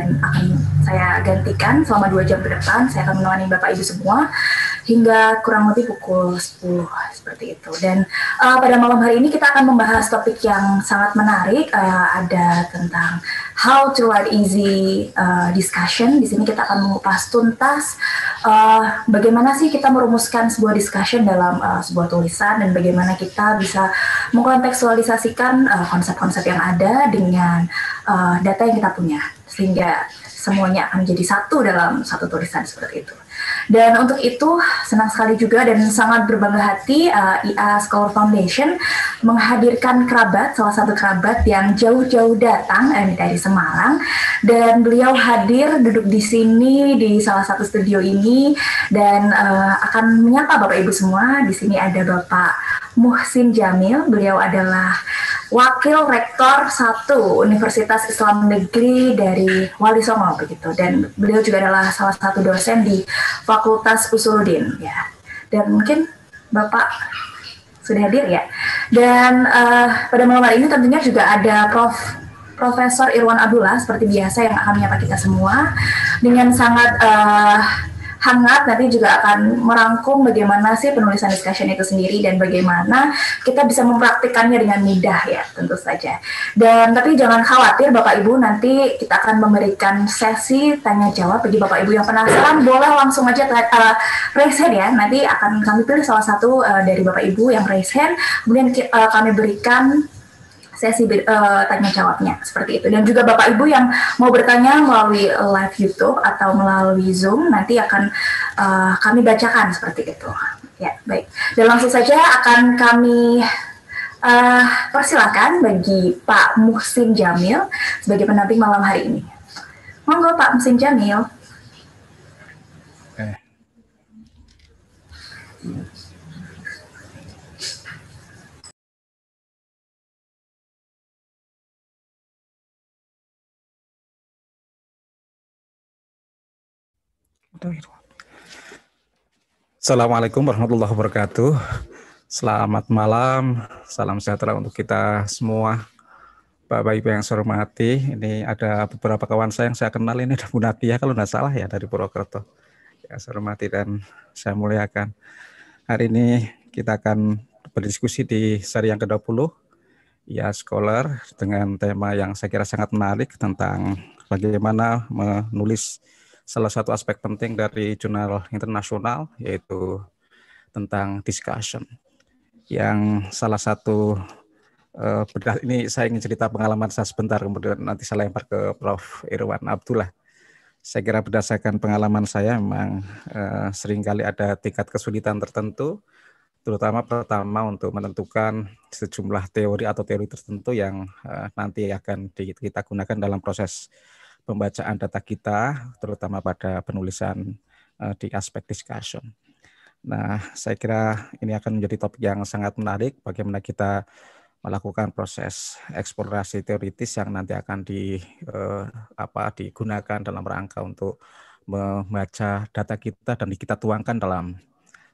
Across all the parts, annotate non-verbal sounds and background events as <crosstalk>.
dan akan saya gantikan selama dua jam ke depan. Saya akan menemani Bapak Ibu semua hingga kurang lebih pukul 10 seperti itu. Dan uh, pada malam hari ini kita akan membahas topik yang sangat menarik uh, ada tentang how to write easy uh, discussion. Di sini kita akan mengupas tuntas uh, bagaimana sih kita merumuskan sebuah discussion dalam uh, sebuah tulisan dan bagaimana kita bisa mengkontekstualisasikan konsep-konsep uh, yang ada dengan uh, data yang kita punya sehingga semuanya akan menjadi satu dalam satu tulisan seperti itu. Dan untuk itu senang sekali juga dan sangat berbangga hati uh, eh, IA Scholar Foundation menghadirkan kerabat salah satu kerabat yang jauh-jauh datang eh, dari Semarang dan beliau hadir duduk di sini di salah satu studio ini dan uh, akan menyapa Bapak Ibu semua. Di sini ada Bapak Muhsin Jamil. Beliau adalah Wakil Rektor satu Universitas Islam Negeri dari Wali Songo begitu dan beliau juga adalah salah satu dosen di Fakultas Usuluddin ya. Dan mungkin Bapak sudah hadir ya. Dan uh, pada malam hari ini tentunya juga ada Prof Profesor Irwan Abdullah seperti biasa yang akan menyapa kita semua dengan sangat uh, hangat nanti juga akan merangkum bagaimana sih penulisan discussion itu sendiri dan bagaimana kita bisa mempraktikkannya dengan mudah ya tentu saja. Dan tapi jangan khawatir Bapak Ibu nanti kita akan memberikan sesi tanya jawab bagi Bapak Ibu yang penasaran boleh langsung aja uh, raise hand ya. Nanti akan kami pilih salah satu uh, dari Bapak Ibu yang raise hand kemudian uh, kami berikan sesi uh, tanya jawabnya seperti itu. Dan juga Bapak Ibu yang mau bertanya melalui live YouTube atau melalui Zoom nanti akan uh, kami bacakan seperti itu. Ya, baik. Dan langsung saja akan kami uh, persilakan bagi Pak Muhsin Jamil sebagai pendamping malam hari ini. Monggo Pak Muhsin Jamil. Assalamualaikum warahmatullahi wabarakatuh. Selamat malam, salam sejahtera untuk kita semua. Bapak Ibu yang saya hormati, ini ada beberapa kawan saya yang saya kenal ini ada Bu Nadia kalau tidak salah ya dari Purwokerto. Ya, saya hormati dan saya muliakan. Hari ini kita akan berdiskusi di seri yang ke-20 ya Scholar dengan tema yang saya kira sangat menarik tentang bagaimana menulis salah satu aspek penting dari jurnal internasional yaitu tentang discussion yang salah satu uh, ini saya ingin cerita pengalaman saya sebentar kemudian nanti saya lempar ke Prof Irwan Abdullah. Saya kira berdasarkan pengalaman saya memang eh, seringkali ada tingkat kesulitan tertentu terutama pertama untuk menentukan sejumlah teori atau teori tertentu yang eh, nanti akan kita gunakan dalam proses pembacaan data kita, terutama pada penulisan uh, di aspek discussion. Nah, saya kira ini akan menjadi topik yang sangat menarik, bagaimana kita melakukan proses eksplorasi teoritis yang nanti akan di uh, apa digunakan dalam rangka untuk membaca data kita dan kita tuangkan dalam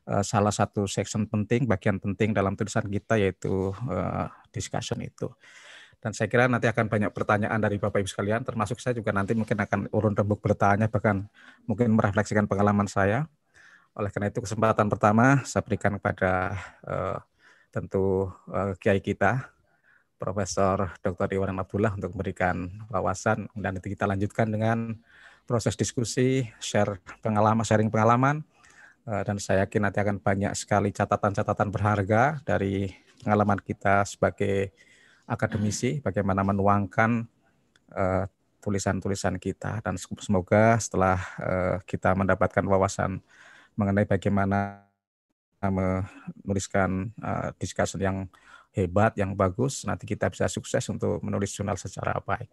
uh, salah satu section penting, bagian penting dalam tulisan kita yaitu uh, discussion itu. Dan saya kira nanti akan banyak pertanyaan dari Bapak Ibu sekalian, termasuk saya juga nanti mungkin akan urun rembuk bertanya, bahkan mungkin merefleksikan pengalaman saya. Oleh karena itu kesempatan pertama saya berikan kepada uh, tentu uh, kiai kita, Profesor Dr. Iwan Abdullah untuk memberikan wawasan dan nanti kita lanjutkan dengan proses diskusi, share pengalaman, sharing pengalaman, eh, dan saya yakin nanti akan banyak sekali catatan-catatan berharga dari pengalaman kita sebagai akademisi, bagaimana menuangkan eh, tulisan-tulisan uh, kita dan semoga setelah uh, kita mendapatkan wawasan mengenai bagaimana menuliskan uh, discussion yang hebat, yang bagus, nanti kita bisa sukses untuk menulis jurnal secara baik.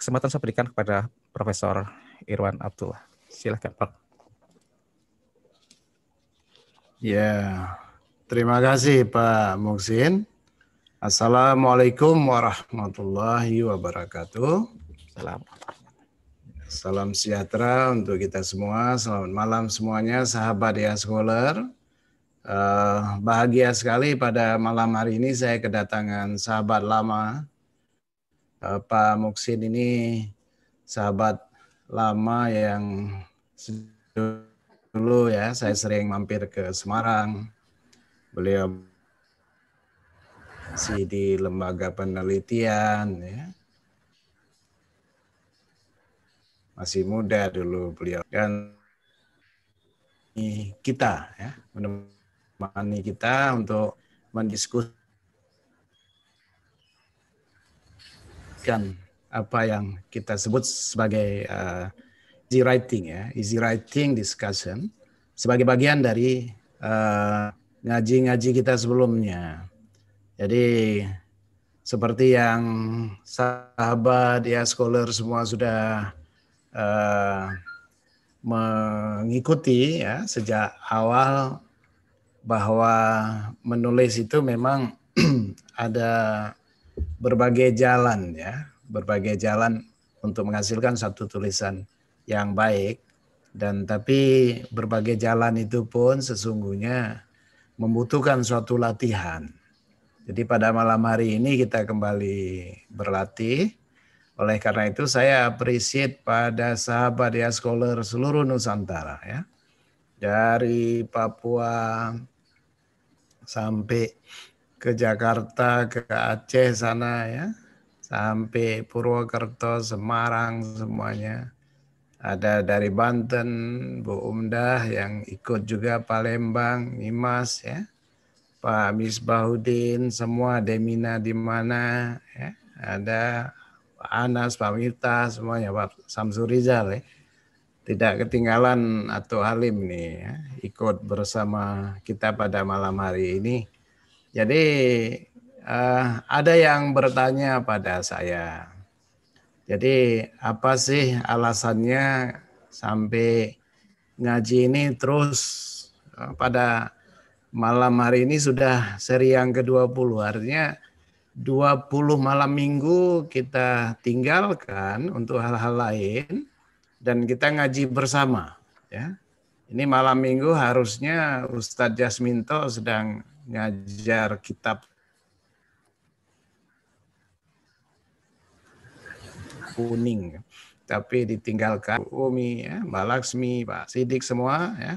Kesempatan saya berikan kepada Profesor Irwan Abdullah. Silahkan, Pak Ya, terima kasih Pak Muksin. Assalamualaikum warahmatullahi wabarakatuh. Salam. Salam sejahtera untuk kita semua. Selamat malam semuanya, sahabat ya scholar. Uh, eh, bahagia sekali pada malam hari ini saya kedatangan sahabat lama. Uh, Pak Muksin ini sahabat lama yang dulu ya saya sering mampir ke Semarang. Beliau si di lembaga penelitian ya. Masih muda dulu beliau kan kita ya menemani kita untuk mendiskusikan apa yang kita sebut sebagai uh, easy writing ya easy writing discussion sebagai bagian dari eh, ngaji-ngaji uh, ngaji -ngaji kita sebelumnya jadi seperti yang sahabat ya scholar semua sudah uh, mengikuti ya sejak awal bahwa menulis itu memang <clears throat> ada berbagai jalan ya, berbagai jalan untuk menghasilkan satu tulisan yang baik dan tapi berbagai jalan itu pun sesungguhnya membutuhkan suatu latihan jadi pada malam hari ini kita kembali berlatih. Oleh karena itu saya appreciate pada sahabat ya scholar seluruh Nusantara ya. Dari Papua sampai ke Jakarta, ke Aceh sana ya. Sampai Purwokerto, Semarang semuanya. Ada dari Banten, Bu Umdah yang ikut juga Palembang, Mimas ya Pak Misbahudin, semua Demina di mana, ya. ada Pak Anas, Pak Mirta, semuanya Pak Samsurizal ya. Tidak ketinggalan atau Halim nih ya. ikut bersama kita pada malam hari ini. Jadi uh, ada yang bertanya pada saya. Jadi apa sih alasannya sampai ngaji ini terus eh, pada malam hari ini sudah seri yang ke-20. Artinya 20 malam minggu kita tinggalkan untuk hal-hal lain dan kita ngaji bersama ya. Ini malam minggu harusnya Ustadz Jasminto sedang ngajar kitab kuning tapi ditinggalkan Umi ya, Mbak Laksmi, Pak Sidik semua ya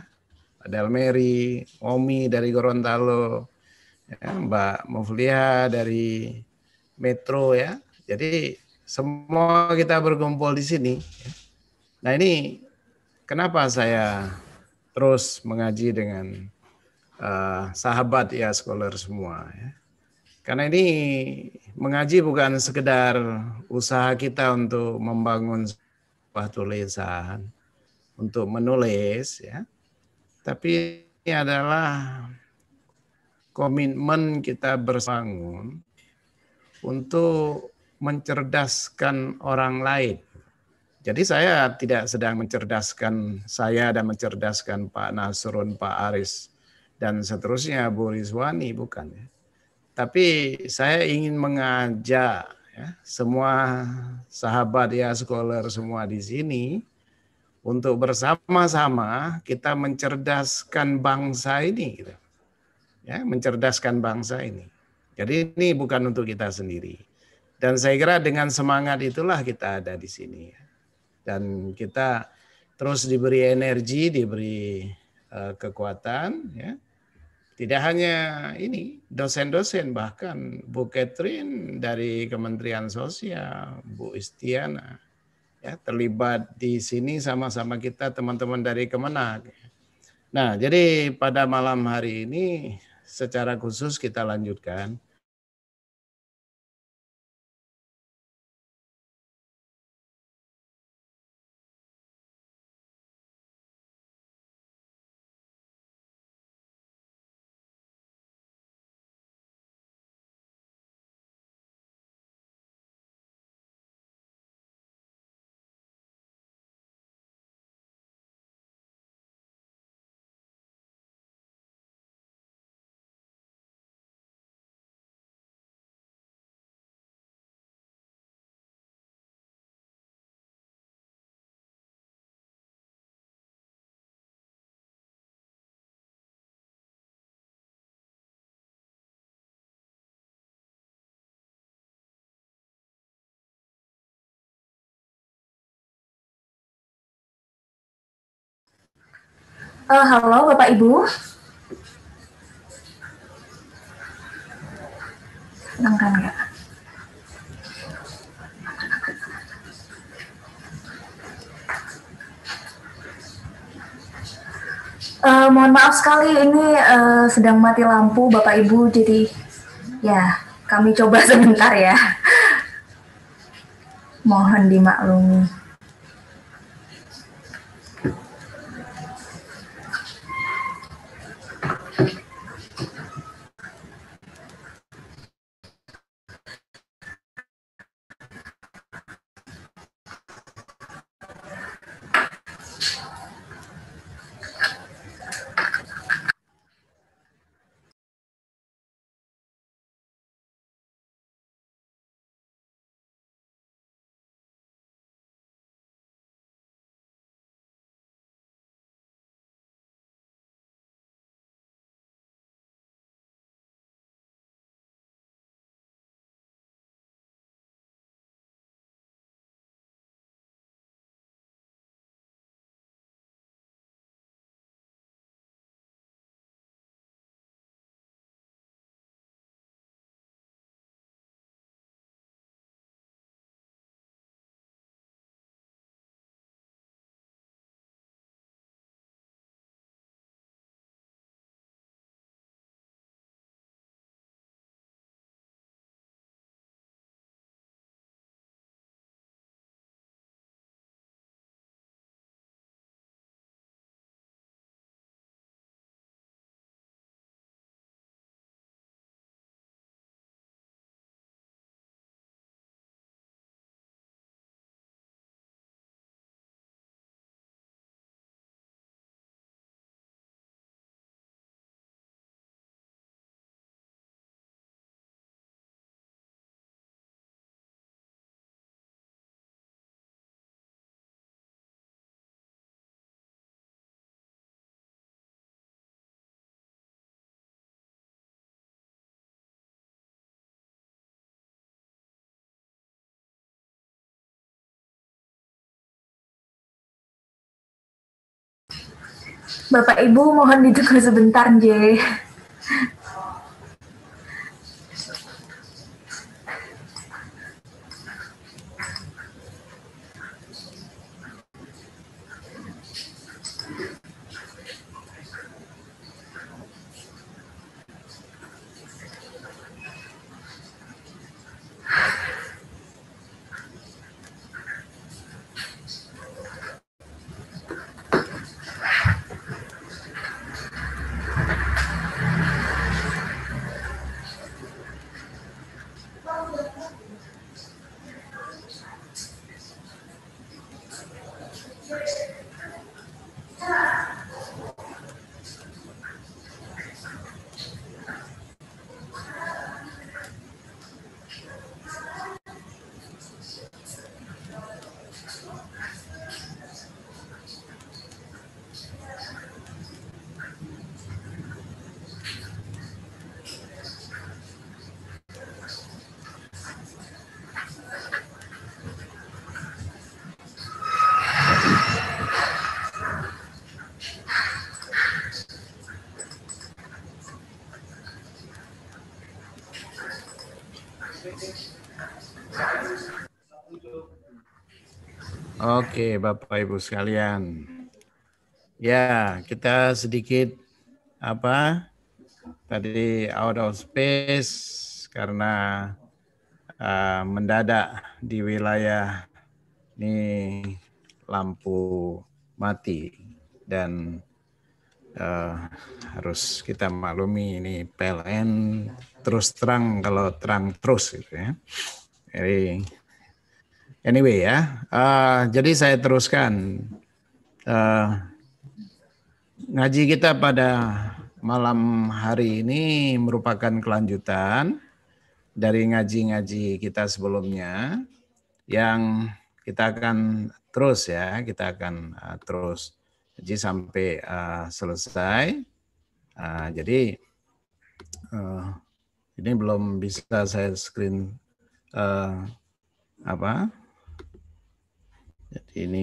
Delmeri, Omi dari Gorontalo, ya, Mbak Mufliha dari Metro ya. Jadi semua kita berkumpul di sini. Ya. Nah ini kenapa saya terus mengaji dengan uh, sahabat ya scholar semua ya. Karena ini mengaji bukan sekedar usaha kita untuk membangun sebuah tulisan, untuk menulis ya, tapi ini adalah komitmen kita bersangun untuk mencerdaskan orang lain. Jadi saya tidak sedang mencerdaskan saya dan mencerdaskan Pak Nasrun, Pak Aris, dan seterusnya Bu Rizwani, bukan. Ya. Tapi saya ingin mengajak ya, semua sahabat ya, scholar semua di sini, untuk bersama-sama kita mencerdaskan bangsa ini gitu. Ya, mencerdaskan bangsa ini. Jadi ini bukan untuk kita sendiri. Dan saya kira dengan semangat itulah kita ada di sini. Ya. Dan kita terus diberi energi, diberi uh, kekuatan ya. Tidak hanya ini, dosen-dosen bahkan Bu Catherine dari Kementerian Sosial, Bu Istiana, ya, terlibat di sini sama-sama kita teman-teman dari Kemenag. Nah, jadi pada malam hari ini secara khusus kita lanjutkan Uh, halo Bapak Ibu. Tenangkan nggak? Uh, mohon maaf sekali ini uh, sedang mati lampu Bapak Ibu jadi ya kami coba <laughs> sebentar ya mohon dimaklumi. Bapak Ibu mohon ditunggu sebentar, J. Oke, Bapak Ibu sekalian. Ya, kita sedikit apa? Tadi out of space karena uh, mendadak di wilayah ini lampu mati dan uh, harus kita maklumi ini PLN terus terang kalau terang terus gitu ya. Jadi Anyway ya, uh, jadi saya teruskan uh, ngaji kita pada malam hari ini merupakan kelanjutan dari ngaji-ngaji kita sebelumnya yang kita akan terus ya, kita akan uh, terus ngaji sampai uh, selesai. Uh, jadi uh, ini belum bisa saya screen uh, apa jadi ini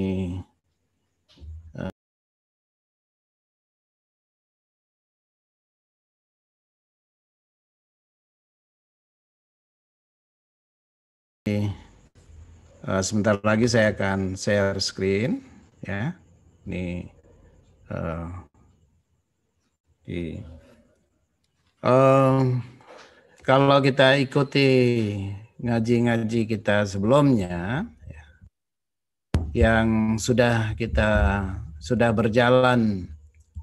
uh, sebentar lagi saya akan share screen ya ini uh, di um, kalau kita ikuti ngaji-ngaji kita sebelumnya yang sudah kita sudah berjalan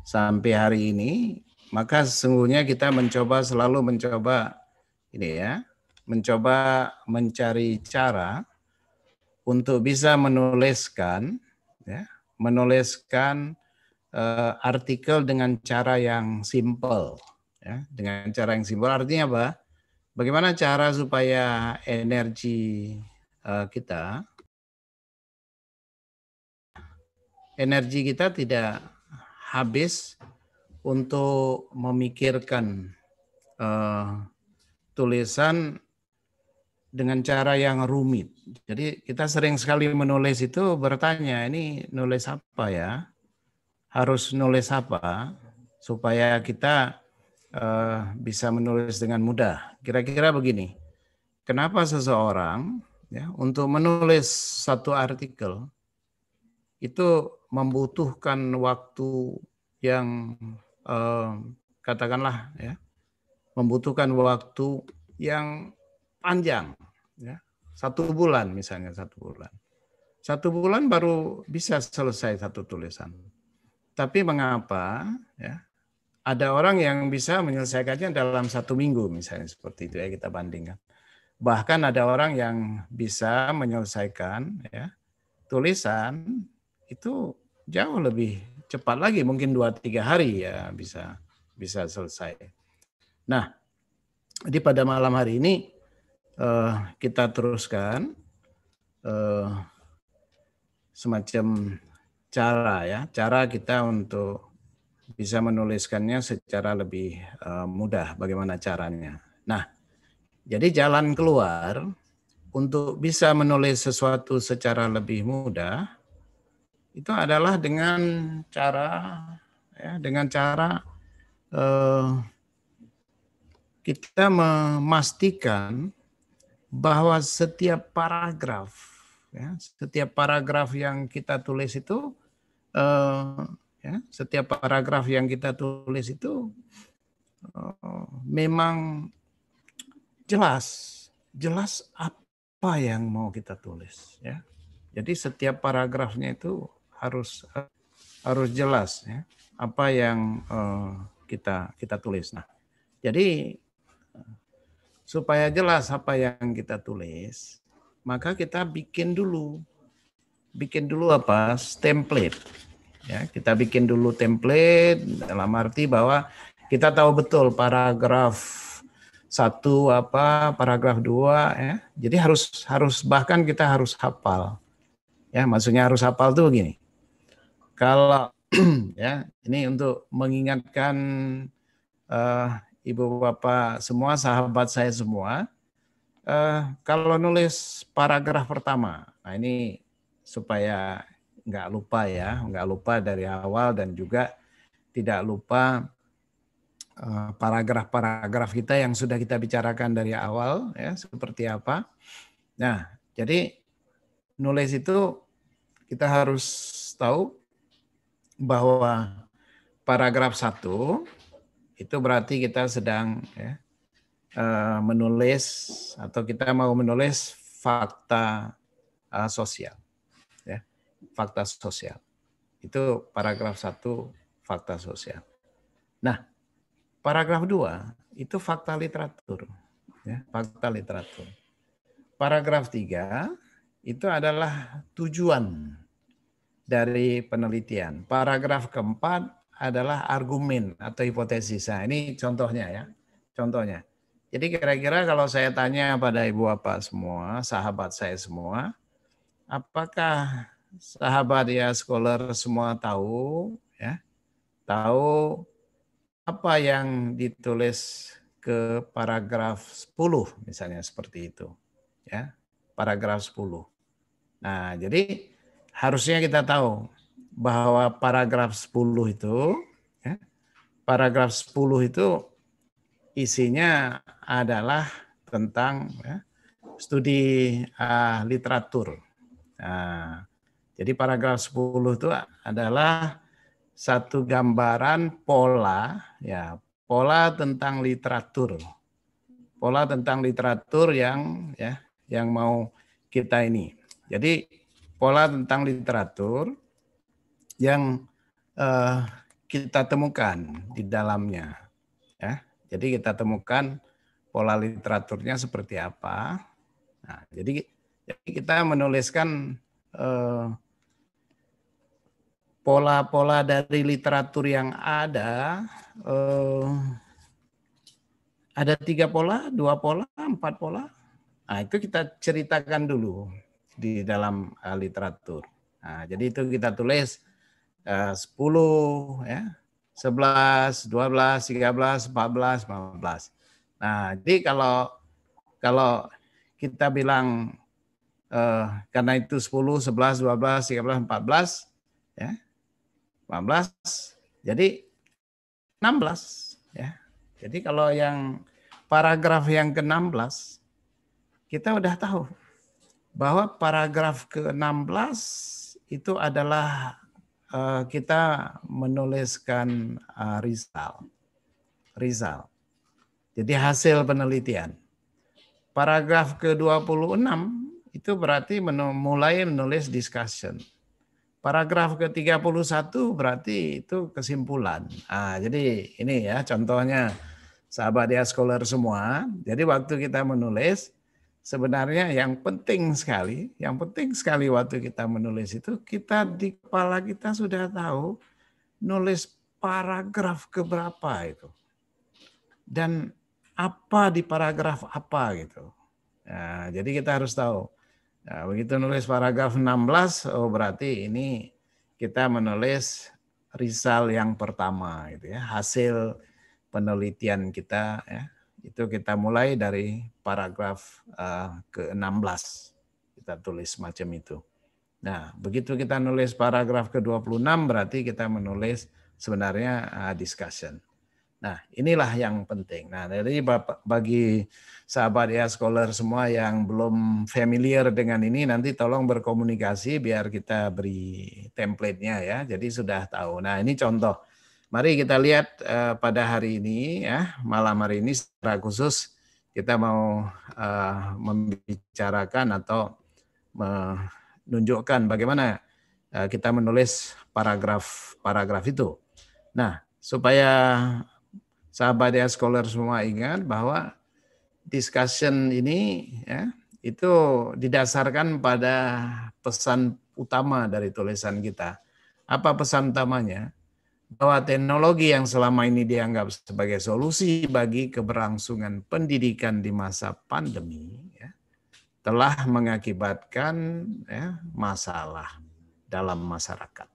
sampai hari ini, maka sesungguhnya kita mencoba selalu mencoba ini ya, mencoba mencari cara untuk bisa menuliskan ya, menuliskan uh, artikel dengan cara yang simple ya, dengan cara yang simple artinya apa? Bagaimana cara supaya energi uh, kita energi kita tidak habis untuk memikirkan uh, tulisan dengan cara yang rumit. Jadi kita sering sekali menulis itu bertanya, ini nulis apa ya? Harus nulis apa supaya kita uh, bisa menulis dengan mudah? Kira-kira begini. Kenapa seseorang ya untuk menulis satu artikel itu membutuhkan waktu yang eh, katakanlah ya membutuhkan waktu yang panjang ya satu bulan misalnya satu bulan satu bulan baru bisa selesai satu tulisan tapi mengapa ya ada orang yang bisa menyelesaikannya dalam satu minggu misalnya seperti itu ya kita bandingkan bahkan ada orang yang bisa menyelesaikan ya tulisan itu jauh lebih cepat lagi mungkin dua tiga hari ya bisa bisa selesai. Nah, jadi pada malam hari ini uh, kita teruskan uh, semacam cara ya, cara kita untuk bisa menuliskannya secara lebih uh, mudah bagaimana caranya. Nah, jadi jalan keluar untuk bisa menulis sesuatu secara lebih mudah itu adalah dengan cara ya dengan cara eh, kita memastikan bahwa setiap paragraf ya setiap paragraf yang kita tulis itu eh, ya setiap paragraf yang kita tulis itu eh, memang jelas jelas apa yang mau kita tulis ya jadi setiap paragrafnya itu harus harus jelas ya apa yang uh, kita kita tulis. Nah, jadi supaya jelas apa yang kita tulis, maka kita bikin dulu bikin dulu apa? template. Ya, kita bikin dulu template dalam arti bahwa kita tahu betul paragraf satu apa paragraf dua ya. Jadi harus harus bahkan kita harus hafal. Ya, maksudnya harus hafal tuh begini. Kalau <clears throat> ya ini untuk mengingatkan uh, ibu bapak semua, sahabat saya semua, uh, kalau nulis paragraf pertama, nah ini supaya nggak lupa ya, nggak lupa dari awal dan juga tidak lupa eh, paragraf-paragraf kita yang sudah kita bicarakan dari awal ya seperti apa. Nah, jadi nulis itu kita harus tahu bahwa paragraf satu itu berarti kita sedang ya, uh, menulis atau kita mau menulis fakta uh, sosial. Ya, fakta sosial. Itu paragraf satu fakta sosial. Nah, paragraf dua itu fakta literatur. Ya, fakta literatur. Paragraf tiga itu adalah tujuan dari penelitian. Paragraf keempat adalah argumen atau hipotesis. Nah, ini contohnya ya. Contohnya. Jadi kira-kira kalau saya tanya pada ibu apa semua, sahabat saya semua, apakah sahabat ya scholar semua tahu ya? Tahu apa yang ditulis ke paragraf 10 misalnya seperti itu. Ya, paragraf 10. Nah, jadi harusnya kita tahu bahwa paragraf 10 itu ya, paragraf 10 itu isinya adalah tentang ya, studi uh, literatur. Nah, jadi paragraf 10 itu adalah satu gambaran pola ya, pola tentang literatur. Pola tentang literatur yang ya yang mau kita ini. Jadi pola tentang literatur yang uh, kita temukan di dalamnya. Ya, jadi kita temukan pola literaturnya seperti apa. Nah, jadi, kita menuliskan pola eh, pola-pola dari literatur yang ada. Uh, ada tiga pola, dua pola, empat pola. Nah, itu kita ceritakan dulu di dalam uh, literatur. Nah, jadi itu kita tulis eh, uh, 10 ya, 11, 12, 13, 14, 15. Nah, jadi kalau kalau kita bilang uh, karena itu 10, 11, 12, 13, 14 ya. 15, Jadi 16 ya. Jadi kalau yang paragraf yang ke-16 kita udah tahu bahwa paragraf ke-16 itu adalah eh, kita menuliskan uh, eh, risal, Jadi hasil penelitian. Paragraf ke-26 itu berarti mulai menulis discussion. Paragraf ke-31 berarti itu kesimpulan. Ah, jadi ini ya contohnya sahabat dia scholar semua. Jadi waktu kita menulis sebenarnya yang penting sekali, yang penting sekali waktu kita menulis itu, kita di kepala kita sudah tahu nulis paragraf keberapa itu. Dan apa di paragraf apa gitu. Nah, jadi kita harus tahu. Nah, begitu nulis paragraf 16, oh berarti ini kita menulis risal yang pertama gitu ya, hasil penelitian kita ya, itu kita mulai dari paragraf uh, eh, ke-16. Kita tulis macam itu. Nah, begitu kita nulis paragraf ke-26 berarti kita menulis sebenarnya uh, discussion. Nah, inilah yang penting. Nah, dari bagi sahabat ya scholar semua yang belum familiar dengan ini nanti tolong berkomunikasi biar kita beri template-nya ya. Jadi sudah tahu. Nah, ini contoh Mari kita lihat uh, pada hari ini ya, malam hari ini secara khusus kita mau uh, membicarakan atau menunjukkan bagaimana uh, kita menulis paragraf-paragraf itu. Nah, supaya sahabat ya scholar semua ingat bahwa discussion ini ya itu didasarkan pada pesan utama dari tulisan kita. Apa pesan utamanya? bahwa teknologi yang selama ini dianggap sebagai solusi bagi keberlangsungan pendidikan di masa pandemi ya, telah mengakibatkan ya, masalah dalam masyarakat.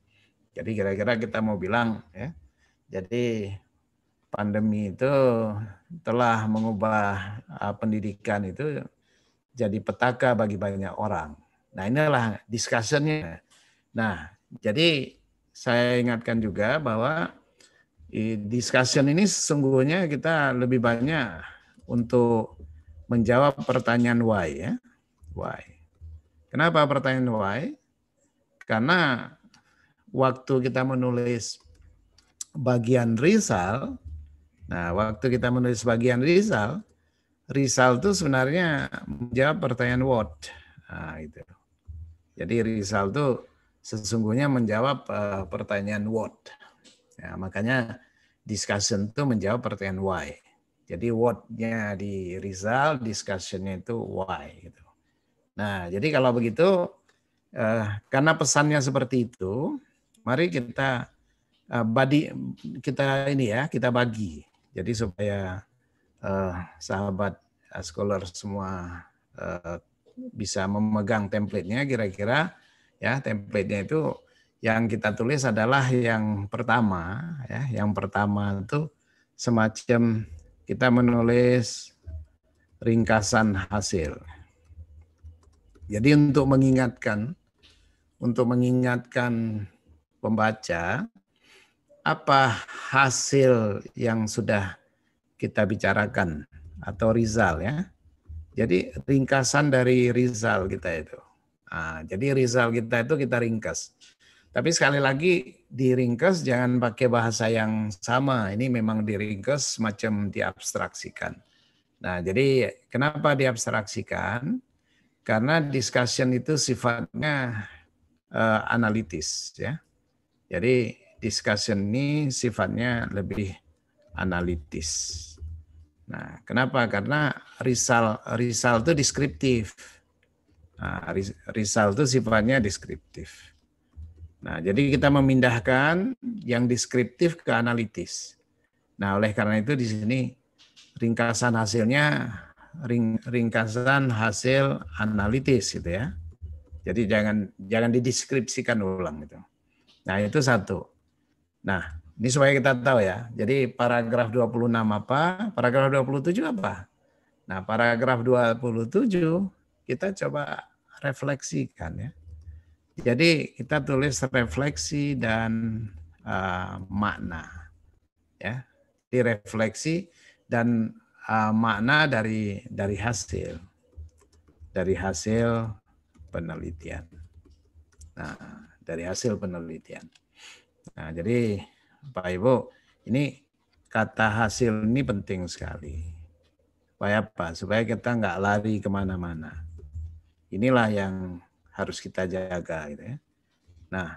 Jadi kira-kira kita mau bilang ya, jadi pandemi itu telah mengubah uh, pendidikan itu jadi petaka bagi banyak orang. Nah inilah discussionnya. Nah jadi saya ingatkan juga bahwa discussion ini sesungguhnya kita lebih banyak untuk menjawab pertanyaan why ya. Why. Kenapa pertanyaan why? Karena waktu kita menulis bagian risal, nah waktu kita menulis bagian risal, risal itu sebenarnya menjawab pertanyaan what. Nah, gitu. Jadi risal itu sesungguhnya menjawab eh, pertanyaan what. Ya, makanya discussion itu menjawab pertanyaan why. Jadi what-nya di result, discussion-nya itu why. Gitu. Nah, jadi kalau begitu, uh, karena pesannya seperti itu, mari kita uh, eh, body, kita ini ya, kita bagi. Jadi supaya uh, sahabat uh, scholar semua uh, bisa memegang template-nya kira-kira ya template-nya itu yang kita tulis adalah yang pertama ya yang pertama itu semacam kita menulis ringkasan hasil jadi untuk mengingatkan untuk mengingatkan pembaca apa hasil yang sudah kita bicarakan atau rizal ya jadi ringkasan dari rizal kita itu Nah, jadi Rizal kita itu kita ringkas. Tapi sekali lagi diringkas jangan pakai bahasa yang sama. Ini memang diringkas macam diabstraksikan. Nah, jadi kenapa diabstraksikan? Karena discussion itu sifatnya uh, analitis ya. Jadi discussion ini sifatnya lebih analitis. Nah, kenapa? Karena risal risal itu deskriptif. Nah, result itu sifatnya deskriptif. Nah, jadi kita memindahkan yang deskriptif ke analitis. Nah, oleh karena itu di sini ringkasan hasilnya ring, ringkasan hasil analitis gitu ya. Jadi jangan jangan dideskripsikan ulang gitu. Nah, itu satu. Nah, ini supaya kita tahu ya. Jadi paragraf 26 apa? Paragraf 27 apa? Nah, paragraf 27 kita coba refleksikan ya. Jadi kita tulis refleksi dan uh, makna ya. Direfleksi dan uh, makna dari dari hasil dari hasil penelitian. Nah, dari hasil penelitian. Nah, jadi Pak Ibu, ini kata hasil ini penting sekali. Supaya apa? Supaya kita nggak lari kemana-mana. Inilah yang harus kita jaga gitu ya. Nah,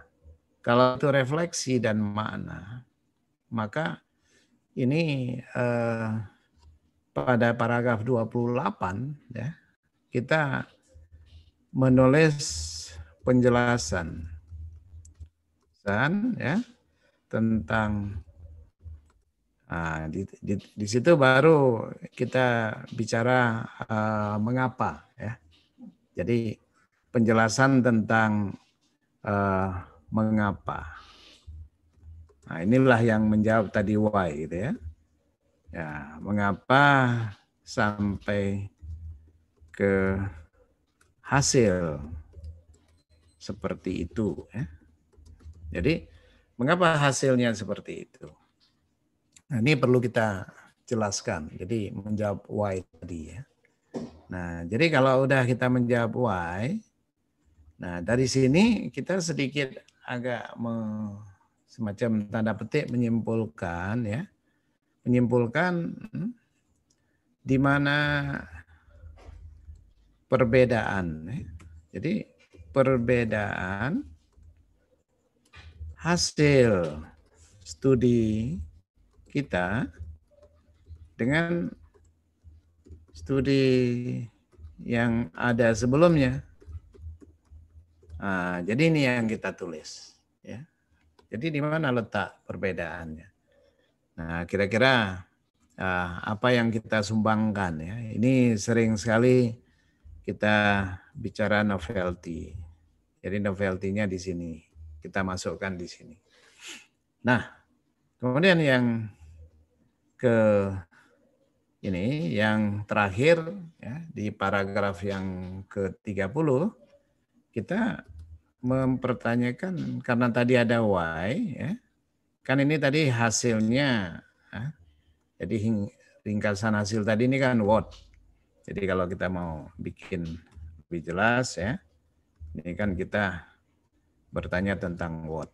kalau itu refleksi dan makna, maka ini eh, pada paragraf 28 ya, kita menulis penjelasan dan ya tentang nah, di, di, di situ baru kita bicara uh, mengapa ya jadi penjelasan tentang uh, mengapa. Nah, inilah yang menjawab tadi why gitu ya. Ya, mengapa sampai ke hasil seperti itu ya. Jadi mengapa hasilnya seperti itu? Nah, ini perlu kita jelaskan. Jadi menjawab why tadi ya. Nah, jadi kalau udah kita menjawab why, nah dari sini kita sedikit agak me, semacam tanda petik menyimpulkan ya, menyimpulkan hmm, di mana perbedaan. Ya. Jadi perbedaan hasil studi kita dengan studi yang ada sebelumnya. Nah, jadi ini yang kita tulis. Ya. Jadi di mana letak perbedaannya? Nah, kira-kira uh, apa yang kita sumbangkan ya? Ini sering sekali kita bicara novelty. Jadi novelty-nya di sini kita masukkan di sini. Nah, kemudian yang ke ini yang terakhir ya, di paragraf yang ke-30 kita mempertanyakan karena tadi ada why ya. Kan ini tadi hasilnya ya. jadi ringkasan hasil tadi ini kan what. Jadi kalau kita mau bikin lebih jelas ya. Ini kan kita bertanya tentang what.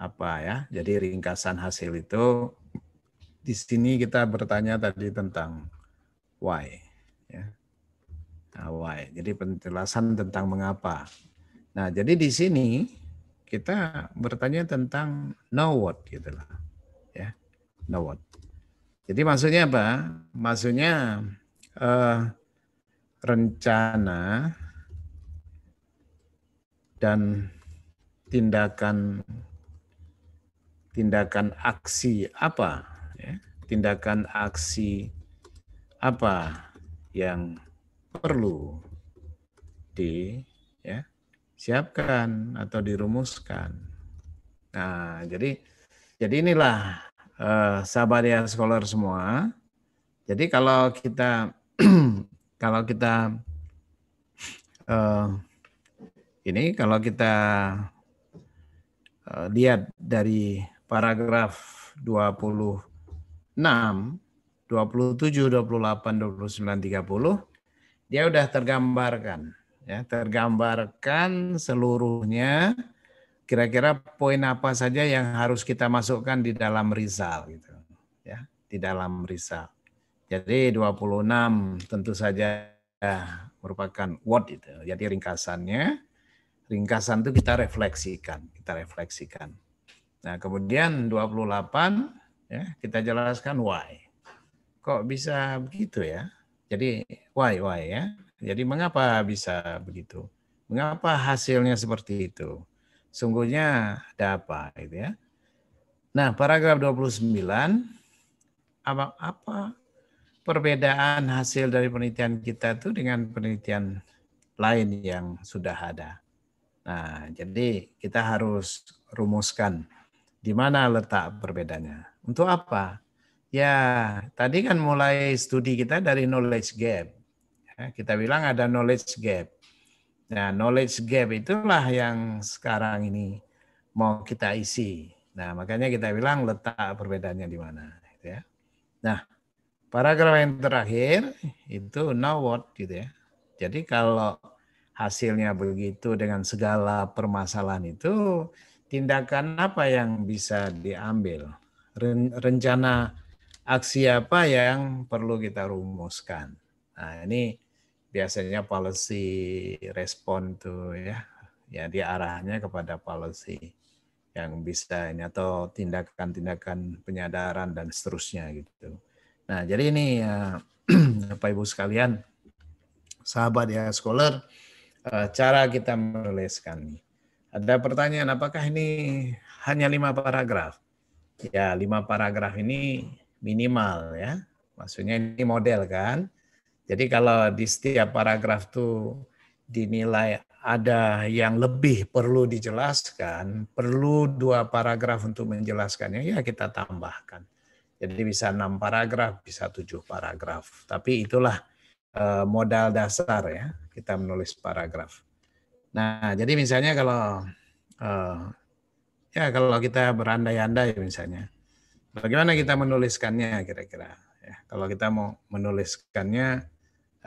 Apa ya? Jadi ringkasan hasil itu di sini kita bertanya tadi tentang why. Ya. Nah, why. Jadi penjelasan tentang mengapa. Nah, jadi di sini kita bertanya tentang know what gitu lah. Ya, know what. Jadi maksudnya apa? Maksudnya eh, rencana dan tindakan tindakan aksi apa ya, tindakan aksi apa yang perlu di ya siapkan atau dirumuskan. Nah, jadi jadi inilah eh, sahabat ya scholar semua. Jadi kalau kita <clears throat> kalau kita eh, ini kalau kita eh, lihat dari paragraf 20 6, 27, 28, 29, 30, dia sudah tergambarkan. Ya, tergambarkan seluruhnya kira-kira poin apa saja yang harus kita masukkan di dalam risal gitu. Ya, di dalam risal. Jadi 26 tentu saja ya, merupakan word itu. Jadi ringkasannya ringkasan itu kita refleksikan, kita refleksikan. Nah, kemudian 28 Ya, kita jelaskan why. Kok bisa begitu ya? Jadi why why ya? Jadi mengapa bisa begitu? Mengapa hasilnya seperti itu? Sungguhnya ada apa gitu ya? Nah, paragraf 29 apa apa perbedaan hasil dari penelitian kita itu dengan penelitian lain yang sudah ada. Nah, jadi kita harus rumuskan di mana letak perbedaannya. Untuk apa? Ya, tadi kan mulai studi kita dari knowledge gap. Ya, kita bilang ada knowledge gap. Nah, knowledge gap itulah yang sekarang ini mau kita isi. Nah, makanya kita bilang letak perbedaannya di mana. Gitu ya. Nah, paragraf yang terakhir itu now what gitu ya. Jadi kalau hasilnya begitu dengan segala permasalahan itu, tindakan apa yang bisa diambil? rencana aksi apa yang perlu kita rumuskan. Nah, ini biasanya policy respon tuh ya. Ya dia arahnya kepada policy yang bisa ini atau tindakan-tindakan penyadaran dan seterusnya gitu. Nah, jadi ini ya <clears throat> Bapak Ibu sekalian, sahabat ya scholar, eh, cara kita menuliskan. Ada pertanyaan apakah ini hanya lima paragraf? Ya, lima paragraf ini minimal ya. Maksudnya ini model kan. Jadi kalau di setiap paragraf tuh dinilai ada yang lebih perlu dijelaskan, perlu dua paragraf untuk menjelaskannya, ya kita tambahkan. Jadi bisa enam paragraf, bisa tujuh paragraf. Tapi itulah eh, modal dasar ya, kita menulis paragraf. Nah, jadi misalnya kalau eh, ya kalau kita berandai-andai misalnya bagaimana kita menuliskannya kira-kira ya, kalau kita mau menuliskannya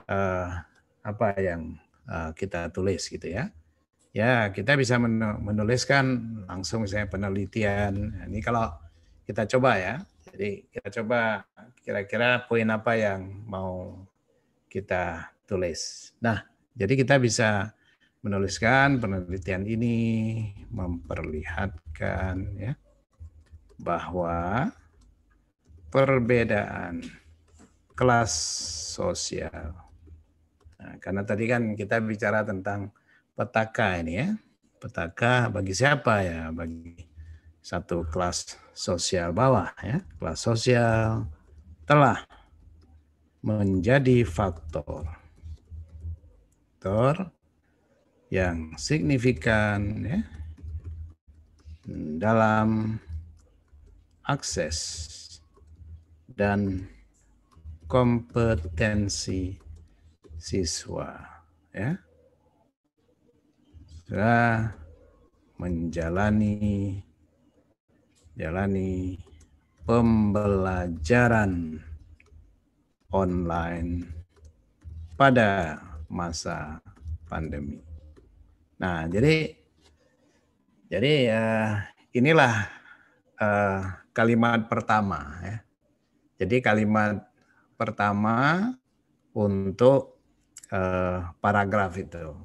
eh, apa yang eh, kita tulis gitu ya ya kita bisa menuliskan langsung misalnya penelitian nah, ini kalau kita coba ya jadi kita coba kira-kira poin apa yang mau kita tulis nah jadi kita bisa menuliskan penelitian ini memperlihatkan ya bahwa perbedaan kelas sosial. Nah, karena tadi kan kita bicara tentang petaka ini ya. Petaka bagi siapa ya? Bagi satu kelas sosial bawah ya. Kelas sosial telah menjadi faktor faktor yang signifikan ya, dalam akses dan kompetensi siswa ya sudah menjalani jalani pembelajaran online pada masa pandemi. Nah, jadi jadi uh, inilah uh, kalimat pertama ya. Jadi kalimat pertama untuk uh, paragraf itu.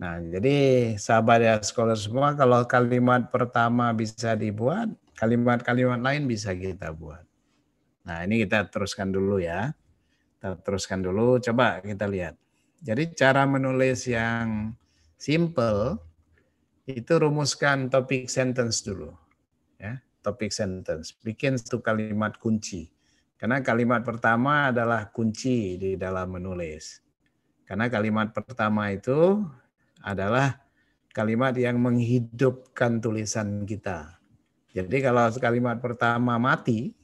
Nah, jadi sahabat ya sekolah semua kalau kalimat pertama bisa dibuat, kalimat-kalimat lain bisa kita buat. Nah, ini kita teruskan dulu ya. Kita teruskan dulu, coba kita lihat. Jadi cara menulis yang simple itu rumuskan topik sentence dulu. Ya, topik sentence. Bikin satu kalimat kunci. Karena kalimat pertama adalah kunci di dalam menulis. Karena kalimat pertama itu adalah kalimat yang menghidupkan tulisan kita. Jadi kalau kalimat pertama mati,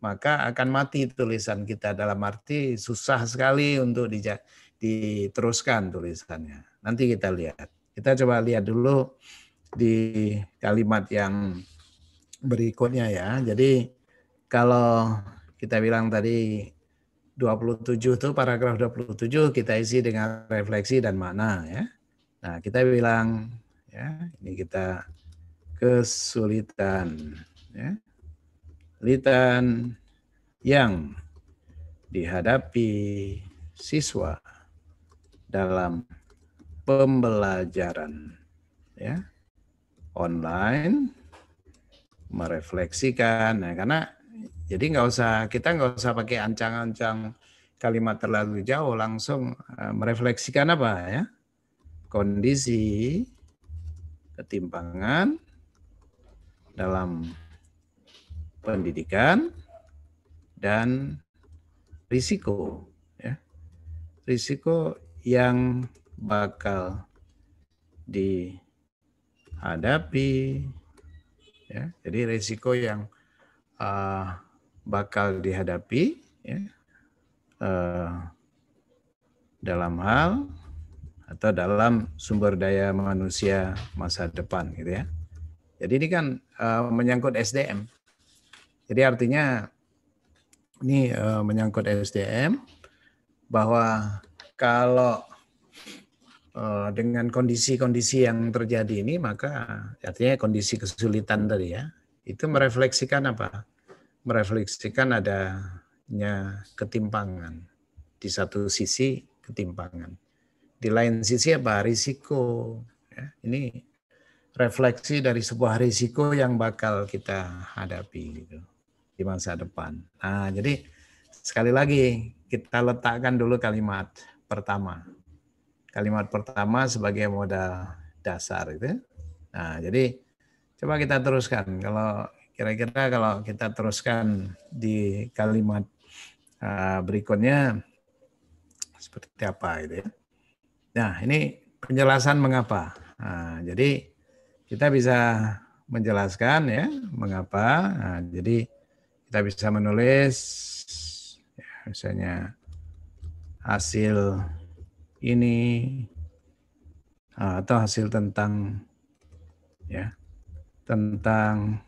maka akan mati tulisan kita dalam arti susah sekali untuk diteruskan tulisannya. Nanti kita lihat. Kita coba lihat dulu di kalimat yang berikutnya ya. Jadi kalau kita bilang tadi 27 itu paragraf 27 kita isi dengan refleksi dan makna ya. Nah, kita bilang ya, ini kita kesulitan ya. Kesulitan yang dihadapi siswa dalam pembelajaran ya online merefleksikan nah, karena jadi nggak usah kita nggak usah pakai ancang-ancang kalimat terlalu jauh langsung eh, merefleksikan apa ya kondisi ketimpangan dalam pendidikan dan risiko ya risiko yang bakal dihadapi ya jadi resiko yang uh, bakal dihadapi ya, uh, dalam hal atau dalam sumber daya manusia masa depan gitu ya jadi ini kan uh, menyangkut SDM jadi artinya ini uh, menyangkut SDM bahwa kalau Eh, dengan kondisi-kondisi yang terjadi ini maka artinya kondisi kesulitan tadi ya itu merefleksikan apa? Merefleksikan adanya ketimpangan di satu sisi ketimpangan di lain sisi apa risiko ya, ini refleksi dari sebuah risiko yang bakal kita hadapi gitu di masa depan. Nah, jadi sekali lagi kita letakkan dulu kalimat pertama kalimat pertama sebagai modal dasar itu. Ya. Nah, jadi coba kita teruskan. Kalau kira-kira kalau kita teruskan di kalimat eh, berikutnya seperti apa itu? ya. Nah, ini penjelasan mengapa. Nah, jadi kita bisa menjelaskan ya mengapa. Nah, jadi kita bisa menulis ya, misalnya hasil ini ah, atau hasil tentang ya tentang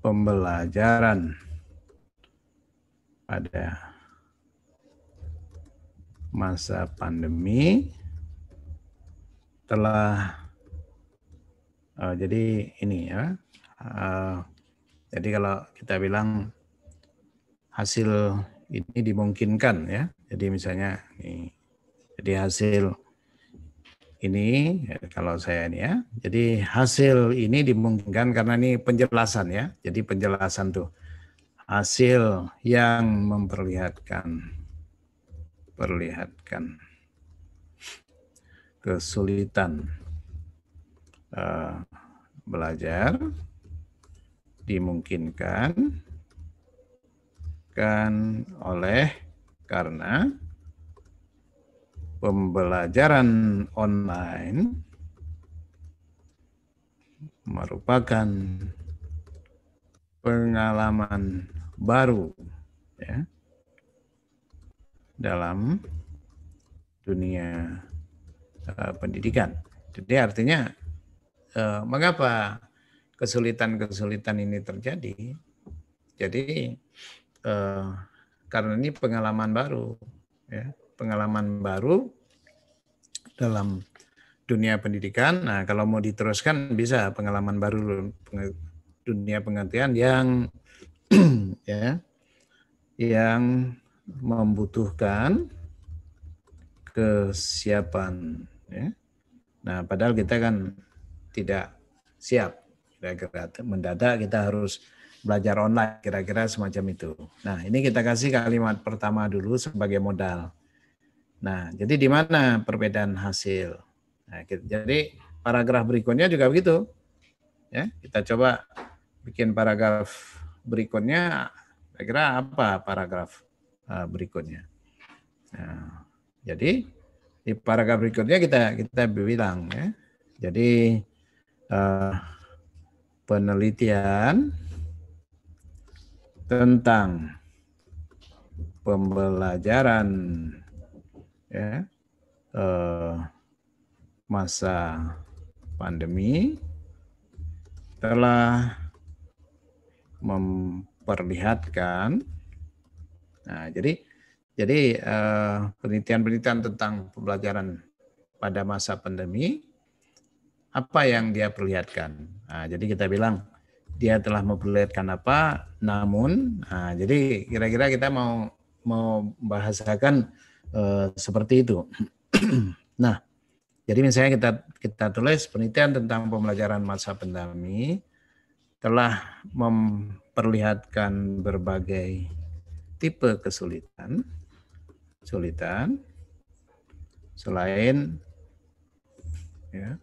pembelajaran pada masa pandemi telah uh, jadi ini ya uh, jadi kalau kita bilang hasil ini dimungkinkan ya. Jadi misalnya ini, jadi hasil ini ya, kalau saya ini ya. Jadi hasil ini dimungkinkan karena ini penjelasan ya. Jadi penjelasan tuh hasil yang memperlihatkan perlihatkan kesulitan uh, belajar dimungkinkan disebabkan oleh karena pembelajaran online merupakan pengalaman baru ya dalam dunia uh, pendidikan. Jadi artinya uh, mengapa kesulitan-kesulitan ini terjadi? Jadi Eh, karena ini pengalaman baru, ya, pengalaman baru dalam dunia pendidikan. Nah, kalau mau diteruskan bisa pengalaman baru dunia pengertian yang <clears throat> ya yang membutuhkan kesiapan ya. Nah, padahal kita kan tidak siap mendadak kita harus belajar online, kira-kira semacam itu. Nah, ini kita kasih kalimat pertama dulu sebagai modal. Nah, jadi di mana perbedaan hasil? Nah, jadi paragraf berikutnya juga begitu. Ya, kita coba bikin paragraf berikutnya. Kira-kira apa paragraf eh, berikutnya? Nah, jadi di paragraf berikutnya kita kita bilang ya. Jadi uh, penelitian tentang pembelajaran ya eh, masa pandemi telah memperlihatkan nah jadi jadi eh, penelitian-penelitian eh, tentang pembelajaran pada masa pandemi apa yang dia perlihatkan nah, jadi kita bilang dia telah memperlihatkan apa, namun, nah, jadi kira-kira kita mau mau bahasakan uh, eh, seperti itu. <clears throat> nah, jadi misalnya kita kita tulis penelitian tentang pembelajaran masa pandemi telah memperlihatkan berbagai tipe kesulitan, kesulitan selain ya,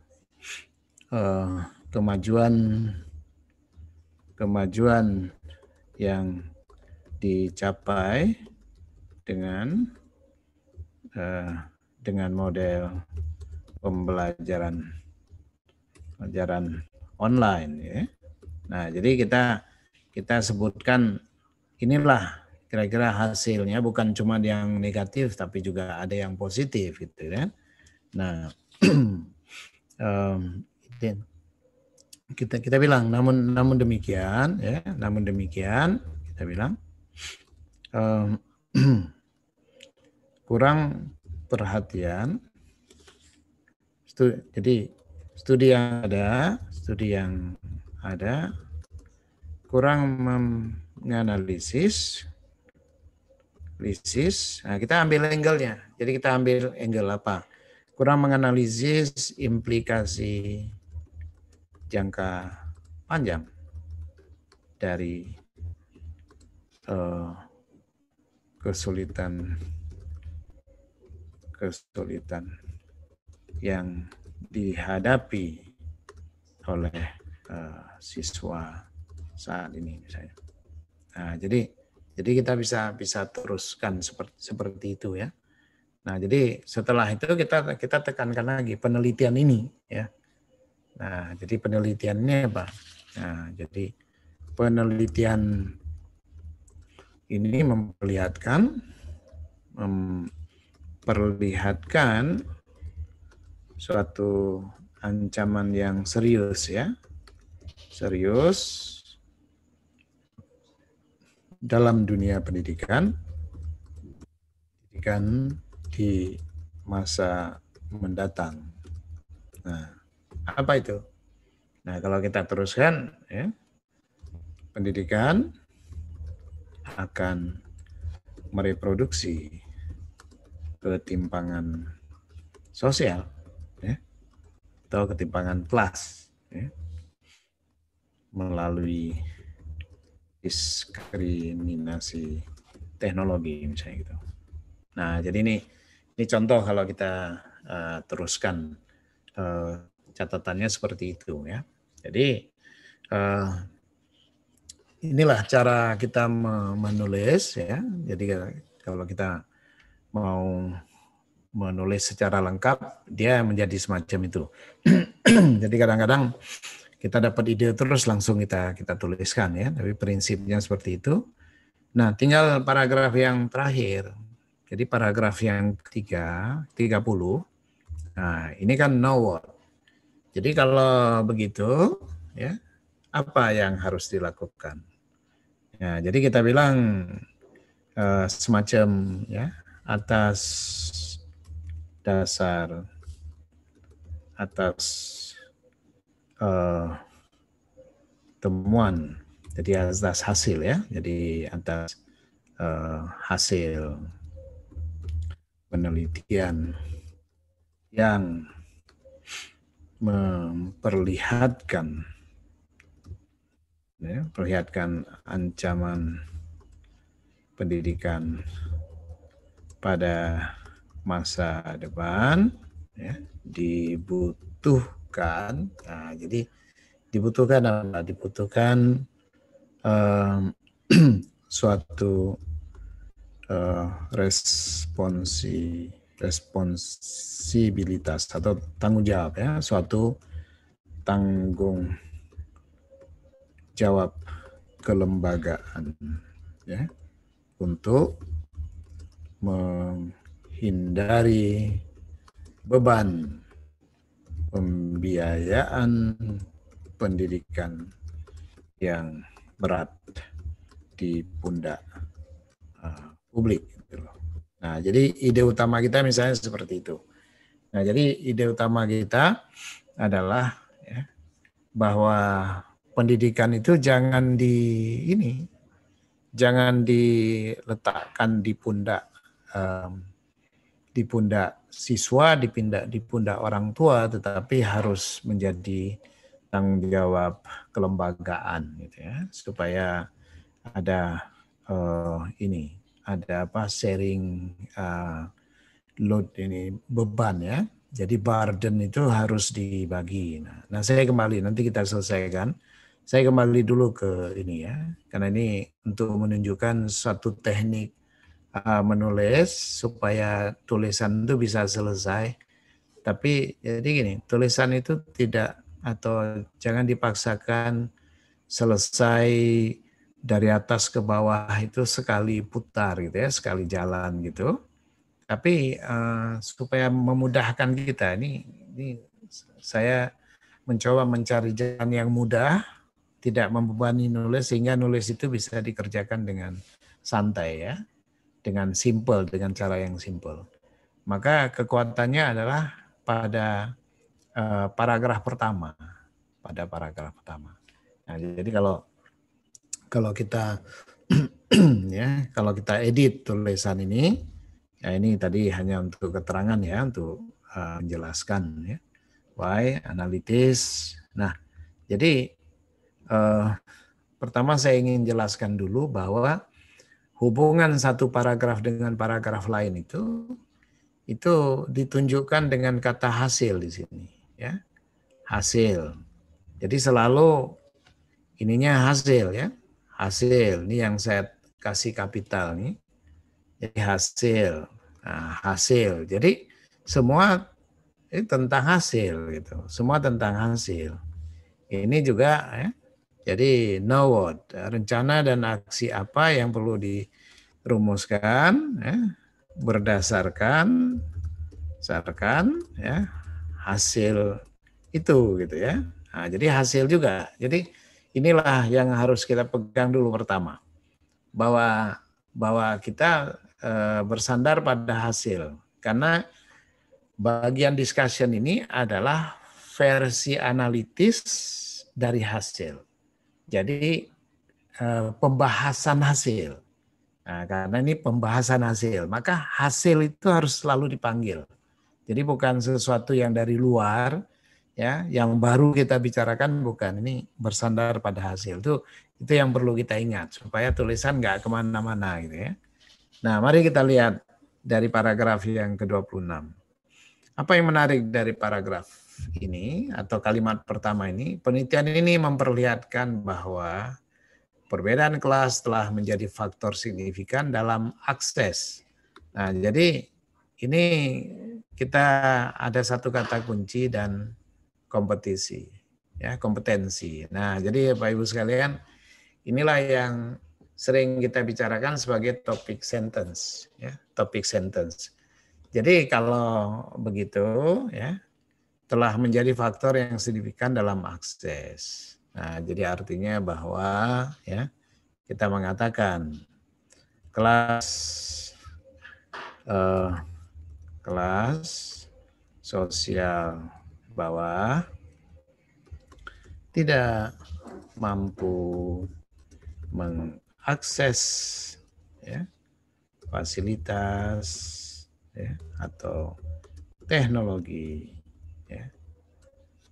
uh, kemajuan kemajuan yang dicapai dengan uh, dengan model pembelajaran pembelajaran online ya. Nah, jadi kita kita sebutkan inilah kira-kira hasilnya bukan cuma yang negatif tapi juga ada yang positif gitu kan. Nah, um, <clears throat> kita kita bilang namun namun demikian ya namun demikian kita bilang um, <clears throat> kurang perhatian studi, jadi studi yang ada studi yang ada kurang menganalisis lisis nah, kita ambil angle-nya jadi kita ambil angle apa kurang menganalisis implikasi jangka panjang dari uh, kesulitan kesulitan yang dihadapi oleh uh, siswa saat ini misalnya. Nah, jadi jadi kita bisa bisa teruskan seperti seperti itu ya. Nah, jadi setelah itu kita kita tekankan lagi penelitian ini ya. Nah, jadi penelitiannya apa? Nah, jadi penelitian ini memperlihatkan memperlihatkan suatu ancaman yang serius ya. Serius dalam dunia pendidikan pendidikan di masa mendatang. Nah, apa itu? Nah, kalau kita teruskan, ya, pendidikan akan mereproduksi ketimpangan sosial ya, atau ketimpangan kelas ya, melalui diskriminasi teknologi misalnya gitu. Nah jadi ini ini contoh kalau kita uh, teruskan uh, Catatannya seperti itu ya. Jadi uh, inilah cara kita menulis ya. Jadi kalau kita mau menulis secara lengkap, dia menjadi semacam itu. <clears throat> Jadi kadang-kadang kita dapat ide terus langsung kita kita tuliskan ya, tapi prinsipnya seperti itu. Nah, tinggal paragraf yang terakhir. Jadi paragraf yang ketiga, 30. Nah, ini kan now word. Jadi kalau begitu, ya apa yang harus dilakukan? Ya, jadi kita bilang uh, semacam ya atas dasar atas uh, temuan, jadi atas hasil ya, jadi atas uh, hasil penelitian yang memperlihatkan ya, perlihatkan ancaman pendidikan pada masa depan ya, dibutuhkan nah, jadi dibutuhkan apa dibutuhkan um, <clears throat> suatu uh, responsi responsibilitas atau tanggung jawab ya suatu tanggung jawab kelembagaan ya untuk menghindari beban pembiayaan pendidikan yang berat di pundak uh, publik gitu loh. Nah, jadi ide utama kita misalnya seperti itu. Nah, jadi ide utama kita adalah ya, bahwa pendidikan itu jangan di ini, jangan diletakkan di pundak um, di pundak siswa, di pundak di pundak orang tua, tetapi harus menjadi tanggung jawab kelembagaan, gitu ya, supaya ada uh, ini ada apa sharing uh, load ini beban ya. Jadi burden itu harus dibagi. Nah, nah saya kembali nanti kita selesaikan. Saya kembali dulu ke ini ya, karena ini untuk menunjukkan satu teknik uh, menulis supaya tulisan itu bisa selesai. Tapi jadi gini, tulisan itu tidak atau jangan dipaksakan selesai dari atas ke bawah itu sekali putar gitu ya, sekali jalan gitu. Tapi uh, supaya memudahkan kita ini, ini saya mencoba mencari jalan yang mudah, tidak membebani nulis sehingga nulis itu bisa dikerjakan dengan santai ya, dengan simple, dengan cara yang simple. Maka kekuatannya adalah pada uh, paragraf pertama, pada paragraf pertama. Nah, jadi kalau kalau kita <clears throat> ya kalau kita edit tulisan ini ya ini tadi hanya untuk keterangan ya untuk uh, menjelaskan ya why analitis nah jadi uh, pertama saya ingin jelaskan dulu bahwa hubungan satu paragraf dengan paragraf lain itu itu ditunjukkan dengan kata hasil di sini ya hasil jadi selalu ininya hasil ya hasil. Ini yang saya kasih kapital nih. Jadi hasil. Nah, hasil. Jadi semua ini tentang hasil gitu. Semua tentang hasil. Ini juga ya. Jadi know what, rencana dan aksi apa yang perlu dirumuskan ya, berdasarkan berdasarkan ya hasil itu gitu ya. Nah, jadi hasil juga. Jadi inilah yang harus kita pegang dulu pertama bahwa bahwa kita e, bersandar pada hasil karena bagian discussion ini adalah versi analitis dari hasil. Jadi e, pembahasan hasil. Nah, karena ini pembahasan hasil, maka hasil itu harus selalu dipanggil. Jadi bukan sesuatu yang dari luar, ya yang baru kita bicarakan bukan ini bersandar pada hasil itu itu yang perlu kita ingat supaya tulisan nggak kemana-mana gitu ya nah mari kita lihat dari paragraf yang ke-26 apa yang menarik dari paragraf ini atau kalimat pertama ini penelitian ini memperlihatkan bahwa perbedaan kelas telah menjadi faktor signifikan dalam akses nah jadi ini kita ada satu kata kunci dan kompetisi, ya kompetensi. Nah, jadi Pak Ibu sekalian, inilah yang sering kita bicarakan sebagai topik sentence, ya topik sentence. Jadi kalau begitu, ya telah menjadi faktor yang signifikan dalam akses. Nah, jadi artinya bahwa ya kita mengatakan kelas uh, kelas sosial bahwa tidak mampu mengakses ya, fasilitas ya, atau teknologi ya.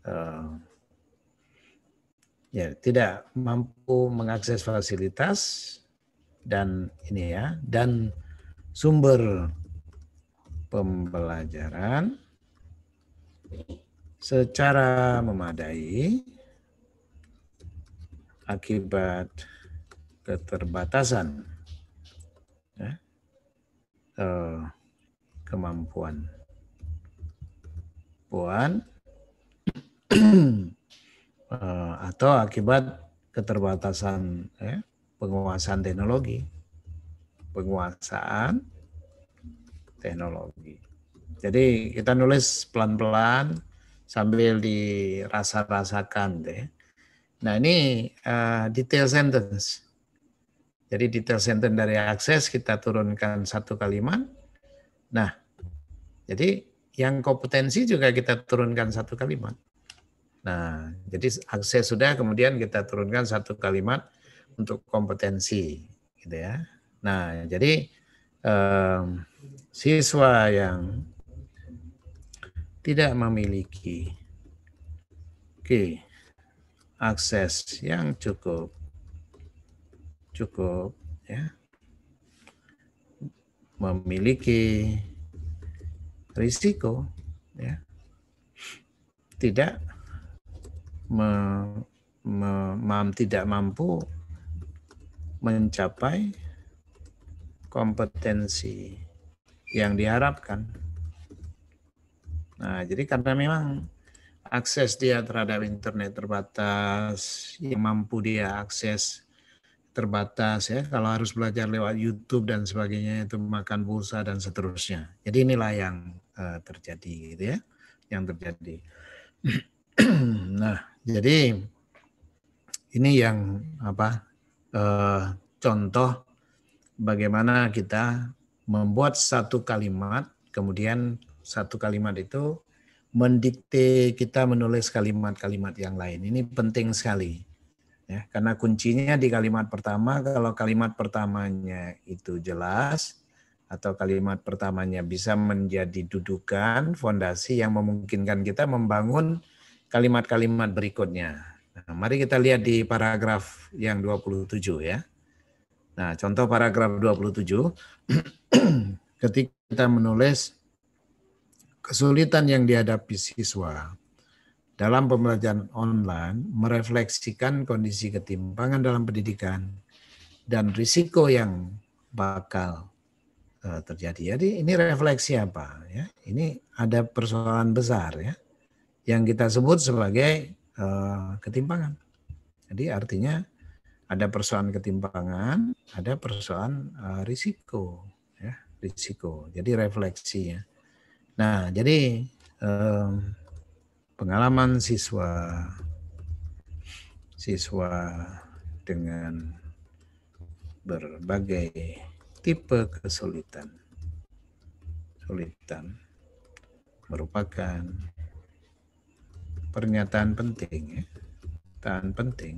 Uh, ya tidak mampu mengakses fasilitas dan ini ya dan sumber pembelajaran secara memadai akibat keterbatasan ya, eh, kemampuan puan <clears throat> eh, atau akibat keterbatasan ya, penguasaan teknologi penguasaan teknologi jadi kita nulis pelan-pelan sambil dirasa-rasakan deh. Nah ini uh, detail sentence. Jadi detail sentence dari akses kita turunkan satu kalimat. Nah, jadi yang kompetensi juga kita turunkan satu kalimat. Nah, jadi akses sudah kemudian kita turunkan satu kalimat untuk kompetensi, gitu ya. Nah, jadi um, siswa yang tidak memiliki oke okay. akses yang cukup cukup ya memiliki risiko ya tidak me, me, mam, tidak mampu mencapai kompetensi yang diharapkan Nah, jadi karena memang akses dia terhadap internet terbatas, yang mampu dia akses terbatas ya. Kalau harus belajar lewat YouTube dan sebagainya itu makan pulsa dan seterusnya. Jadi inilah yang uh, terjadi gitu ya, yang terjadi. <clears throat> nah, jadi ini yang apa? Uh, contoh bagaimana kita membuat satu kalimat kemudian satu kalimat itu mendikte kita menulis kalimat-kalimat yang lain. Ini penting sekali. Ya, karena kuncinya di kalimat pertama, kalau kalimat pertamanya itu jelas atau kalimat pertamanya bisa menjadi dudukan fondasi yang memungkinkan kita membangun kalimat-kalimat berikutnya. Nah, mari kita lihat di paragraf yang 27 ya. Nah, contoh paragraf 27 <clears throat> ketika kita menulis kesulitan yang dihadapi siswa dalam pembelajaran online merefleksikan kondisi ketimpangan dalam pendidikan dan risiko yang bakal uh, terjadi. Jadi ini refleksi apa? Ya, ini ada persoalan besar ya yang kita sebut sebagai uh, ketimpangan. Jadi artinya ada persoalan ketimpangan, ada persoalan uh, risiko, ya risiko. Jadi refleksi ya Nah, jadi um, pengalaman siswa siswa dengan berbagai tipe kesulitan. Kesulitan merupakan pernyataan penting ya. Pernyataan penting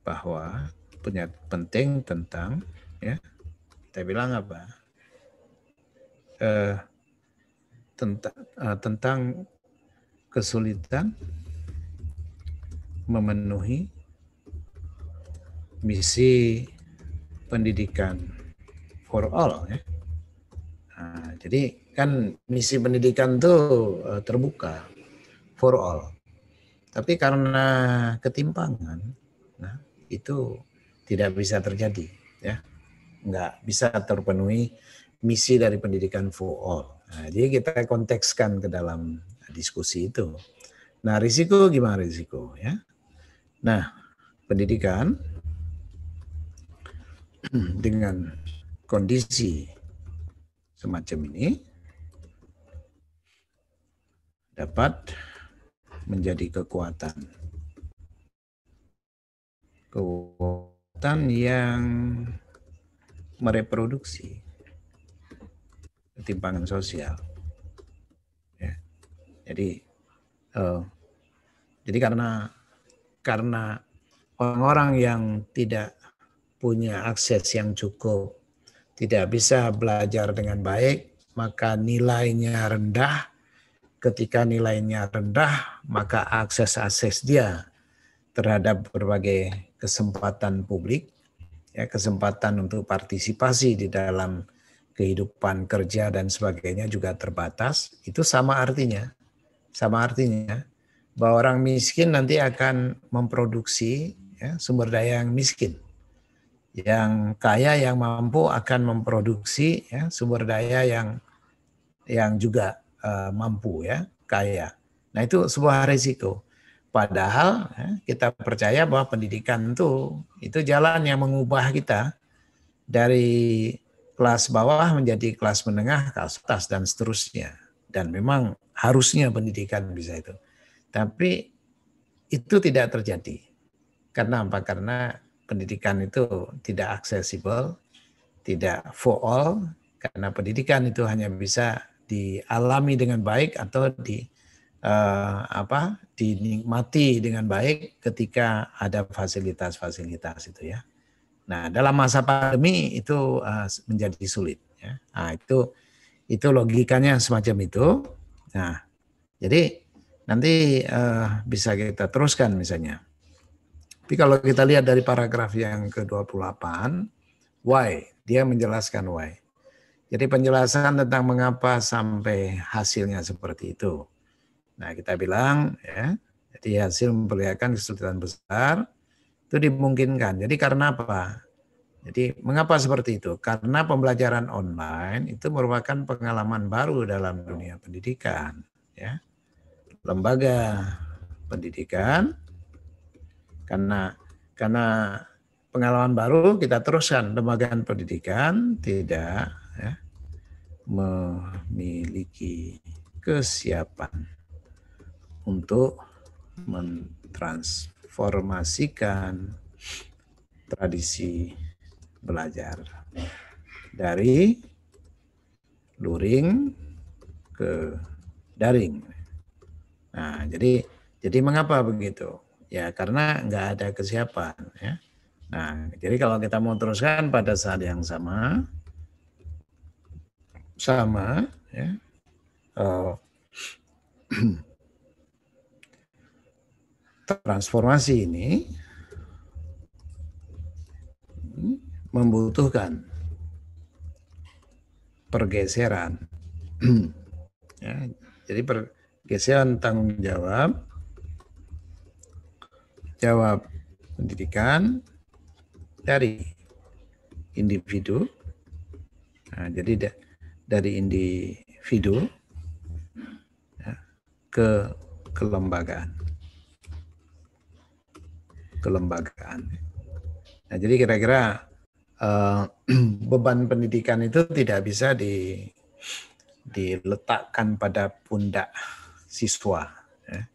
bahwa penting tentang ya kita bilang apa? Eh, tentang, uh, eh, tentang kesulitan memenuhi misi pendidikan for all ya. Nah, jadi kan misi pendidikan tuh eh, uh, terbuka for all. Tapi karena ketimpangan, nah itu tidak bisa terjadi ya. Nggak bisa terpenuhi misi dari pendidikan for all. Nah, jadi kita kontekskan ke dalam diskusi itu. Nah, risiko gimana risiko ya? Nah, pendidikan <clears throat> dengan kondisi semacam ini dapat menjadi kekuatan. Kekuatan yang mereproduksi ketimpangan sosial. Ya. Jadi uh, jadi karena karena orang-orang yang tidak punya akses yang cukup, tidak bisa belajar dengan baik, maka nilainya rendah. Ketika nilainya rendah, maka akses-akses dia terhadap berbagai kesempatan publik, ya kesempatan untuk partisipasi di dalam kehidupan kerja dan sebagainya juga terbatas, itu sama artinya. Sama artinya bahwa orang miskin nanti akan memproduksi ya, sumber daya yang miskin. Yang kaya yang mampu akan memproduksi ya, sumber daya yang yang juga uh, mampu ya, kaya. Nah, itu sebuah resiko. Padahal ya, kita percaya bahwa pendidikan itu itu jalan yang mengubah kita dari kelas bawah menjadi kelas menengah, kelas atas dan seterusnya. Dan memang harusnya pendidikan bisa itu. Tapi itu tidak terjadi. Karena apa? Karena pendidikan itu tidak aksesibel, tidak for all, karena pendidikan itu hanya bisa dialami dengan baik atau di eh, apa dinikmati dengan baik ketika ada fasilitas-fasilitas itu ya. Nah, dalam masa pandemi itu uh, menjadi sulit. Ya. Nah, itu itu logikanya semacam itu. Nah, jadi nanti uh, bisa kita teruskan misalnya. Tapi kalau kita lihat dari paragraf yang ke-28, why, dia menjelaskan why. Jadi penjelasan tentang mengapa sampai hasilnya seperti itu. Nah, kita bilang ya, jadi hasil memperlihatkan kesulitan besar itu dimungkinkan. Jadi karena apa? Jadi mengapa seperti itu? Karena pembelajaran online itu merupakan pengalaman baru dalam dunia pendidikan, ya. Lembaga pendidikan karena karena pengalaman baru kita teruskan lembaga pendidikan tidak ya, memiliki kesiapan untuk mentransfer formasikan tradisi belajar dari luring ke daring. Nah, jadi jadi mengapa begitu? Ya karena nggak ada kesiapan. Ya. Nah, jadi kalau kita mau teruskan pada saat yang sama, sama, ya, oh, <clears throat> transformasi ini membutuhkan pergeseran. <clears throat> ya, jadi pergeseran tanggung jawab, jawab pendidikan dari individu. Nah, jadi da dari individu ya, ke kelembagaan kelembagaan. Nah, jadi kira-kira uh, <clears throat> beban pendidikan itu tidak bisa di, diletakkan pada pundak siswa, ya.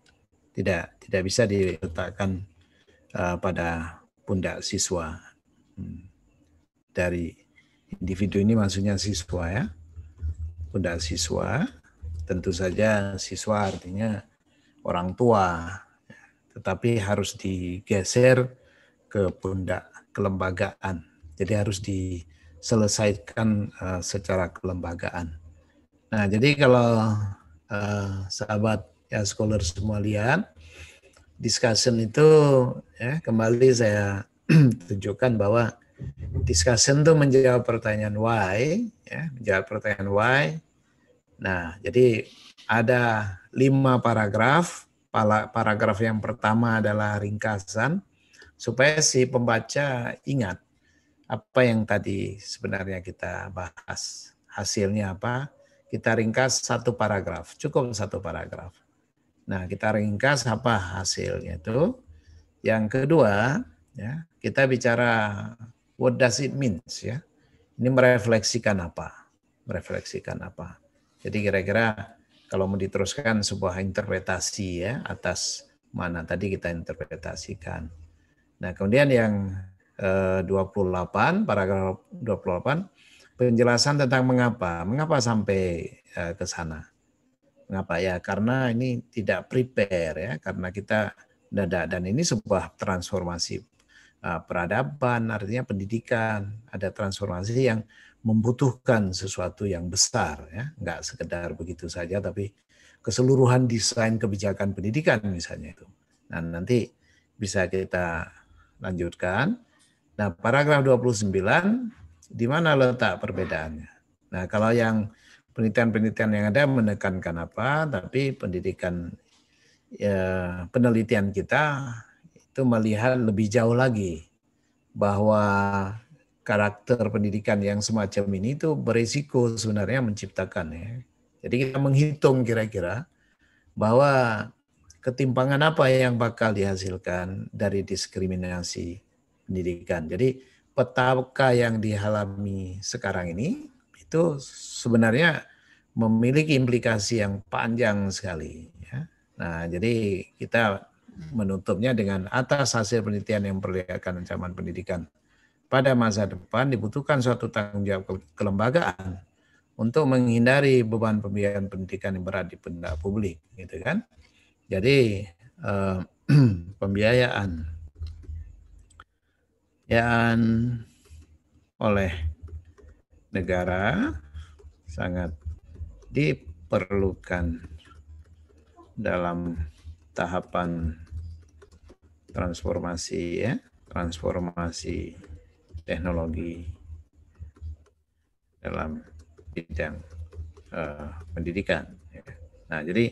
tidak tidak bisa diletakkan uh, pada pundak siswa hmm, dari individu ini maksudnya siswa ya, pundak siswa. Tentu saja siswa artinya orang tua, tetapi harus digeser ke pundak kelembagaan. Jadi harus diselesaikan uh, secara kelembagaan. Nah, jadi kalau uh, sahabat ya scholar semua lihat discussion itu ya kembali saya <clears throat> tunjukkan bahwa discussion itu menjawab pertanyaan why ya, menjawab pertanyaan why. Nah, jadi ada lima paragraf paragraf yang pertama adalah ringkasan supaya si pembaca ingat apa yang tadi sebenarnya kita bahas. Hasilnya apa? Kita ringkas satu paragraf, cukup satu paragraf. Nah, kita ringkas apa hasilnya itu. Yang kedua, ya, kita bicara what does it means ya. Ini merefleksikan apa? Merefleksikan apa? Jadi kira-kira kalau mau diteruskan sebuah interpretasi ya atas mana tadi kita interpretasikan. Nah, kemudian yang eh, 28 paragraf 28 penjelasan tentang mengapa, mengapa sampai eh, ke sana. Mengapa ya? Karena ini tidak prepare ya, karena kita dada dan ini sebuah transformasi eh, peradaban, artinya pendidikan, ada transformasi yang membutuhkan sesuatu yang besar ya nggak sekedar begitu saja tapi keseluruhan desain kebijakan pendidikan misalnya itu nah nanti bisa kita lanjutkan nah paragraf 29 di mana letak perbedaannya nah kalau yang penelitian-penelitian yang ada menekankan apa tapi pendidikan ya, penelitian kita itu melihat lebih jauh lagi bahwa karakter pendidikan yang semacam ini itu berisiko sebenarnya menciptakan ya. Jadi kita menghitung kira-kira bahwa ketimpangan apa yang bakal dihasilkan dari diskriminasi pendidikan. Jadi petaka yang dialami sekarang ini itu sebenarnya memiliki implikasi yang panjang sekali. Ya. Nah, jadi kita menutupnya dengan atas hasil penelitian yang memperlihatkan ancaman pendidikan pada masa depan dibutuhkan suatu tanggung jawab kelembagaan untuk menghindari beban pembiayaan pendidikan yang berat di benda publik, gitu kan? Jadi eh, <clears throat> pembiayaan yang oleh negara sangat diperlukan dalam tahapan transformasi ya, transformasi teknologi dalam bidang uh, pendidikan. Ya. Nah, jadi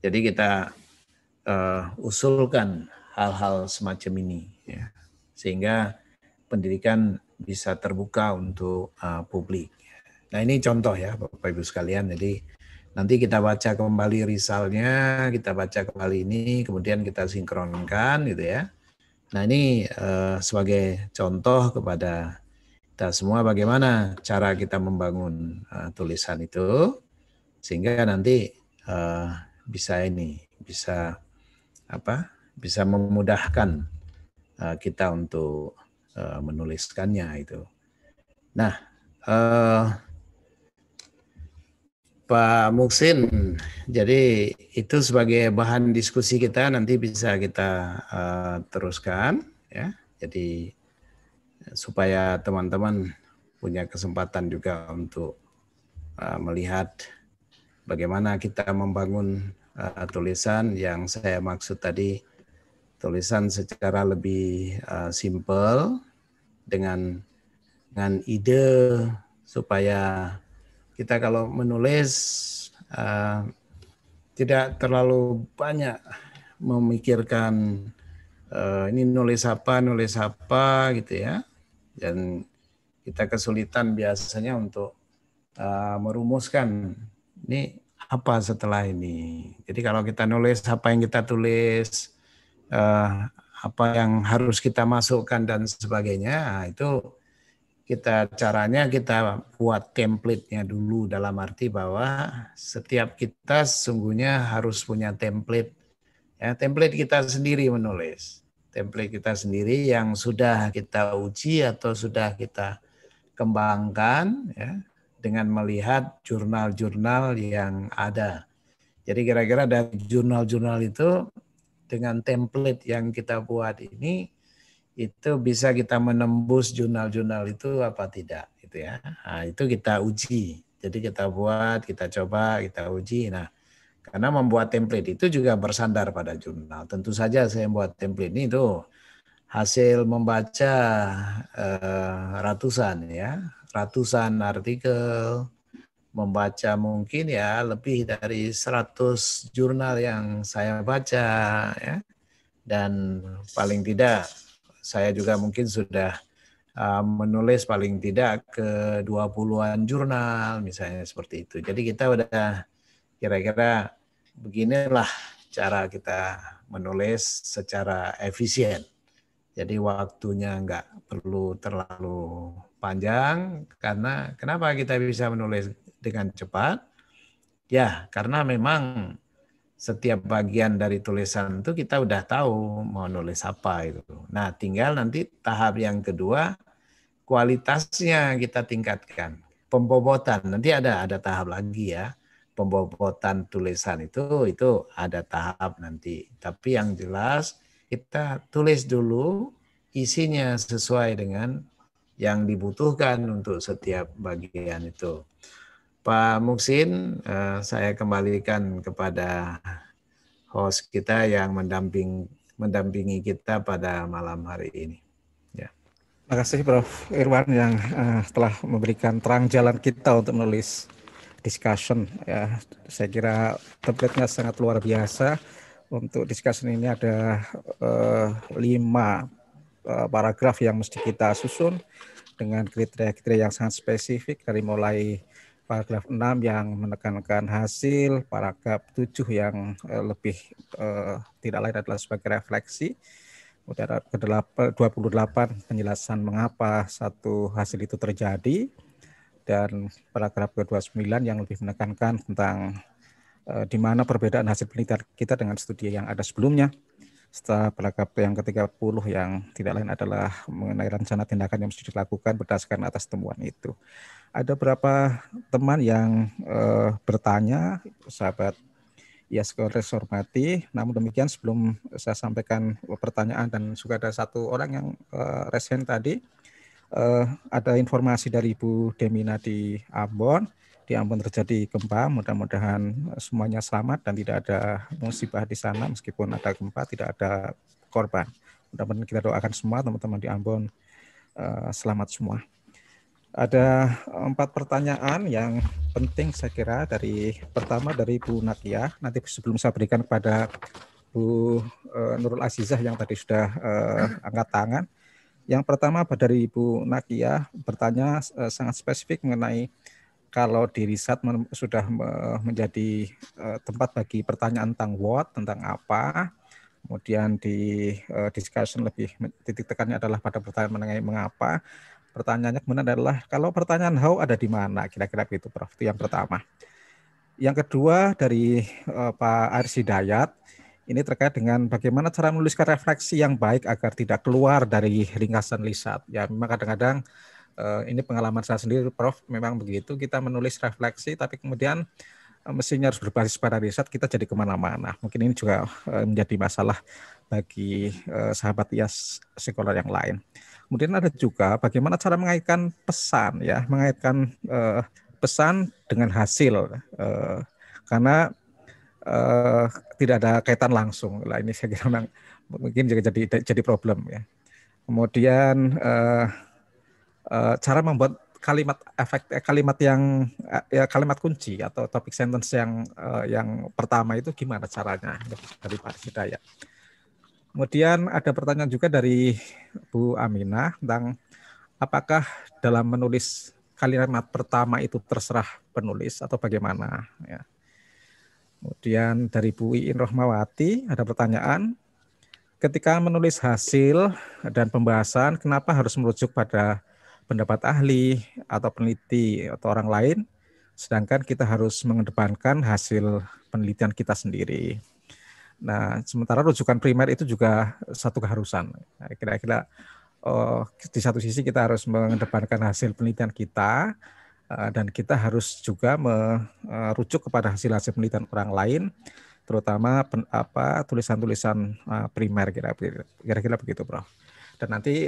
jadi kita uh, usulkan hal-hal semacam ini, ya. sehingga pendidikan bisa terbuka untuk uh, publik. Nah, ini contoh ya, Bapak Ibu sekalian. Jadi nanti kita baca kembali risalnya, kita baca kembali ini, kemudian kita sinkronkan, gitu ya. Nah ini uh, sebagai contoh kepada kita semua bagaimana cara kita membangun uh, tulisan itu sehingga nanti uh, bisa ini bisa apa bisa memudahkan uh, kita untuk uh, menuliskannya itu. Nah uh, Pak Muksin, jadi itu sebagai bahan diskusi kita nanti bisa kita uh, teruskan ya. Jadi eh, supaya teman-teman punya kesempatan juga untuk uh, melihat bagaimana kita membangun uh, tulisan yang saya maksud tadi tulisan secara lebih uh, simple dengan dengan ide supaya kita kalau menulis uh, tidak terlalu banyak memikirkan uh, ini nulis apa nulis apa gitu ya dan kita kesulitan biasanya untuk uh, merumuskan ini apa setelah ini jadi kalau kita nulis apa yang kita tulis uh, apa yang harus kita masukkan dan sebagainya nah itu kita caranya kita buat template-nya dulu dalam arti bahwa setiap kita sesungguhnya harus punya template ya template kita sendiri menulis template kita sendiri yang sudah kita uji atau sudah kita kembangkan ya dengan melihat jurnal-jurnal yang ada jadi kira-kira dari jurnal-jurnal itu dengan template yang kita buat ini itu bisa kita menembus jurnal-jurnal itu apa tidak gitu ya. Nah, itu kita uji. Jadi kita buat, kita coba, kita uji. Nah, karena membuat template itu juga bersandar pada jurnal. Tentu saja saya membuat template ini itu hasil membaca eh, ratusan ya, ratusan artikel, membaca mungkin ya lebih dari 100 jurnal yang saya baca ya. Dan paling tidak saya juga mungkin sudah uh, menulis paling tidak ke 20-an jurnal misalnya seperti itu. Jadi kita udah kira-kira beginilah cara kita menulis secara efisien. Jadi waktunya nggak perlu terlalu panjang karena kenapa kita bisa menulis dengan cepat? Ya, karena memang setiap bagian dari tulisan itu kita udah tahu mau nulis apa itu. Nah, tinggal nanti tahap yang kedua kualitasnya kita tingkatkan. Pembobotan nanti ada ada tahap lagi ya. Pembobotan tulisan itu itu ada tahap nanti. Tapi yang jelas kita tulis dulu isinya sesuai dengan yang dibutuhkan untuk setiap bagian itu. Pak Muksin, eh, saya kembalikan kepada host kita yang mendamping, mendampingi kita pada malam hari ini. Ya. Terima kasih Prof. Irwan yang eh, telah memberikan terang jalan kita untuk menulis discussion. Ya, saya kira template sangat luar biasa. Untuk discussion ini ada eh, lima paragraf yang mesti kita susun dengan kriteria-kriteria yang sangat spesifik dari mulai paragraf 6 yang menekankan hasil, paragraf 7 yang uh, lebih uh, tidak lain adalah sebagai refleksi, kemudian ke-28 penjelasan mengapa satu hasil itu terjadi, dan paragraf ke-29 yang lebih menekankan tentang eh, di mana perbedaan hasil penelitian kita dengan studi yang ada sebelumnya, setelah paragraf yang ke-30 yang tidak lain adalah mengenai rencana tindakan yang mesti dilakukan berdasarkan atas temuan itu ada berapa teman yang uh, bertanya, sahabat sekolah hormati. Namun demikian sebelum saya sampaikan pertanyaan dan juga ada satu orang yang uh, resen tadi, uh, ada informasi dari Ibu Demina di Ambon. Di Ambon terjadi gempa, mudah-mudahan semuanya selamat dan tidak ada musibah di sana meskipun ada gempa, tidak ada korban. Mudah-mudahan kita doakan semua teman-teman di Ambon uh, selamat semua. Ada empat pertanyaan yang penting saya kira dari pertama dari Bu Nakia. Nanti sebelum saya berikan kepada Bu eh, Nurul Azizah yang tadi sudah eh, angkat tangan. Yang pertama dari Bu Nakia bertanya eh, sangat spesifik mengenai kalau di riset sudah menjadi tempat bagi pertanyaan tentang what, tentang apa, kemudian di discussion lebih titik tekannya adalah pada pertanyaan mengenai mengapa pertanyaannya kemudian adalah kalau pertanyaan how ada di mana kira-kira begitu Prof. Itu yang pertama. Yang kedua dari uh, Pak Arsi Dayat ini terkait dengan bagaimana cara menuliskan refleksi yang baik agar tidak keluar dari ringkasan lisan. Ya memang kadang-kadang uh, ini pengalaman saya sendiri Prof memang begitu kita menulis refleksi tapi kemudian eh, mesinnya mestinya harus berbasis pada riset kita jadi kemana-mana. Mungkin ini juga menjadi masalah bagi sahabat IAS ya, sekolah yang lain. Kemudian ada juga bagaimana cara mengaitkan pesan ya, mengaitkan eh, pesan dengan hasil eh, karena eh, tidak ada kaitan langsung. Lah ini saya kira memang mungkin jadi jadi problem ya. Kemudian eh, eh, cara membuat kalimat efek eh, kalimat yang eh, ya kalimat kunci atau topik sentence yang eh, yang pertama itu gimana caranya dari Pak Hidayat. Kemudian ada pertanyaan juga dari Bu Aminah tentang apakah dalam menulis kalimat pertama itu terserah penulis atau bagaimana ya. Kemudian dari Bu Iin Rohmawati ada pertanyaan ketika menulis hasil dan pembahasan kenapa harus merujuk pada pendapat ahli atau peneliti atau orang lain sedangkan kita harus mengedepankan hasil penelitian kita sendiri. Nah, sementara rujukan primer itu juga satu keharusan. Nah, kira-kira nah, di satu sisi kita harus mengedepankan hasil penelitian kita eh, dan kita harus juga merujuk eh, kepada hasil-hasil penelitian orang lain, terutama apa tulisan-tulisan primer kira-kira begitu, Prof. Dan nanti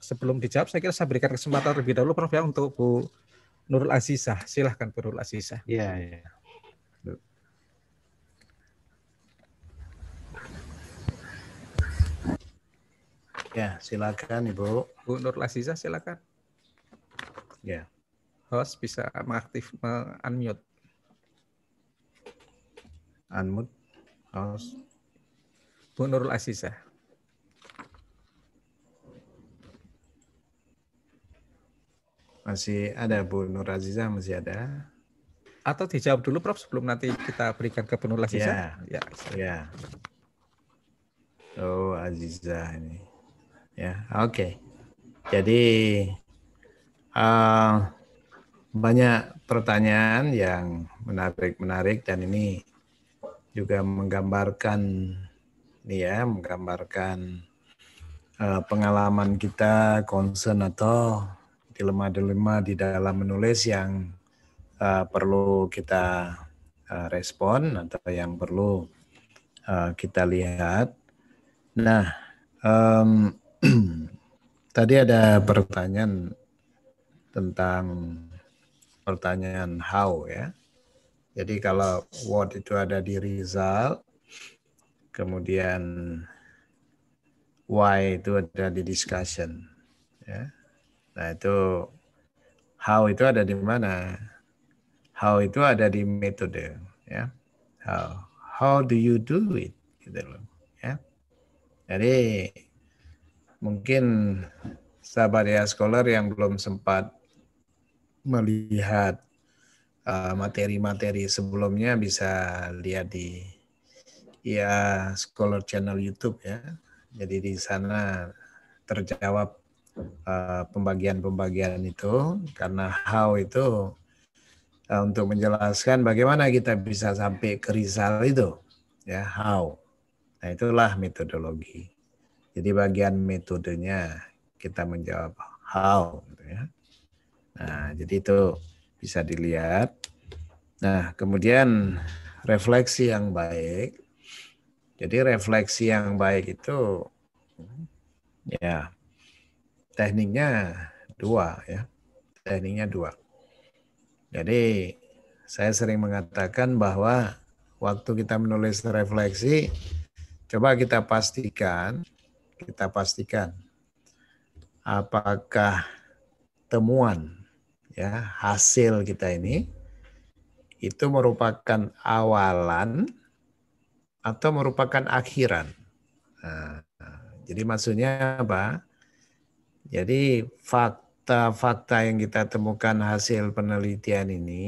sebelum dijawab, saya kira saya berikan kesempatan terlebih dahulu, Prof, ya untuk Bu Nurul Azizah. Silahkan, Bu Nurul Azizah. Iya, iya. Ya, silakan Ibu. Bu Nur Laziza silakan. Ya. Host bisa mengaktif unmute. Unmute. Host. Bu Nur Aziza. Masih ada Bu Nur Aziza masih ada. Atau dijawab dulu Prof sebelum nanti kita berikan ke Bu Nur Aziza. Ya. Ya. ya. Oh Aziza ini. Ya, oke. Okay. Jadi uh, banyak pertanyaan yang menarik-menarik dan ini juga menggambarkan nih ya, menggambarkan uh, pengalaman kita concern atau dilema-dilema di dalam menulis yang uh, perlu kita uh, respon atau yang perlu uh, kita lihat. Nah, um, <clears throat> Tadi ada pertanyaan tentang pertanyaan how ya. Jadi kalau what itu ada di result, kemudian why itu ada di discussion. Ya. Nah itu how itu ada di mana? How itu ada di metode. Ya. How, how do you do it? Gitu loh. Ya. Jadi mungkin sahabat ya scholar yang belum sempat melihat eh, materi-materi uh, sebelumnya bisa lihat di ya scholar channel YouTube ya. Jadi di sana terjawab eh, pembagian-pembagian uh, itu karena how itu uh, untuk menjelaskan bagaimana kita bisa sampai ke result itu ya how nah itulah metodologi jadi bagian metodenya kita menjawab how. Gitu ya. Nah, jadi itu bisa dilihat. Nah, kemudian refleksi yang baik. Jadi refleksi yang baik itu ya tekniknya dua ya. Tekniknya dua. Jadi saya sering mengatakan bahwa waktu kita menulis refleksi coba kita pastikan kita pastikan apakah temuan ya hasil kita ini itu merupakan awalan atau merupakan akhiran. Nah, jadi maksudnya apa? Jadi fakta-fakta yang kita temukan hasil penelitian ini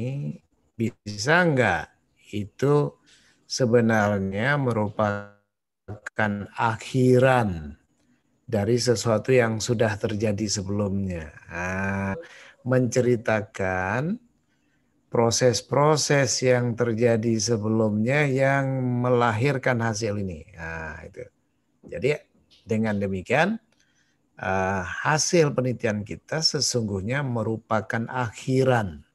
bisa enggak itu sebenarnya merupakan mendapatkan akhiran dari sesuatu yang sudah terjadi sebelumnya. Nah, menceritakan proses-proses yang terjadi sebelumnya yang melahirkan hasil ini. Nah, itu. Jadi dengan demikian ah, hasil penelitian kita sesungguhnya merupakan akhiran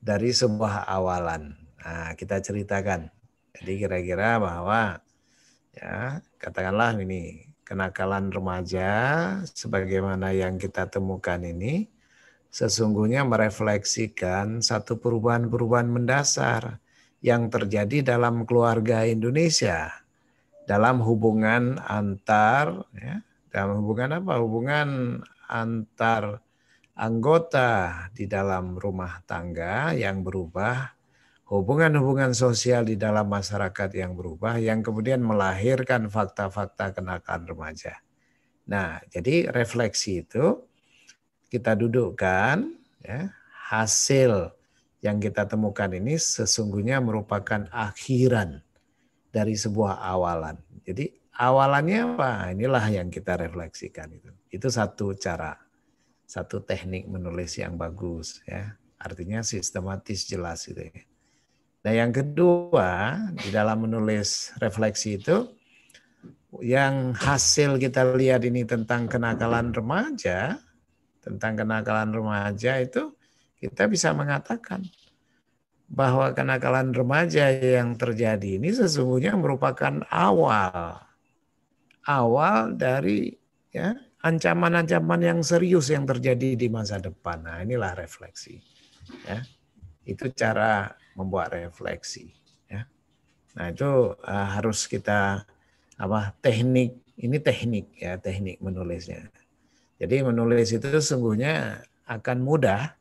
dari sebuah awalan. Nah, kita ceritakan. Jadi kira-kira bahwa ya katakanlah ini kenakalan remaja sebagaimana yang kita temukan ini sesungguhnya merefleksikan satu perubahan-perubahan mendasar yang terjadi dalam keluarga Indonesia dalam hubungan antar ya, dalam hubungan apa hubungan antar anggota di dalam rumah tangga yang berubah hubungan-hubungan sosial di dalam masyarakat yang berubah yang kemudian melahirkan fakta-fakta kenakalan remaja. Nah, jadi refleksi itu kita dudukkan ya, hasil yang kita temukan ini sesungguhnya merupakan akhiran dari sebuah awalan. Jadi awalannya apa? Inilah yang kita refleksikan itu. Itu satu cara, satu teknik menulis yang bagus ya. Artinya sistematis jelas gitu ya. Nah yang kedua di dalam menulis refleksi itu yang hasil kita lihat ini tentang kenakalan remaja, tentang kenakalan remaja itu kita bisa mengatakan bahwa kenakalan remaja yang terjadi ini sesungguhnya merupakan awal awal dari ya ancaman-ancaman yang serius yang terjadi di masa depan. Nah, inilah refleksi. Ya. Itu cara membuat refleksi ya nah itu uh, harus kita apa teknik ini teknik ya teknik menulisnya jadi menulis itu sesungguhnya akan mudah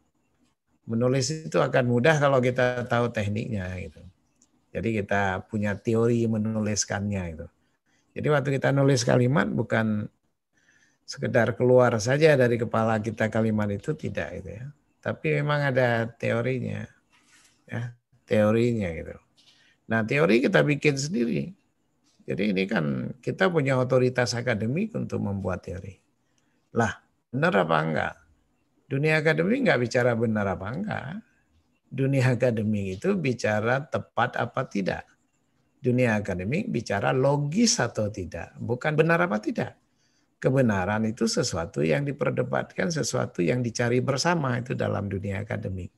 menulis itu akan mudah kalau kita tahu tekniknya gitu jadi kita punya teori menuliskannya itu jadi waktu kita nulis kalimat bukan sekedar keluar saja dari kepala kita kalimat itu tidak itu ya. Tapi memang ada teorinya. Ya, teorinya gitu. Nah teori kita bikin sendiri. Jadi ini kan kita punya otoritas akademik untuk membuat teori. Lah benar apa enggak? Dunia akademik enggak bicara benar apa enggak. Dunia akademik itu bicara tepat apa tidak. Dunia akademik bicara logis atau tidak, bukan benar apa tidak kebenaran itu sesuatu yang diperdebatkan, sesuatu yang dicari bersama itu dalam dunia akademik.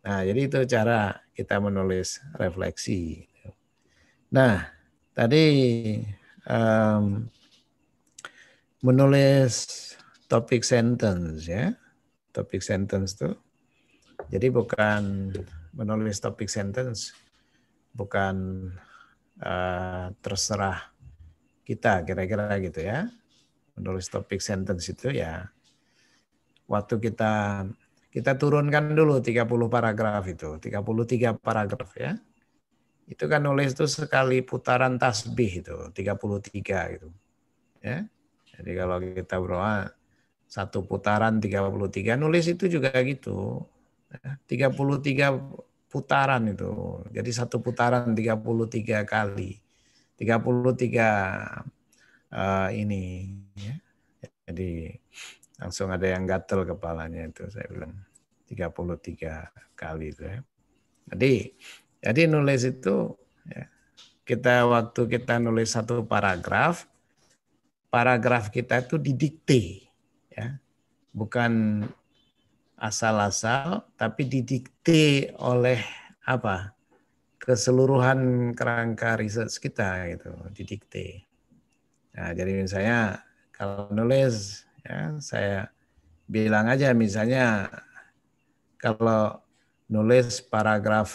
Nah, jadi itu cara kita menulis refleksi. Nah, tadi um, menulis topic sentence ya. Topic sentence tuh. Jadi bukan menulis topic sentence bukan uh, terserah kita kira-kira gitu ya. Menulis topic sentence itu ya waktu kita kita turunkan dulu 30 paragraf itu, 33 paragraf ya. Itu kan nulis itu sekali putaran tasbih itu, 33 gitu. Ya. Jadi kalau kita berdoa satu putaran 33, nulis itu juga gitu. 33 ya, putaran itu. Jadi satu putaran 33 kali. 33 uh, eh, ini ya. Jadi Langsung ada yang gatel kepalanya itu saya bilang. 33 kali itu ya. Jadi jadi nulis itu ya, kita waktu kita nulis satu paragraf paragraf kita itu didikte ya. Bukan asal-asal tapi didikte oleh apa? keseluruhan kerangka riset kita gitu didikte. Nah, jadi misalnya kalau nulis Ya, saya bilang aja misalnya kalau nulis paragraf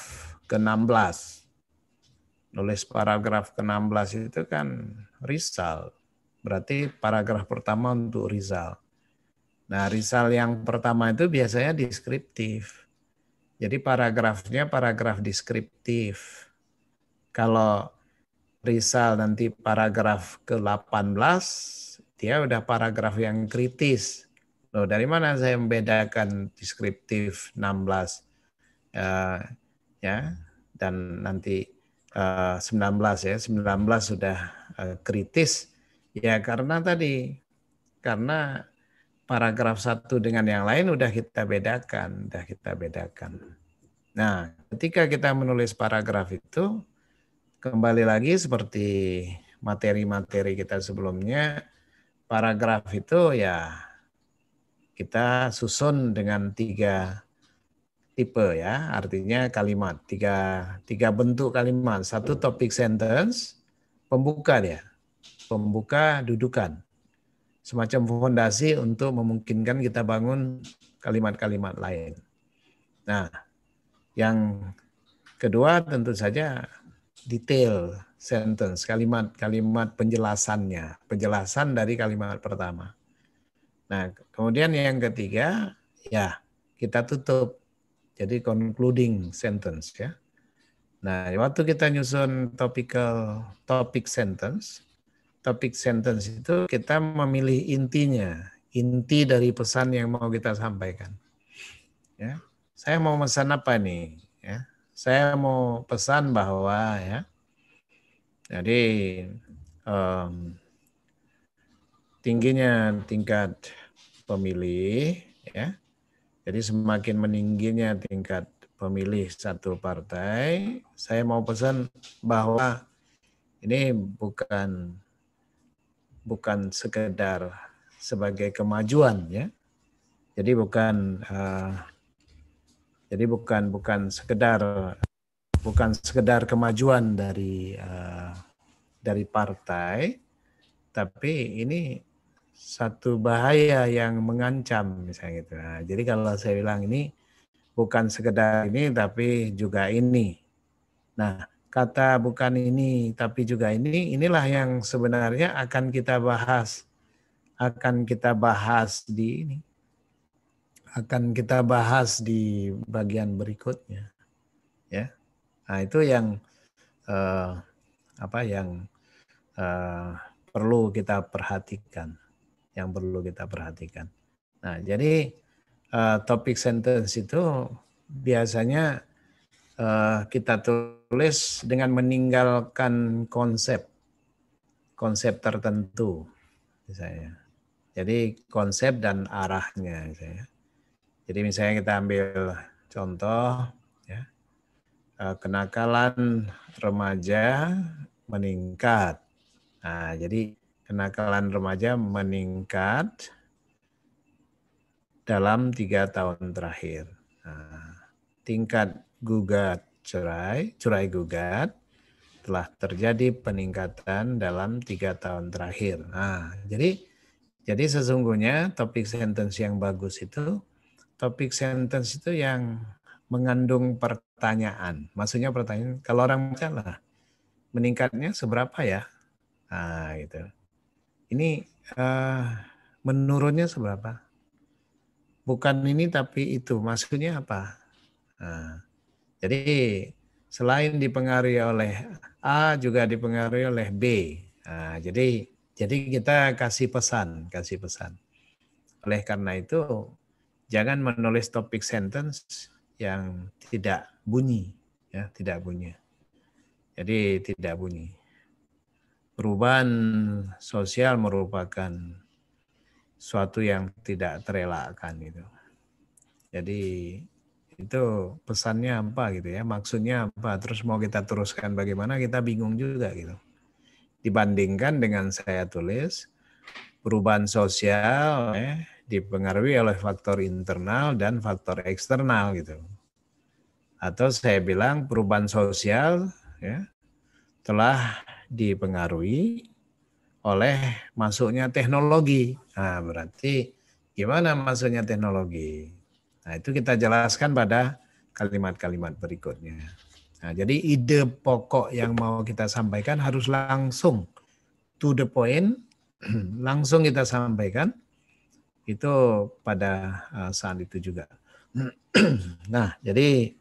ke-16. Nulis paragraf ke-16 itu kan risal. Berarti paragraf pertama untuk risal. Nah, risal yang pertama itu biasanya deskriptif. Jadi paragrafnya paragraf deskriptif. Kalau risal nanti paragraf ke-18 dia ya, udah paragraf yang kritis. Loh, dari mana saya membedakan deskriptif 16 uh, eh, ya dan nanti uh, eh, 19 ya, 19 sudah uh, kritis ya karena tadi karena paragraf satu dengan yang lain udah kita bedakan, udah kita bedakan. Nah, ketika kita menulis paragraf itu kembali lagi seperti materi-materi kita sebelumnya paragraf itu ya kita susun dengan tiga tipe ya, artinya kalimat tiga tiga bentuk kalimat. Satu topic sentence, pembuka ya, pembuka dudukan, semacam fondasi untuk memungkinkan kita bangun kalimat-kalimat lain. Nah, yang kedua tentu saja detail sentence, kalimat kalimat penjelasannya, penjelasan dari kalimat pertama. Nah, kemudian yang ketiga, ya kita tutup. Jadi concluding sentence ya. Nah, waktu kita nyusun topical topic sentence, topic sentence itu kita memilih intinya, inti dari pesan yang mau kita sampaikan. Ya, saya mau pesan apa nih? Ya, saya mau pesan bahwa ya jadi um, tingginya tingkat pemilih, ya. Jadi semakin meningginya tingkat pemilih satu partai, saya mau pesan bahwa ini bukan bukan sekedar sebagai kemajuan ya. Jadi bukan uh, jadi bukan bukan sekedar bukan sekedar kemajuan dari eh, dari partai, tapi ini satu bahaya yang mengancam misalnya gitu. Nah, jadi kalau saya bilang ini bukan sekedar ini tapi juga ini. Nah, kata bukan ini tapi juga ini inilah yang sebenarnya akan kita bahas akan kita bahas di ini akan kita bahas di bagian berikutnya ya Nah, itu yang eh, apa yang eh, perlu kita perhatikan, yang perlu kita perhatikan. Nah, jadi eh, topik sentence itu biasanya eh, kita tulis dengan meninggalkan konsep konsep tertentu misalnya. Jadi konsep dan arahnya misalnya. Jadi misalnya kita ambil contoh Eh, kenakalan remaja meningkat. Nah, jadi kenakalan remaja meningkat dalam tiga tahun terakhir. Nah, tingkat gugat cerai, cerai gugat telah terjadi peningkatan dalam tiga tahun terakhir. Nah, jadi jadi sesungguhnya topik sentence yang bagus itu topik sentence itu yang mengandung pertanyaan. Maksudnya pertanyaan, kalau orang baca lah, meningkatnya seberapa ya? Nah, gitu. Ini uh, menurunnya seberapa? Bukan ini tapi itu. Maksudnya apa? Nah, jadi selain dipengaruhi oleh A juga dipengaruhi oleh B. Nah, jadi jadi kita kasih pesan, kasih pesan. Oleh karena itu, jangan menulis topik sentence yang tidak bunyi ya tidak bunyi jadi tidak bunyi perubahan sosial merupakan suatu yang tidak terelakkan gitu jadi itu pesannya apa gitu ya maksudnya apa terus mau kita teruskan bagaimana kita bingung juga gitu dibandingkan dengan saya tulis perubahan sosial eh, dipengaruhi oleh faktor internal dan faktor eksternal gitu. Atau saya bilang perubahan sosial ya telah dipengaruhi oleh masuknya teknologi. Nah, berarti gimana masuknya teknologi? Nah, itu kita jelaskan pada kalimat-kalimat berikutnya. Nah, jadi ide pokok yang mau kita sampaikan harus langsung to the point, <clears throat> langsung kita sampaikan itu pada eh, saat itu juga. <clears throat> nah, jadi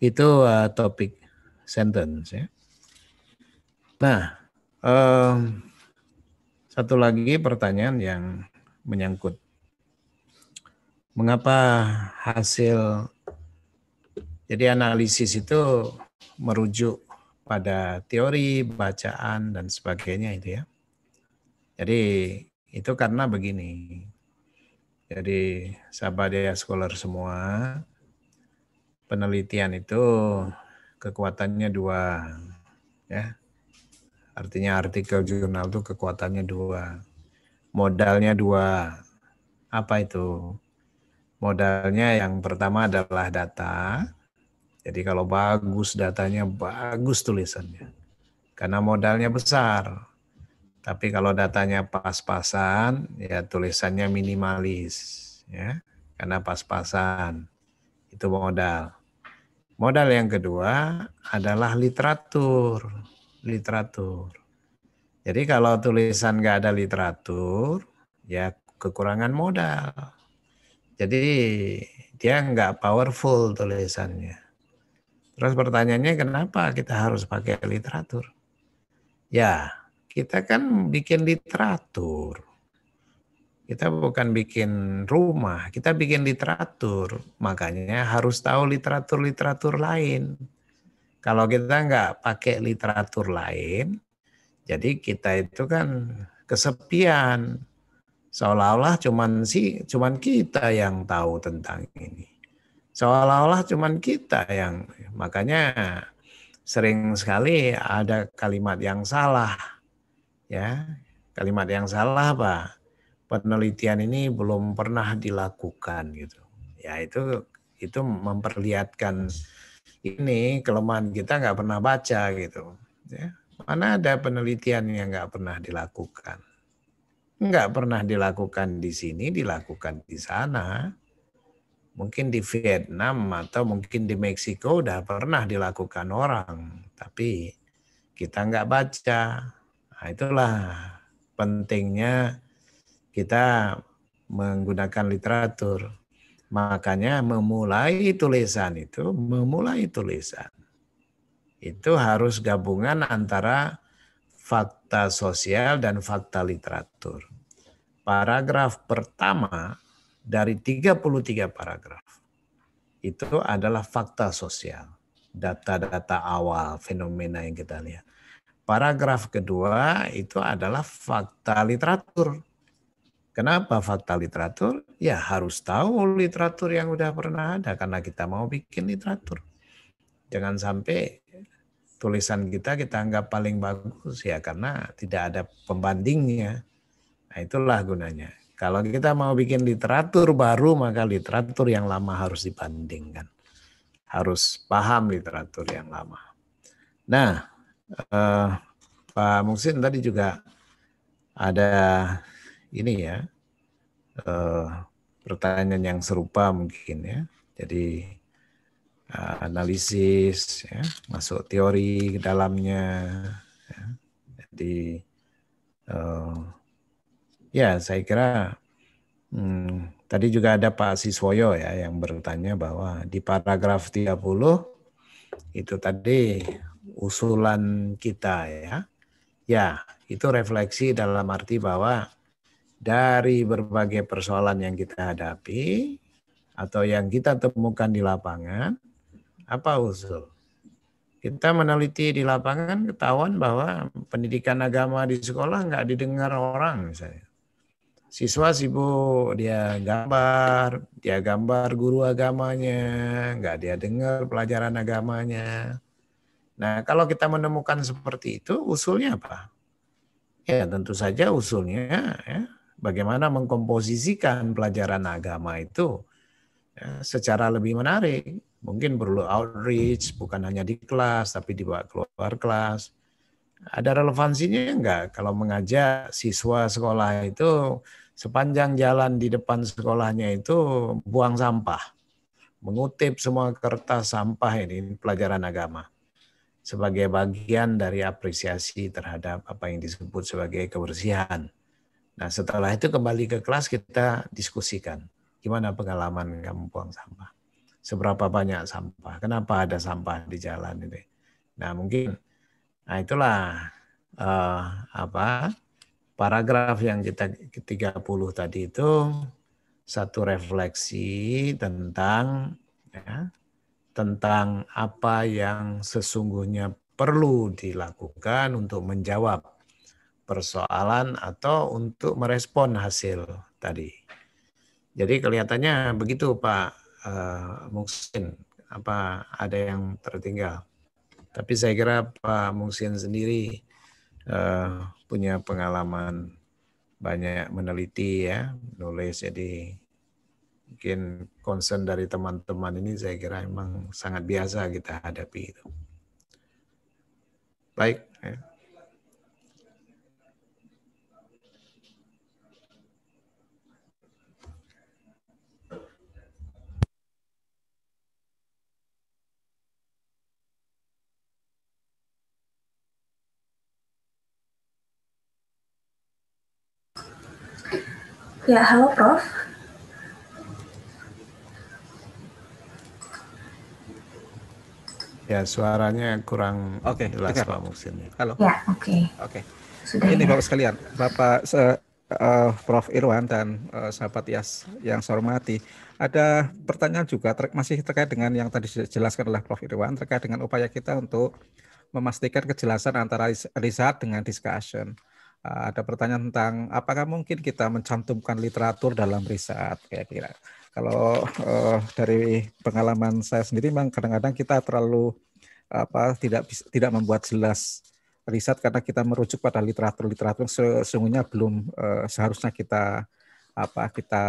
itu eh, topik sentence ya. Nah, um, satu lagi pertanyaan yang menyangkut mengapa hasil jadi analisis itu merujuk pada teori, bacaan dan sebagainya itu ya. Jadi itu karena begini, jadi sahabat ya scholar semua, penelitian itu kekuatannya dua. ya Artinya artikel jurnal itu kekuatannya dua. Modalnya dua. Apa itu? Modalnya yang pertama adalah data. Jadi kalau bagus datanya, bagus tulisannya. Karena modalnya besar tapi kalau datanya pas-pasan, ya tulisannya minimalis, ya karena pas-pasan itu modal. Modal yang kedua adalah literatur, literatur. Jadi kalau tulisan nggak ada literatur, ya kekurangan modal. Jadi dia nggak powerful tulisannya. Terus pertanyaannya kenapa kita harus pakai literatur? Ya, kita kan bikin literatur. Kita bukan bikin rumah, kita bikin literatur. Makanya harus tahu literatur-literatur lain. Kalau kita nggak pakai literatur lain, jadi kita itu kan kesepian. Seolah-olah cuman si, cuman kita yang tahu tentang ini. Seolah-olah cuman kita yang makanya sering sekali ada kalimat yang salah Ya, kalimat yang salah Pak. Penelitian ini belum pernah dilakukan gitu. Ya itu itu memperlihatkan ini kelemahan kita nggak pernah baca gitu. Ya. Mana ada penelitian yang nggak pernah dilakukan? Nggak pernah dilakukan di sini, dilakukan di sana. Mungkin di Vietnam atau mungkin di Meksiko udah pernah dilakukan orang. Tapi kita nggak baca, Nah, itulah pentingnya kita menggunakan literatur. Makanya memulai tulisan itu, memulai tulisan. Itu harus gabungan antara fakta sosial dan fakta literatur. Paragraf pertama dari 33 paragraf itu adalah fakta sosial, data-data awal fenomena yang kita lihat. Paragraf kedua itu adalah fakta literatur. Kenapa fakta literatur? Ya harus tahu literatur yang sudah pernah ada karena kita mau bikin literatur. Jangan sampai tulisan kita kita anggap paling bagus ya karena tidak ada pembandingnya. Nah itulah gunanya. Kalau kita mau bikin literatur baru maka literatur yang lama harus dibandingkan. Harus paham literatur yang lama. Nah, uh, Pak Mungsin tadi juga ada ini ya uh, pertanyaan yang serupa mungkin ya. Jadi uh, analisis, ya, masuk teori ke dalamnya. Ya. Jadi uh, ya saya kira hmm, tadi juga ada Pak Siswoyo ya yang bertanya bahwa di paragraf 30 itu tadi usulan kita ya. Ya, itu refleksi dalam arti bahwa dari berbagai persoalan yang kita hadapi atau yang kita temukan di lapangan, apa usul? Kita meneliti di lapangan ketahuan bahwa pendidikan agama di sekolah nggak didengar orang misalnya. Siswa sibuk, dia gambar, dia gambar guru agamanya, nggak dia dengar pelajaran agamanya Nah, kalau kita menemukan seperti itu, usulnya apa? Ya, tentu saja usulnya ya, bagaimana mengkomposisikan pelajaran agama itu ya, secara lebih menarik. Mungkin perlu outreach, bukan hanya di kelas, tapi dibawa keluar kelas. Ada relevansinya enggak kalau mengajak siswa sekolah itu sepanjang jalan di depan sekolahnya itu buang sampah, mengutip semua kertas sampah ini pelajaran agama sebagai bagian dari apresiasi terhadap apa yang disebut sebagai kebersihan. Nah, setelah itu kembali ke kelas kita diskusikan gimana pengalaman kamu buang sampah. Seberapa banyak sampah? Kenapa ada sampah di jalan ini? Nah, mungkin nah itulah uh, apa paragraf yang kita 30 tadi itu satu refleksi tentang ya, tentang apa yang sesungguhnya perlu dilakukan untuk menjawab persoalan atau untuk merespon hasil tadi. Jadi kelihatannya begitu Pak uh, eh, Mungsin, apa ada yang tertinggal. Tapi saya kira Pak Mungsin sendiri eh, punya pengalaman banyak meneliti ya, nulis jadi mungkin concern dari teman-teman ini saya kira memang sangat biasa kita hadapi itu. Baik. Ya. Ya, halo Prof. Ya, suaranya kurang okay, jelas dengar. Halo. Ya, oke. Okay. Oke. Okay. Ini ya. Bapak sekalian, Bapak se uh, Prof Irwan dan uh, sahabat Yas yang saya hormati, ada pertanyaan juga ter masih terkait dengan yang tadi dijelaskan oleh Prof Irwan terkait dengan upaya kita untuk memastikan kejelasan antara riset dengan discussion. Uh, eh, ada pertanyaan tentang apakah mungkin kita mencantumkan literatur dalam riset kayak kira kalau uh, dari pengalaman saya sendiri memang kadang-kadang kita terlalu apa tidak tidak membuat jelas riset karena kita merujuk pada literatur-literatur sesungguhnya belum uh, seharusnya kita apa kita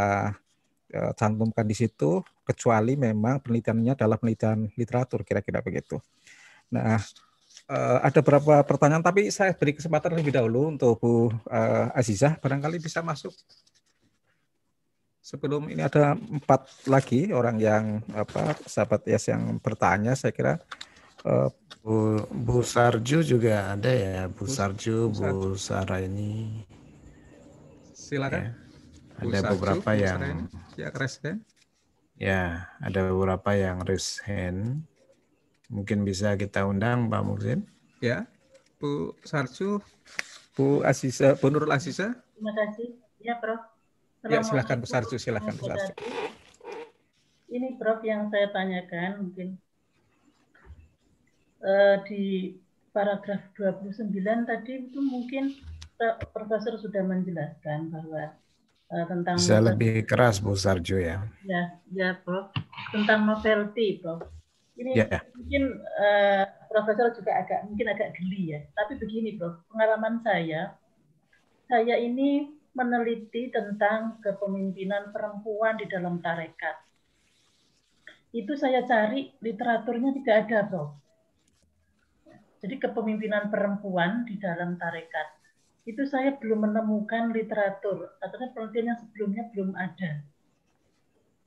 uh, cantumkan di situ kecuali memang penelitiannya adalah penelitian literatur kira-kira begitu. Nah, uh, ada beberapa pertanyaan tapi saya beri kesempatan lebih dahulu untuk Bu uh, Azizah barangkali bisa masuk sebelum ini ada empat lagi orang yang apa sahabat Yes yang bertanya saya kira uh, Bu, Bu Sarju juga ada ya Bu Sarju Bu, Bu ini silakan ya. ada Sarju, beberapa Sarju, yang ya raise hand ya ada beberapa yang raise hand mungkin bisa kita undang Pak Muzin ya Bu Sarju Bu Asisa Bu Nurul Asisa terima kasih ya Prof Ya, silahkan Besar Ju, silahkan Besar Ju. Ini Prof yang saya tanyakan mungkin uh, di paragraf 29 tadi itu mungkin Profesor sudah menjelaskan bahwa uh, tentang bisa lebih keras Bu Sarjo ya. Ya, ya Prof. Tentang novelty, Prof. Ini yeah. mungkin uh, Profesor juga agak mungkin agak geli ya. Tapi begini, Prof. Pengalaman saya, saya ini meneliti tentang kepemimpinan perempuan di dalam tarekat. Itu saya cari literaturnya tidak ada, Bro. Jadi kepemimpinan perempuan di dalam tarekat. Itu saya belum menemukan literatur, atau penelitian yang sebelumnya belum ada.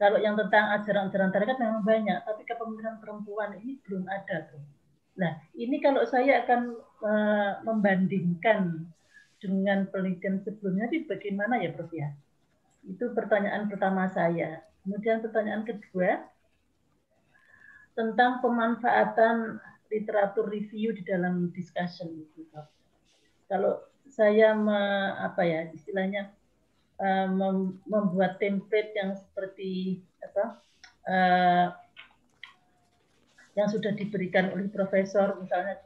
Kalau yang tentang ajaran-ajaran tarekat memang banyak, tapi kepemimpinan perempuan ini belum ada, Bro. Nah, ini kalau saya akan eh, membandingkan dengan penelitian sebelumnya di bagaimana ya Prof ya? Itu pertanyaan pertama saya. Kemudian pertanyaan kedua tentang pemanfaatan literatur review di dalam discussion itu. Kalau saya me, apa ya istilahnya e, membuat template yang seperti apa e, yang sudah diberikan oleh profesor misalnya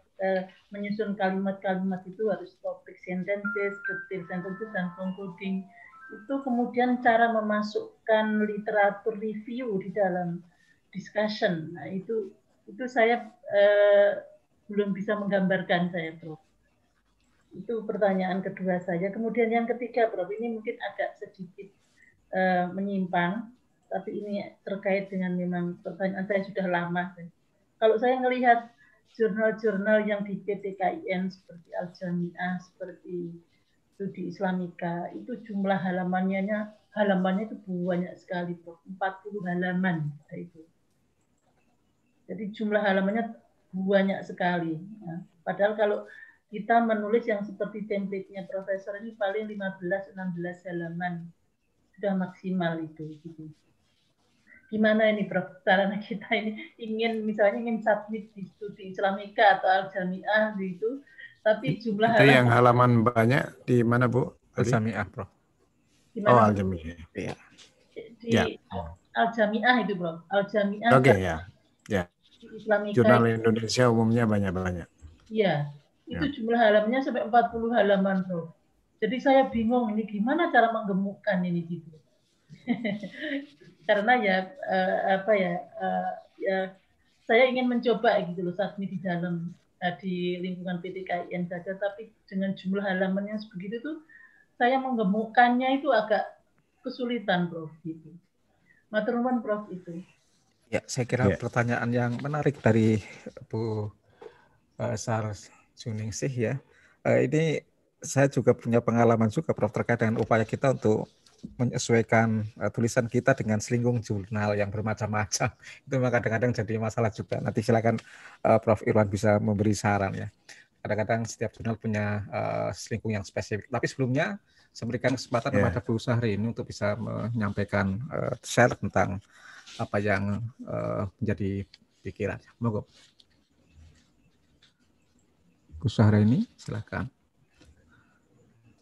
menyusun kalimat-kalimat itu harus topik sentences, detail sentences dan concluding itu kemudian cara memasukkan literatur review di dalam discussion nah, itu itu saya eh, belum bisa menggambarkan saya Prof itu pertanyaan kedua saya kemudian yang ketiga Prof ini mungkin agak sedikit eh, menyimpang tapi ini terkait dengan memang pertanyaan saya sudah lama kalau saya melihat jurnal-jurnal yang di PPKIN seperti Al-Jami'ah, seperti studi Islamika, itu jumlah halamannya halamannya itu banyak sekali, 40 halaman itu. Jadi jumlah halamannya banyak sekali. Ya. Padahal kalau kita menulis yang seperti template-nya profesor ini paling 15-16 halaman sudah maksimal itu. Gitu gimana ini Prof sarana kita ini ingin misalnya ingin submit di studi Islamika atau Al Jamiah itu tapi jumlah itu halaman yang halaman banyak di mana Bu Al Jamiah Prof gimana, oh Al Jamiah ya di iya. ya. Al Jamiah itu Prof Al Jamiah oke okay, ya ya Islamika jurnal Indonesia umumnya banyak banyak ya itu ya. jumlah halamannya sampai 40 halaman Prof jadi saya bingung ini gimana cara menggemukkan ini gitu <laughs> karena ya uh, apa ya, uh, ya saya ingin mencoba gitu loh sasmi di dalam uh, di lingkungan PT KIN saja tapi dengan jumlah halaman yang sebegitu tuh saya menggemukannya itu agak kesulitan Prof gitu. Maturnuwun Prof itu. Ya, saya kira ya. pertanyaan yang menarik dari Bu uh, Sar Juningsih ya. Uh, ini saya juga punya pengalaman juga Prof terkait dengan upaya kita untuk menyesuaikan uh, tulisan kita dengan selingkuh jurnal yang bermacam-macam <laughs> itu maka kadang-kadang jadi masalah juga nanti silakan uh, Prof Irwan bisa memberi saran ya kadang-kadang setiap jurnal punya uh, selingkuh yang spesifik tapi sebelumnya saya berikan kesempatan yeah. kepada Bu Sahri ini untuk bisa menyampaikan uh, share tentang apa yang uh, menjadi pikiran monggo Bu Sahri ini silakan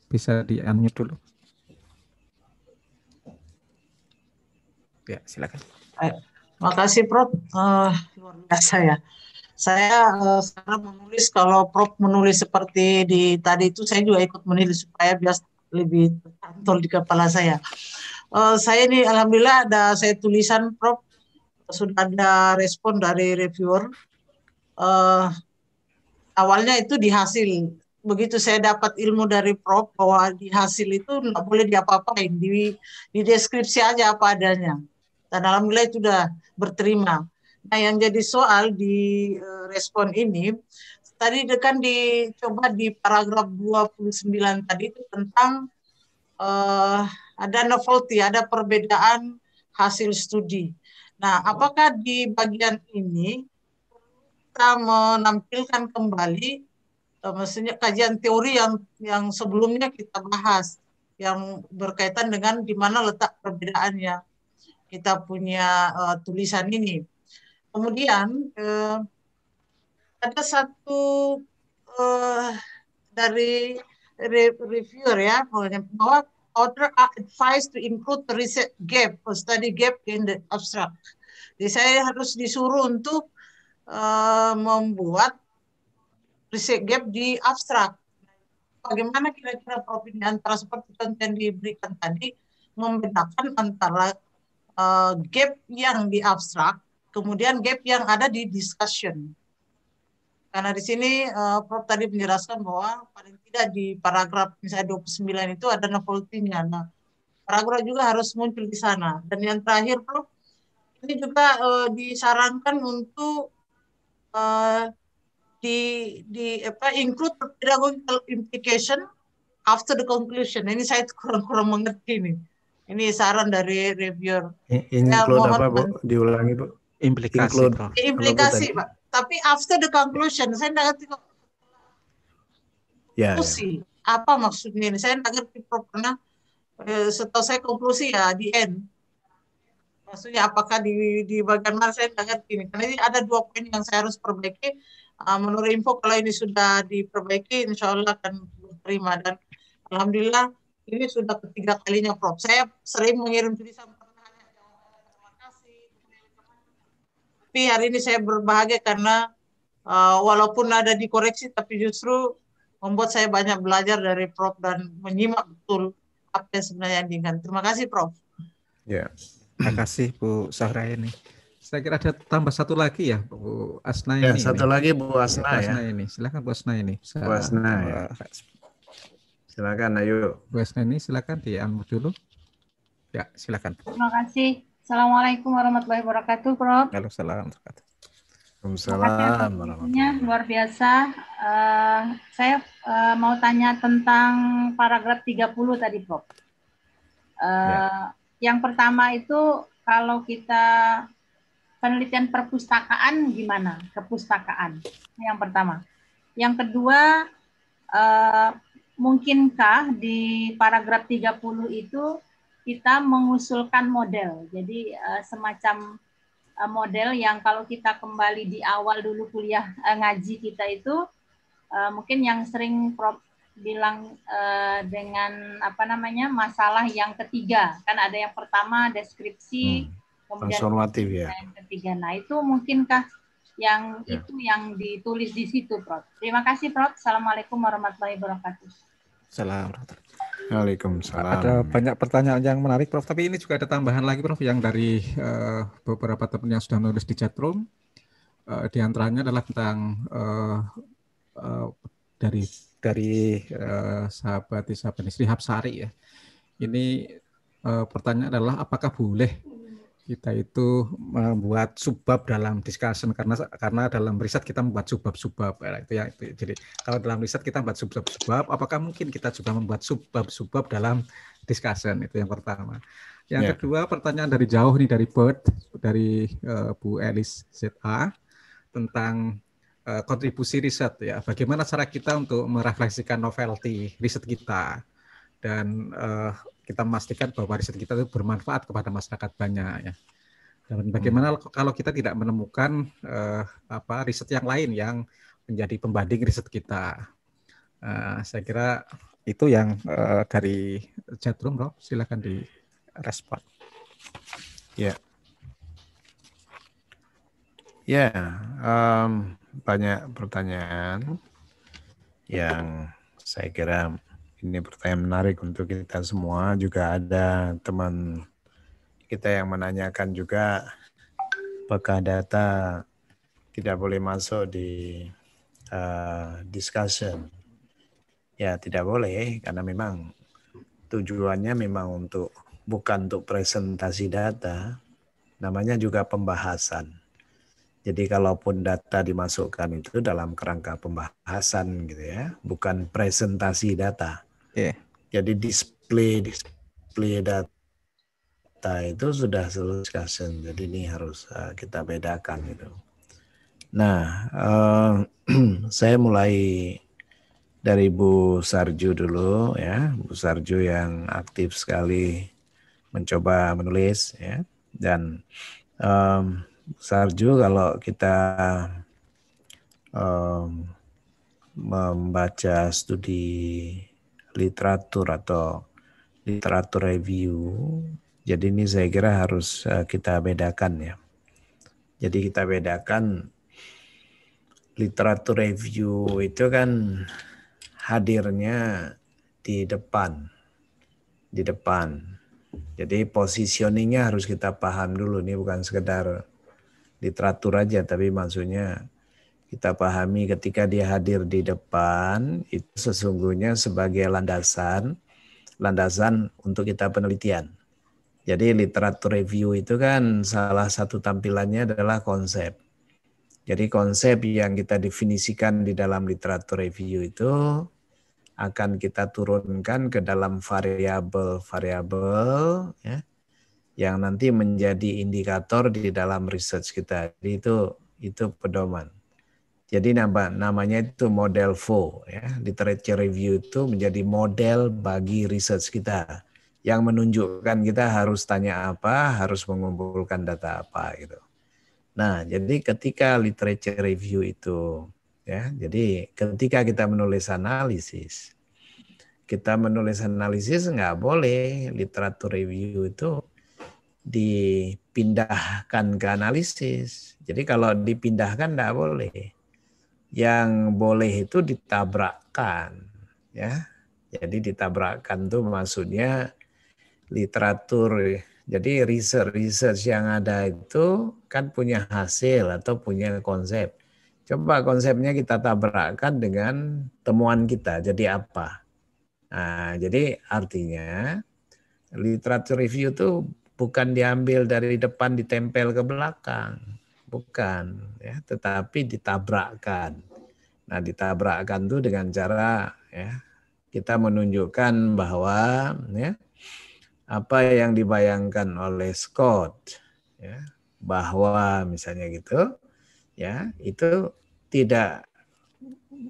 bisa di unmute dulu ya silakan. terima kasih Prof. Uh, luar biasa ya. Saya uh, sekarang menulis kalau Prof menulis seperti di tadi itu saya juga ikut menulis supaya biar lebih tertantol di kepala saya. Uh, saya ini alhamdulillah ada saya tulisan Prof sudah ada respon dari reviewer. Uh, awalnya itu dihasil begitu saya dapat ilmu dari Prof bahwa di hasil itu nggak boleh diapa-apain di, di deskripsi aja apa adanya dan alhamdulillah itu sudah berterima. Nah, yang jadi soal di uh, respon ini tadi kan dicoba di paragraf 29 tadi itu tentang uh, ada novelty, ada perbedaan hasil studi. Nah, apakah di bagian ini kita menampilkan kembali uh, maksudnya kajian teori yang yang sebelumnya kita bahas yang berkaitan dengan di mana letak perbedaannya kita punya uh, tulisan ini. Kemudian uh, ada satu uh, dari re reviewer ya bahwa author advice to include the research gap or study gap in the abstract. Jadi saya harus disuruh untuk uh, membuat research gap di abstract. Bagaimana kira-kira perbedaan antara seperti yang diberikan tadi membedakan antara uh, gap yang di abstrak, kemudian gap yang ada di discussion. Karena di sini uh, Prof tadi menjelaskan bahwa paling tidak di paragraf misalnya 29 itu ada novelty-nya. Nah, paragraf juga harus muncul di sana. Dan yang terakhir Prof, ini juga uh, disarankan untuk uh, di di apa include pedagogical implication after the conclusion. Nah, ini saya kurang-kurang mengerti nih ini saran dari reviewer. In ya, include ya, apa, Bu? Diulangi, Bu. Implikasi, include. Implikasi, Pak. Tapi after the conclusion, saya tidak ngerti kok. Ya, ya, konklusi. Apa maksudnya ini? Saya tidak ngerti, Karena eh, setelah saya konklusi ya, di end. Maksudnya apakah di, di bagian mana saya tidak ngerti ini. Karena ini ada dua poin yang saya harus perbaiki. Ah, menurut info kalau ini sudah diperbaiki, insya Allah akan terima. Dan Alhamdulillah ini sudah ketiga kalinya Prof. Saya sering mengirim tulisan pertanyaan terima kasih. Tapi hari ini saya berbahagia karena uh, walaupun ada dikoreksi tapi justru membuat saya banyak belajar dari Prof dan menyimak betul apa yang sebenarnya diinginkan. Terima kasih Prof. Ya, terima kasih Bu ini. Saya kira ada tambah satu lagi ya Bu Asna ini. Ya, satu lagi Bu Asna, Bu Asna ya. ini. Silakan Bu Asna ini. Bu Asna. Ya. Silakan Ayu. Bu neni silakan di unmute dulu. Ya, silakan. Terima kasih. Assalamualaikum warahmatullahi wabarakatuh, Prof. Waalaikumsalam Waalaikumsalam kasih Luar biasa. Uh, saya uh, mau tanya tentang paragraf 30 tadi, Prof. Uh, ya. Yang pertama itu kalau kita penelitian perpustakaan gimana? Kepustakaan. Yang pertama. Yang kedua, uh, mungkinkah di paragraf 30 itu kita mengusulkan model. Jadi eh, semacam eh, model yang kalau kita kembali di awal dulu kuliah eh, ngaji kita itu mungkin yang sering Prof bilang dengan apa namanya masalah yang ketiga kan ada yang pertama deskripsi hmm, kemudian transformatif ya yang ketiga nah itu mungkinkah yang ya. itu yang ditulis di situ Prof terima kasih Prof assalamualaikum warahmatullahi wabarakatuh Salam. Waalaikumsalam. Ada banyak pertanyaan yang menarik, Prof. Tapi ini juga ada tambahan lagi, Prof. Yang dari uh, beberapa teman yang sudah menulis di chatroom. Uh, eh, di antaranya adalah tentang uh, uh, dari dari uh, sahabat sahabat Sri Hapsari ya. Ini uh, pertanyaan adalah apakah boleh kita itu membuat subbab dalam discussion karena karena dalam riset kita membuat subbab-subbab ya, itu ya itu. jadi kalau dalam riset kita membuat subbab-subbab apakah mungkin kita juga membuat subbab-subbab dalam discussion itu yang pertama yang yeah. kedua pertanyaan dari jauh nih dari Bert dari uh, Bu Elis ZA tentang uh, kontribusi riset ya bagaimana cara kita untuk merefleksikan novelty riset kita dan uh, kita memastikan bahwa riset kita itu bermanfaat kepada masyarakat banyak ya. Dan bagaimana hmm. kalau kita tidak menemukan uh, apa riset yang lain yang menjadi pembanding riset kita? Uh, saya kira itu yang uh, dari chatroom, Rob. Silakan direspon. Ya. Yeah. Ya, yeah, um, banyak pertanyaan yang saya kira ini pertanyaan menarik untuk kita semua. Juga ada teman kita yang menanyakan juga apakah data tidak boleh masuk di uh, discussion. Ya, tidak boleh karena memang tujuannya memang untuk bukan untuk presentasi data, namanya juga pembahasan. Jadi kalaupun data dimasukkan itu dalam kerangka pembahasan gitu ya, bukan presentasi data. Yeah. Jadi display display data itu sudah selesai discussion. Jadi ini harus uh, kita bedakan gitu. Nah, uh, <clears throat> saya mulai dari Bu Sarju dulu ya, Bu Sarju yang aktif sekali mencoba menulis ya, dan um, Sarju kalau kita um, membaca studi literatur atau literatur review. Jadi ini saya kira harus eh, kita bedakan ya. Jadi kita bedakan literatur review itu kan hadirnya di depan. Di depan. Jadi positioningnya harus kita paham dulu. Ini bukan sekedar literatur aja, tapi maksudnya kita pahami ketika dia hadir di depan itu sesungguhnya sebagai landasan landasan untuk kita penelitian. Jadi literatur review itu kan salah satu tampilannya adalah konsep. Jadi konsep yang kita definisikan di dalam literatur review itu akan kita turunkan ke dalam variabel-variabel ya, yang nanti menjadi indikator di dalam research kita. Jadi itu itu pedoman. Jadi nama, namanya itu model FO, ya. literature review itu menjadi model bagi research kita yang menunjukkan kita harus tanya apa, harus mengumpulkan data apa gitu. Nah, jadi ketika literature review itu ya, jadi ketika kita menulis analisis, kita menulis analisis nggak boleh literatur review itu dipindahkan ke analisis. Jadi kalau dipindahkan nggak boleh yang boleh itu ditabrakkan ya jadi ditabrakkan tuh maksudnya literatur jadi research research yang ada itu kan punya hasil atau punya konsep coba konsepnya kita tabrakkan dengan temuan kita jadi apa nah, jadi artinya literatur review itu bukan diambil dari depan ditempel ke belakang Bukan, ya, tetapi ditabrakkan. Nah, ditabrakkan itu dengan cara ya kita menunjukkan bahwa ya apa yang dibayangkan oleh Scott ya bahwa misalnya gitu ya itu tidak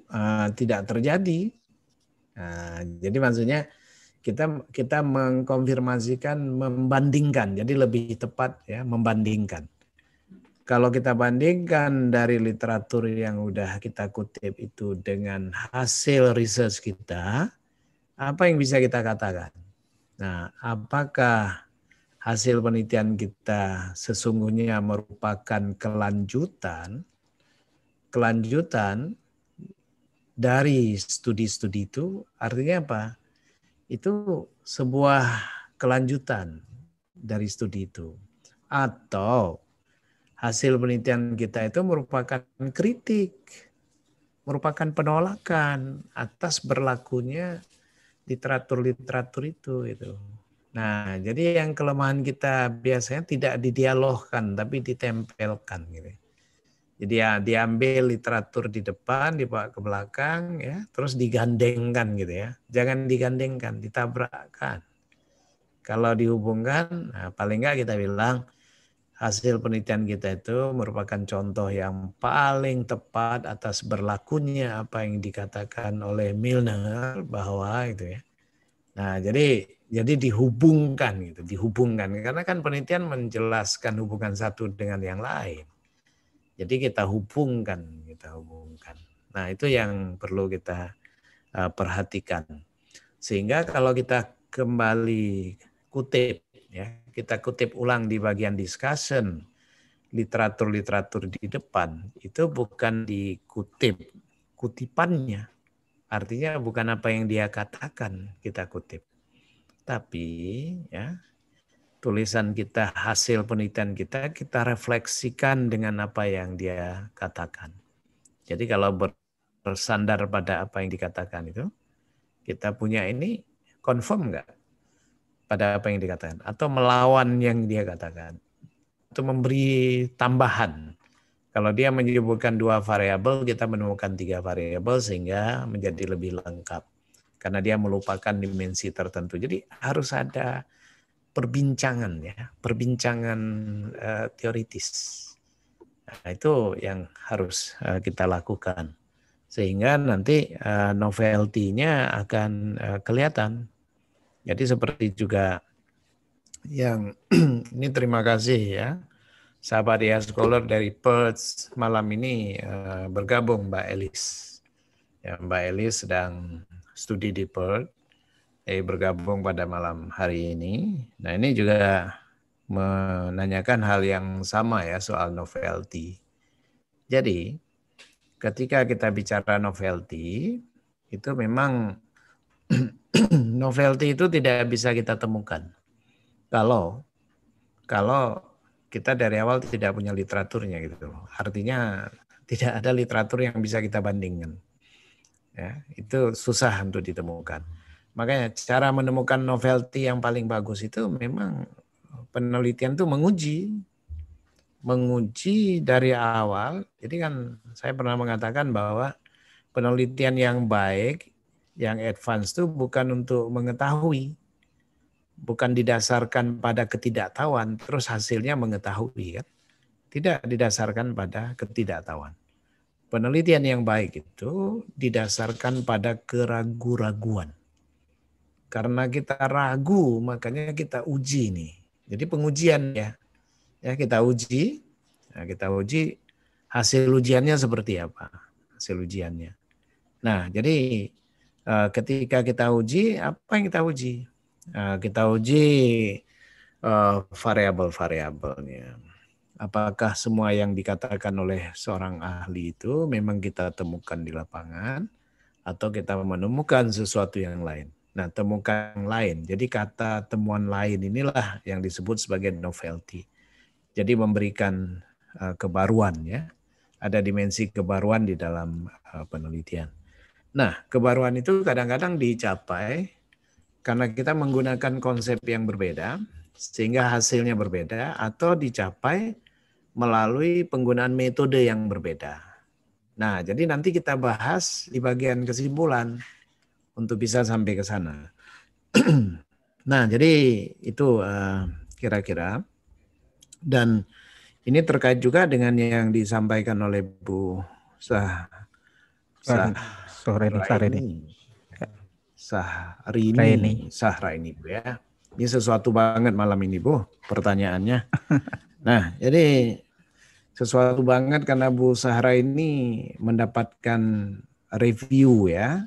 uh, tidak terjadi. Nah, jadi maksudnya kita kita mengkonfirmasikan membandingkan jadi lebih tepat ya membandingkan kalau kita bandingkan dari literatur yang sudah kita kutip itu dengan hasil research kita, apa yang bisa kita katakan? Nah, apakah hasil penelitian kita sesungguhnya merupakan kelanjutan kelanjutan dari studi-studi itu artinya apa? Itu sebuah kelanjutan dari studi itu atau hasil penelitian kita itu merupakan kritik, merupakan penolakan atas berlakunya literatur-literatur itu gitu. Nah, jadi yang kelemahan kita biasanya tidak didialogkan tapi ditempelkan gitu. Jadi ya diambil literatur di depan, dibawa ke belakang ya, terus digandengkan gitu ya. Jangan digandengkan, ditabrakkan. Kalau dihubungkan, nah, paling enggak kita bilang hasil penelitian kita itu merupakan contoh yang paling tepat atas berlakunya apa yang dikatakan oleh Milner bahwa itu ya. Nah, jadi jadi dihubungkan gitu, dihubungkan karena kan penelitian menjelaskan hubungan satu dengan yang lain. Jadi kita hubungkan, kita hubungkan. Nah, itu yang perlu kita eh, perhatikan. Sehingga kalau kita kembali kutip Ya, kita kutip ulang di bagian discussion literatur-literatur di depan itu bukan dikutip kutipannya. Artinya bukan apa yang dia katakan kita kutip. Tapi ya tulisan kita, hasil penelitian kita, kita refleksikan dengan apa yang dia katakan. Jadi kalau bersandar pada apa yang dikatakan itu, kita punya ini confirm nggak? pada apa yang dikatakan atau melawan yang dia katakan atau memberi tambahan. Kalau dia menyebutkan dua variabel, kita menemukan tiga variabel sehingga menjadi lebih lengkap karena dia melupakan dimensi tertentu. Jadi harus ada perbincangan ya, perbincangan uh, teoritis. Nah, itu yang harus uh, kita lakukan sehingga nanti uh, novelty-nya akan uh, kelihatan jadi seperti juga yang <clears throat> ini terima kasih ya sahabat ya scholar dari Perth malam ini eh, bergabung Mbak Elis. Ya, Mbak Elis sedang studi di Perth, eh, bergabung pada malam hari ini. Nah ini juga menanyakan hal yang sama ya soal novelty. Jadi ketika kita bicara novelty itu memang <clears throat> novelty itu tidak bisa kita temukan. Kalau kalau kita dari awal tidak punya literaturnya gitu Artinya tidak ada literatur yang bisa kita bandingkan. Ya, itu susah untuk ditemukan. Makanya cara menemukan novelty yang paling bagus itu memang penelitian itu menguji menguji dari awal. Jadi kan saya pernah mengatakan bahwa penelitian yang baik yang advance itu bukan untuk mengetahui, bukan didasarkan pada ketidaktahuan, terus hasilnya mengetahui kan. Tidak didasarkan pada ketidaktahuan. Penelitian yang baik itu didasarkan pada keragu-raguan. Karena kita ragu, makanya kita uji nih. Jadi pengujian ya. Ya kita uji, ya kita uji hasil ujiannya seperti apa. Hasil ujiannya. Nah, jadi Eh, ketika kita uji apa yang kita uji eh, kita uji eh, variabel-variabelnya apakah semua yang dikatakan oleh seorang ahli itu memang kita temukan di lapangan atau kita menemukan sesuatu yang lain nah temukan yang lain jadi kata temuan lain inilah yang disebut sebagai novelty jadi memberikan kebaruan ya ada dimensi kebaruan di dalam penelitian Nah, kebaruan itu kadang-kadang dicapai karena kita menggunakan konsep yang berbeda, sehingga hasilnya berbeda, atau dicapai melalui penggunaan metode yang berbeda. Nah, jadi nanti kita bahas di bagian kesimpulan untuk bisa sampai ke sana. <clears throat> nah, jadi itu kira eh, kira-kira. Dan ini terkait juga dengan yang disampaikan oleh Bu Sah. Sah ini, Sahraini. ini, Sahra ini, Bu ya. Ini sesuatu banget malam ini Bu pertanyaannya. <laughs> nah, jadi sesuatu banget karena Bu Sahra ini mendapatkan review ya.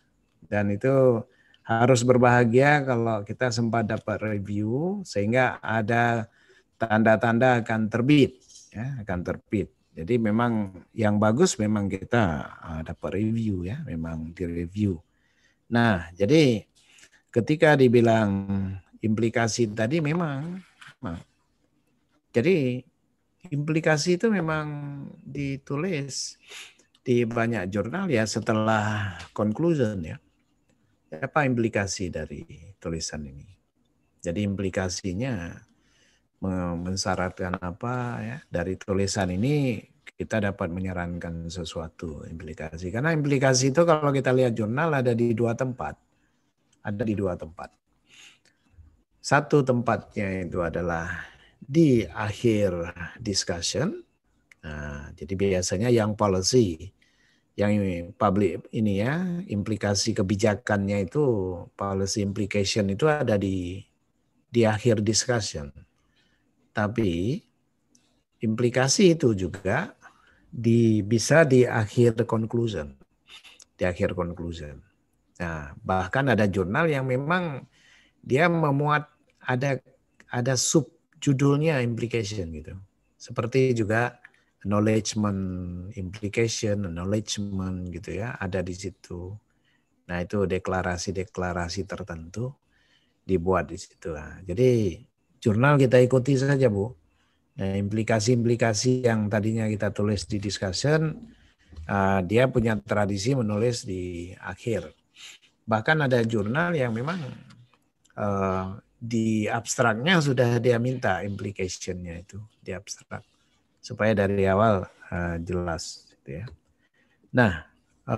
Dan itu harus berbahagia kalau kita sempat dapat review sehingga ada tanda-tanda akan terbit ya, akan terbit. Jadi memang yang bagus memang kita uh, dapat review ya, memang direview. Nah, jadi ketika dibilang implikasi tadi memang, memang jadi implikasi itu memang ditulis di banyak jurnal ya setelah conclusion ya. Apa implikasi dari tulisan ini? Jadi implikasinya mensyaratkan apa ya dari tulisan ini kita dapat menyarankan sesuatu implikasi karena implikasi itu kalau kita lihat jurnal ada di dua tempat ada di dua tempat satu tempatnya itu adalah di akhir discussion nah, jadi biasanya yang policy yang public ini ya implikasi kebijakannya itu policy implication itu ada di di akhir discussion tapi implikasi itu juga di, bisa di akhir conclusion. Di akhir conclusion. Nah, bahkan ada jurnal yang memang dia memuat ada ada sub judulnya implication gitu. Seperti juga acknowledgement implication, acknowledgement gitu ya, ada di situ. Nah, itu deklarasi-deklarasi tertentu dibuat di situ. Nah, jadi jurnal kita ikuti saja Bu. Nah, implikasi-implikasi yang tadinya kita tulis di discussion, ah, dia punya tradisi menulis di akhir. Bahkan ada jurnal yang memang eh, di abstraknya sudah dia minta implicationnya itu di abstrak supaya dari awal eh, jelas, gitu ya. Nah, <clears throat>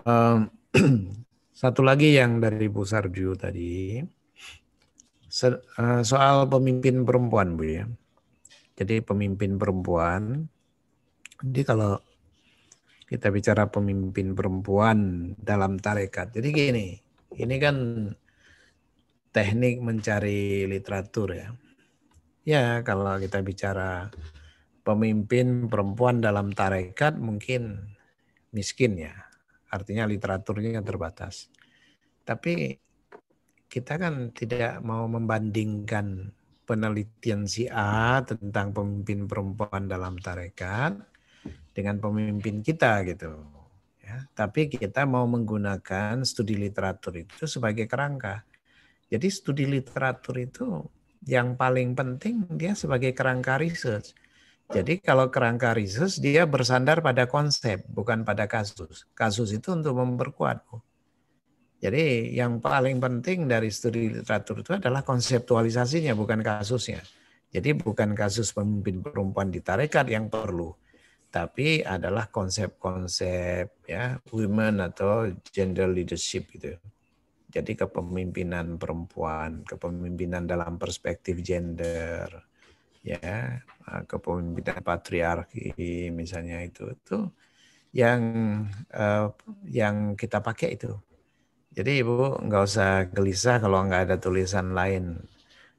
satu lagi yang dari Bu Sarju tadi Eh, soal pemimpin perempuan bu ya jadi pemimpin perempuan jadi kalau kita bicara pemimpin perempuan dalam tarekat jadi gini ini kan teknik mencari literatur ya ya kalau kita bicara pemimpin perempuan dalam tarekat mungkin miskin ya artinya literaturnya terbatas tapi kita kan tidak mau membandingkan penelitian si A tentang pemimpin perempuan dalam tarekat dengan pemimpin kita gitu. Ya, tapi kita mau menggunakan studi literatur itu sebagai kerangka. Jadi studi literatur itu yang paling penting dia sebagai kerangka research. Jadi kalau kerangka research dia bersandar pada konsep bukan pada kasus. Kasus itu untuk memperkuat. Jadi yang paling penting dari studi literatur itu adalah konseptualisasinya, bukan kasusnya. Jadi bukan kasus pemimpin perempuan di tarekat yang perlu, tapi adalah konsep-konsep ya women atau gender leadership gitu. Jadi kepemimpinan perempuan, kepemimpinan dalam perspektif gender, ya kepemimpinan patriarki misalnya itu itu yang uh, yang kita pakai itu jadi Ibu nggak usah gelisah kalau nggak ada tulisan lain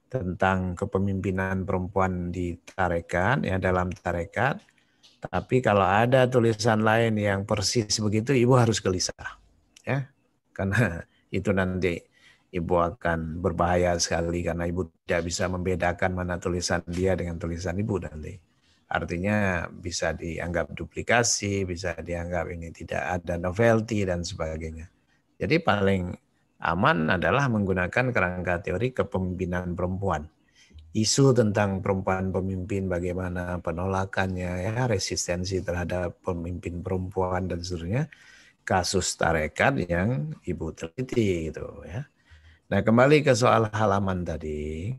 tentang kepemimpinan perempuan di tarekat ya dalam tarekat. Tapi kalau ada tulisan lain yang persis begitu, Ibu harus gelisah ya karena <laughs> itu nanti Ibu akan berbahaya sekali karena Ibu tidak bisa membedakan mana tulisan dia dengan tulisan Ibu nanti. Artinya bisa dianggap duplikasi, bisa dianggap ini tidak ada novelty dan sebagainya. Jadi paling aman adalah menggunakan kerangka teori kepemimpinan perempuan. Isu tentang perempuan pemimpin, bagaimana penolakannya, ya, resistensi terhadap pemimpin perempuan dan seterusnya, kasus tarekat yang ibu teliti itu. ya. Nah kembali ke soal halaman tadi,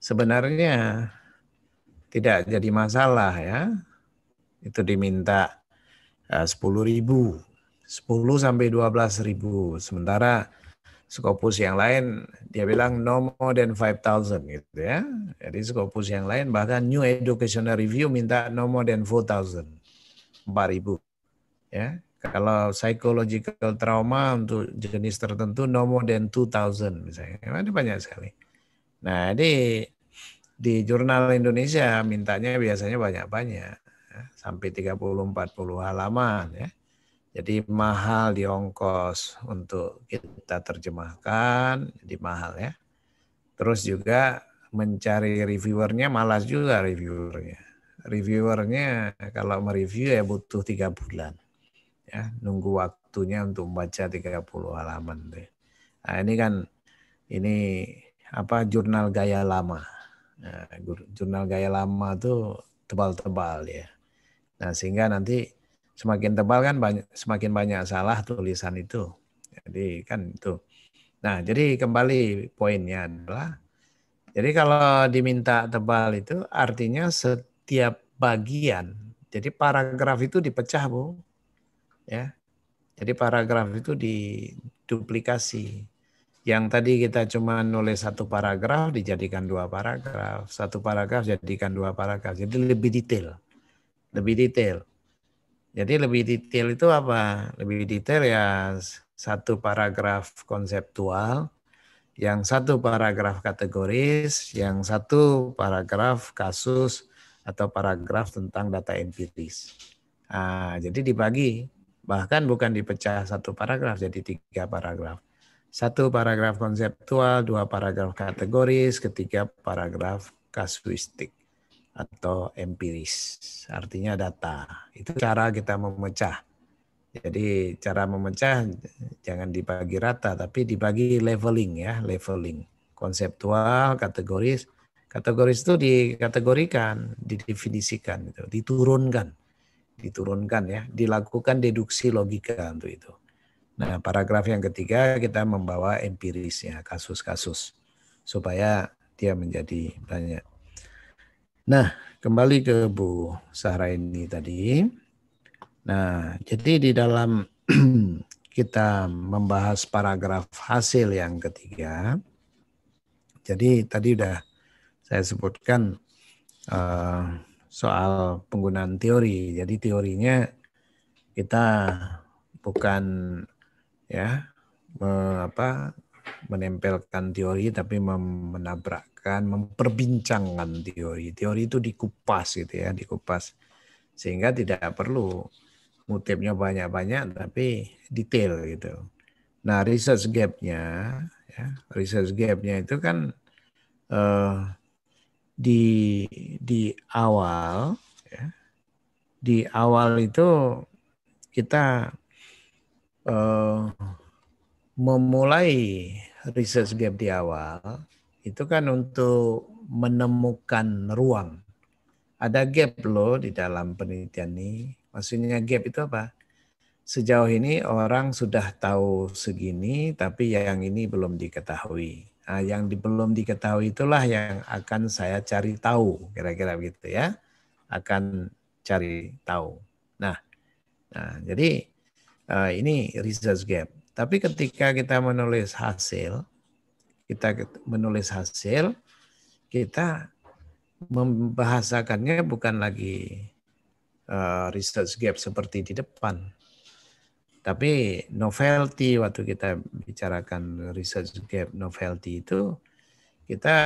sebenarnya tidak jadi masalah ya. Itu diminta eh, sepuluh ribu 10 sampai 12 ribu. Sementara Scopus yang lain dia bilang no more than 5,000 gitu ya. Jadi Scopus yang lain bahkan New Educational Review minta no more than 4,000. 4,000. Ya. Kalau psychological trauma untuk jenis tertentu no more than 2,000 misalnya. Ada banyak sekali. Nah, jadi di jurnal Indonesia mintanya biasanya banyak-banyak ya. tiga sampai 30 40 halaman ya. Jadi mahal di ongkos untuk kita terjemahkan, jadi mahal ya. Terus juga mencari reviewernya malas juga reviewernya. Reviewernya kalau mereview ya butuh tiga bulan. Ya, nunggu waktunya untuk membaca 30 halaman. Nah, ini kan ini apa jurnal gaya lama. Nah, jurnal gaya lama tuh tebal-tebal ya. Nah, sehingga nanti semakin tebal kan banyak, semakin banyak salah tulisan itu. Jadi kan itu. Nah, jadi kembali poinnya adalah jadi kalau diminta tebal itu artinya setiap bagian. Jadi paragraf itu dipecah, Bu. Ya. Jadi paragraf itu diduplikasi. Yang tadi kita cuma nulis satu paragraf dijadikan dua paragraf, satu paragraf jadikan dua paragraf. Jadi lebih detail. Lebih detail. Jadi lebih detail itu apa? Lebih detail ya satu paragraf konseptual, yang satu paragraf kategoris, yang satu paragraf kasus atau paragraf tentang data empiris. Nah, jadi dibagi, bahkan bukan dipecah satu paragraf jadi tiga paragraf. Satu paragraf konseptual, dua paragraf kategoris, ketiga paragraf kasuistik atau empiris. Artinya data. Itu cara kita memecah. Jadi cara memecah jangan dibagi rata tapi dibagi leveling ya, leveling. Konseptual, kategoris. Kategoris itu dikategorikan, didefinisikan, gitu. diturunkan. Diturunkan ya, dilakukan deduksi logika untuk itu. Nah, paragraf yang ketiga kita membawa empirisnya, kasus-kasus supaya dia menjadi banyak Nah, kembali ke Bu Sarah ini tadi. Nah, jadi di dalam <clears throat> kita membahas paragraf hasil yang ketiga. Jadi tadi sudah saya sebutkan uh, soal penggunaan teori. Jadi teorinya kita bukan ya me, apa menempelkan teori tapi menabrak akan memperbincangkan teori. Teori itu dikupas gitu ya, dikupas. Sehingga tidak perlu mutipnya banyak-banyak tapi detail gitu. Nah, research gap-nya ya, research gap-nya itu kan uh, di di awal ya. Di awal itu kita uh, memulai research gap di awal itu kan untuk menemukan ruang. Ada gap loh di dalam penelitian ini. Maksudnya gap itu apa? Sejauh ini orang sudah tahu segini, tapi yang ini belum diketahui. Nah, yang di, belum diketahui itulah yang akan saya cari tahu, kira-kira begitu ya. Akan cari tahu. Nah, nah jadi uh, ini research gap. Tapi ketika kita menulis hasil, kita menulis hasil, kita membahasakannya bukan lagi uh, research gap seperti di depan. Tapi novelty waktu kita bicarakan research gap novelty itu kita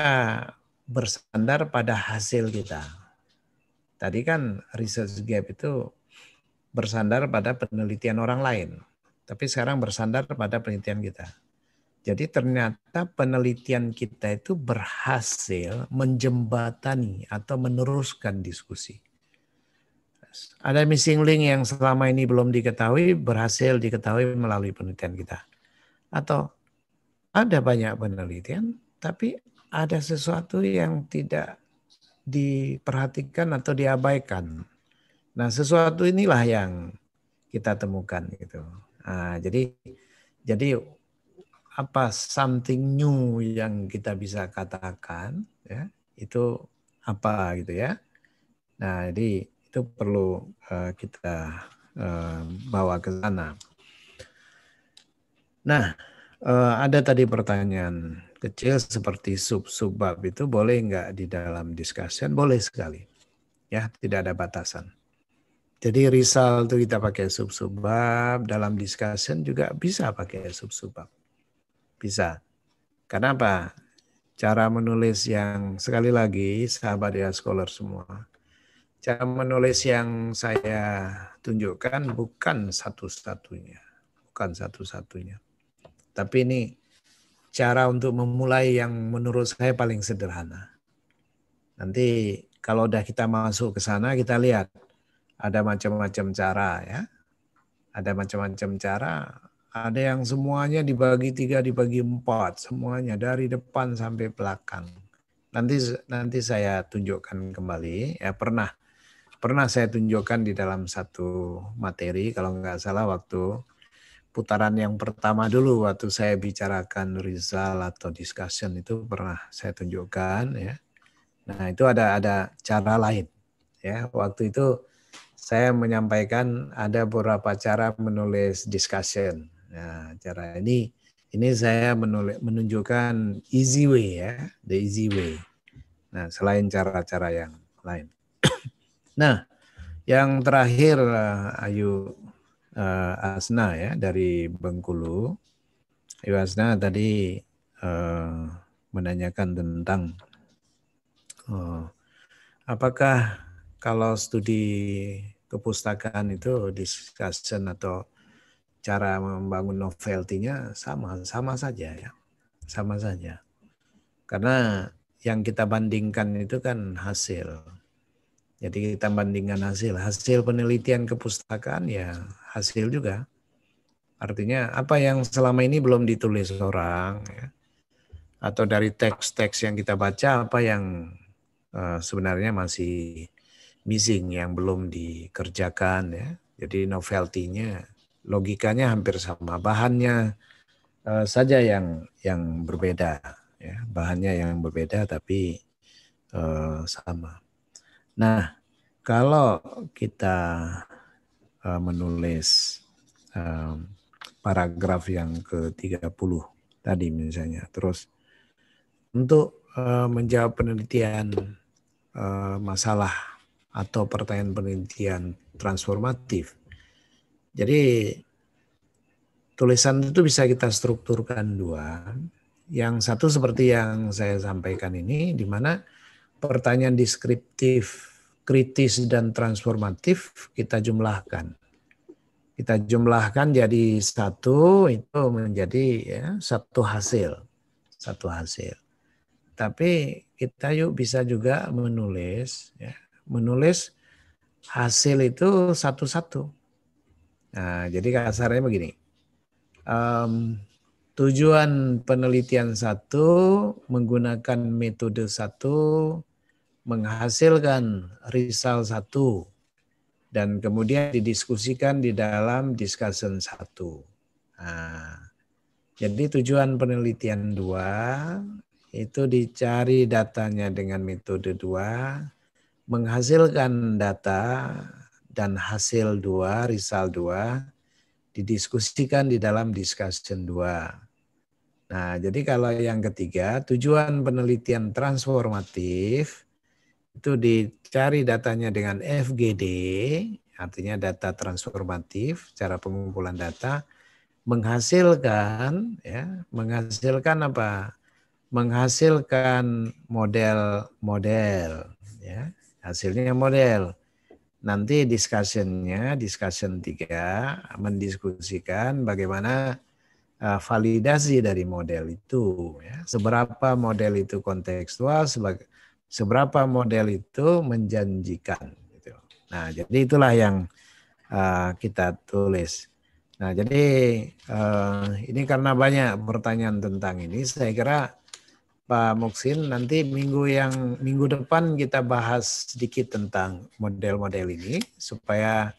bersandar pada hasil kita. Tadi kan research gap itu bersandar pada penelitian orang lain. Tapi sekarang bersandar pada penelitian kita. Jadi ternyata penelitian kita itu berhasil menjembatani atau meneruskan diskusi. Ada missing link yang selama ini belum diketahui, berhasil diketahui melalui penelitian kita. Atau ada banyak penelitian, tapi ada sesuatu yang tidak diperhatikan atau diabaikan. Nah, sesuatu inilah yang kita temukan gitu. Nah, jadi jadi apa something new yang kita bisa katakan ya itu apa gitu ya nah jadi itu perlu uh, kita uh, bawa ke sana nah uh, ada tadi pertanyaan kecil seperti sub subbab itu boleh nggak di dalam discussion boleh sekali ya tidak ada batasan jadi risal itu kita pakai sub-subbab, dalam discussion juga bisa pakai sub-subbab. Bisa. Karena apa? Cara menulis yang sekali lagi sahabat ya scholar semua. Cara menulis yang saya tunjukkan bukan satu-satunya. Bukan satu-satunya. Tapi ini cara untuk memulai yang menurut saya paling sederhana. Nanti kalau udah kita masuk ke sana kita lihat ada macam-macam cara ya. Ada macam-macam cara ada yang semuanya dibagi tiga, dibagi empat, semuanya dari depan sampai belakang. Nanti nanti saya tunjukkan kembali. Ya pernah pernah saya tunjukkan di dalam satu materi kalau nggak salah waktu putaran yang pertama dulu waktu saya bicarakan rizal atau discussion itu pernah saya tunjukkan ya. Nah itu ada ada cara lain ya waktu itu saya menyampaikan ada beberapa cara menulis discussion Nah, cara ini ini saya menunjukkan easy way ya, the easy way. Nah, selain cara-cara yang lain. <coughs> nah, yang terakhir uh, Ayu uh, Asna ya dari Bengkulu. Ayu Asna tadi uh, menanyakan tentang uh, apakah kalau studi kepustakaan itu discussion atau cara membangun novelty-nya sama, sama saja ya. Sama saja. Karena yang kita bandingkan itu kan hasil. Jadi kita bandingkan hasil. Hasil penelitian kepustakaan ya hasil juga. Artinya apa yang selama ini belum ditulis orang ya. atau dari teks-teks yang kita baca apa yang uh, sebenarnya masih missing yang belum dikerjakan ya. Jadi novelty-nya logikanya hampir sama, bahannya uh, saja yang yang berbeda, ya bahannya yang berbeda tapi uh, sama. Nah, kalau kita uh, menulis uh, paragraf yang ke-30 tadi misalnya, terus untuk uh, menjawab penelitian uh, masalah atau pertanyaan penelitian transformatif jadi tulisan itu bisa kita strukturkan dua. Yang satu seperti yang saya sampaikan ini, di mana pertanyaan deskriptif, kritis, dan transformatif kita jumlahkan. Kita jumlahkan jadi satu, itu menjadi ya, satu hasil. Satu hasil. Tapi kita yuk bisa juga menulis, ya, menulis hasil itu satu-satu Nah, jadi kasarnya begini. Um, tujuan penelitian satu menggunakan metode satu menghasilkan risal satu dan kemudian didiskusikan di dalam discussion satu. Nah, jadi tujuan penelitian dua itu dicari datanya dengan metode dua, menghasilkan data dan hasil dua, risal dua, didiskusikan di dalam discussion dua. Nah, jadi kalau yang ketiga, tujuan penelitian transformatif itu dicari datanya dengan FGD, artinya data transformatif, cara pengumpulan data menghasilkan ya, menghasilkan apa? Menghasilkan model-model ya. Hasilnya model nanti discussionnya, discussion tiga mendiskusikan bagaimana eh, validasi dari model itu, ya. seberapa model itu kontekstual, seberapa model itu menjanjikan. Gitu. Nah, jadi itulah yang uh, kita tulis. Nah, jadi uh, ini karena banyak pertanyaan tentang ini, saya kira Pak Muksin. Nanti minggu yang minggu depan kita bahas sedikit tentang model-model ini supaya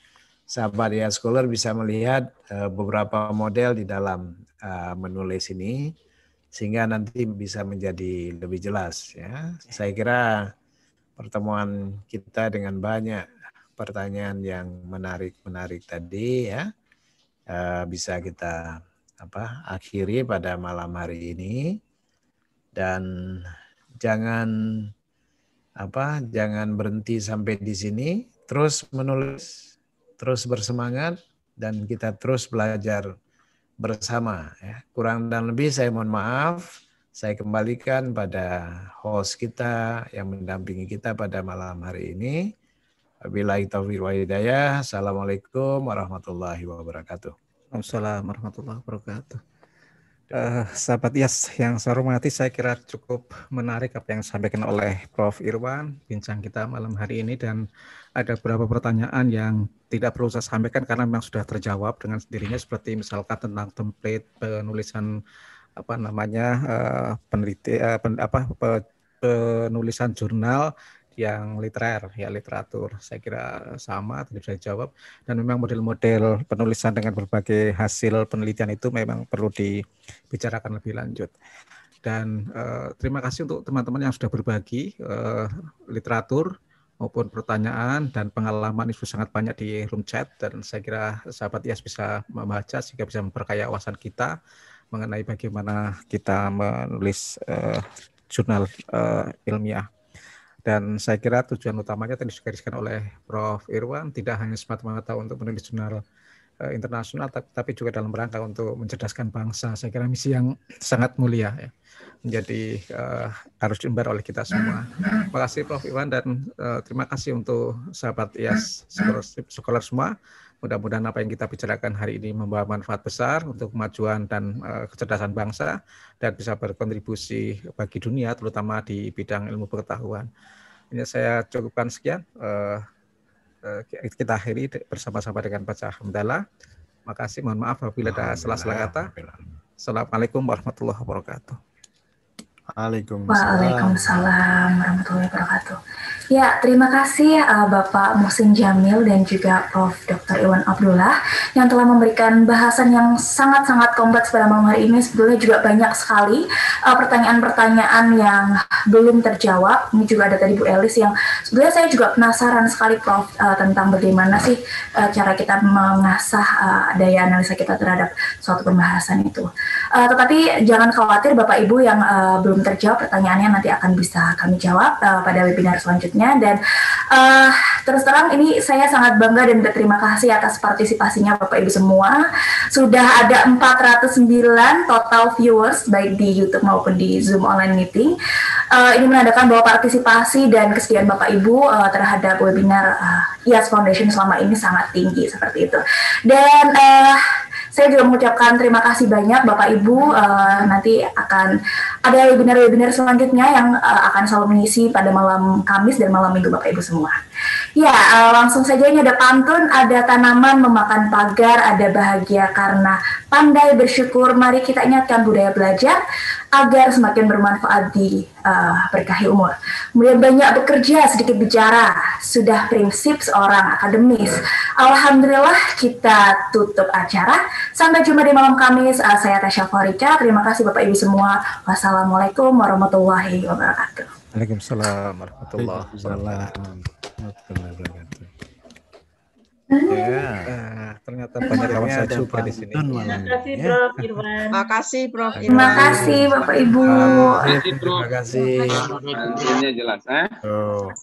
sahabat ya scholar bisa melihat eh, beberapa model di dalam eh, menulis ini sehingga nanti bisa menjadi lebih jelas ya. Saya kira pertemuan kita dengan banyak pertanyaan yang menarik-menarik tadi ya eh, bisa kita apa akhiri pada malam hari ini. Dan jangan apa? Jangan berhenti sampai di sini, terus menulis, terus bersemangat dan kita terus belajar bersama ya. Kurang dan lebih saya mohon maaf saya kembalikan pada host kita yang mendampingi kita pada malam hari ini. Bila taufiq wa hidayah. Assalamualaikum warahmatullahi wabarakatuh. Assalamualaikum warahmatullahi wabarakatuh. Uh, sahabat Yas yang saya hormati, saya kira cukup menarik apa yang disampaikan oleh Prof. Irwan, bincang kita malam hari ini, dan ada beberapa pertanyaan yang tidak perlu saya sampaikan karena memang sudah terjawab dengan sendirinya, seperti misalkan tentang template penulisan apa namanya uh, peneliti uh, pen, apa pe, penulisan jurnal yang literer ya literatur saya kira sama tidak bisa jawab dan memang model-model penulisan dengan berbagai hasil penelitian itu memang perlu dibicarakan lebih lanjut dan eh, terima kasih untuk teman-teman yang sudah berbagi eh, literatur maupun pertanyaan dan pengalaman itu sangat banyak di room chat dan saya kira sahabat IAS bisa membaca sehingga bisa memperkaya wawasan kita mengenai bagaimana kita menulis eh, jurnal eh, ilmiah. Dan saya kira tujuan utamanya tadi digariskan oleh Prof. Irwan tidak hanya semata-mata untuk menulis jurnal eh, internasional, tapi juga dalam rangka untuk mencerdaskan bangsa. Saya kira misi yang sangat mulia ya, menjadi uh, harus diembar oleh kita semua. Terima kasih Prof. Irwan dan uh, terima kasih untuk sahabat IAS sekolah, semua. Mudah-mudahan apa yang kita bicarakan hari ini membawa manfaat besar untuk kemajuan dan uh, kecerdasan bangsa dan bisa berkontribusi bagi dunia terutama di bidang ilmu pengetahuan. Ini saya cukupkan sekian. Uh, uh, kita akhiri bersama-sama dengan Pak Baca terima kasih mohon maaf apabila ada salah-salah kata. Assalamualaikum warahmatullahi wabarakatuh. Waalaikumsalam. Waalaikumsalam warahmatullahi wabarakatuh. Ya, terima kasih uh, Bapak Musin Jamil dan juga Prof. Dr. Iwan Abdullah yang telah memberikan bahasan yang sangat-sangat kompleks pada malam hari ini. Sebetulnya juga banyak sekali pertanyaan eh, pertanyaan-pertanyaan yang belum terjawab. Ini juga ada tadi Bu Elis yang sebetulnya saya juga penasaran sekali Prof uh, tentang bagaimana sih uh, cara kita mengasah uh, daya analisa kita terhadap suatu pembahasan itu. Uh, tetapi jangan khawatir Bapak Ibu yang uh, belum terjawab pertanyaannya nanti akan bisa kami jawab uh, pada webinar selanjutnya dan uh, terus terang ini saya sangat bangga dan berterima kasih atas partisipasinya Bapak Ibu semua. Sudah ada 409 total viewers baik di YouTube maupun di Zoom online meeting. Uh, ini menandakan bahwa partisipasi dan kesediaan Bapak Ibu uh, terhadap webinar uh, IAS Foundation selama ini sangat tinggi seperti itu. Dan uh, saya juga mengucapkan terima kasih banyak Bapak Ibu. Uh, nanti akan ada webinar-webinar selanjutnya yang uh, akan selalu mengisi pada malam Kamis dan malam Minggu Bapak Ibu semua. Ya, uh, langsung saja ini ada pantun, ada tanaman memakan pagar, ada bahagia karena pandai bersyukur, mari kita ingatkan budaya belajar agar semakin bermanfaat di uh, berkahi umur. Kemudian banyak bekerja, sedikit bicara, sudah prinsip seorang akademis. Alhamdulillah kita tutup acara. Sampai jumpa di malam Kamis. Uh, saya Tasya Farika. Terima kasih Bapak Ibu semua. Wassalamualaikum warahmatullahi wabarakatuh. Waalaikumsalam warahmatullahi wabarakatuh. Iya. Ah, ternyata banyak kawan saya juga di sini. Terima kasih ya. Prof Irwan. Terima kasih Prof Terima kasih Bapak Ibu. Terima kasih. Terima Terima kasih. Terima kasih. Terima kasih. Terima kasih. Terima kasih.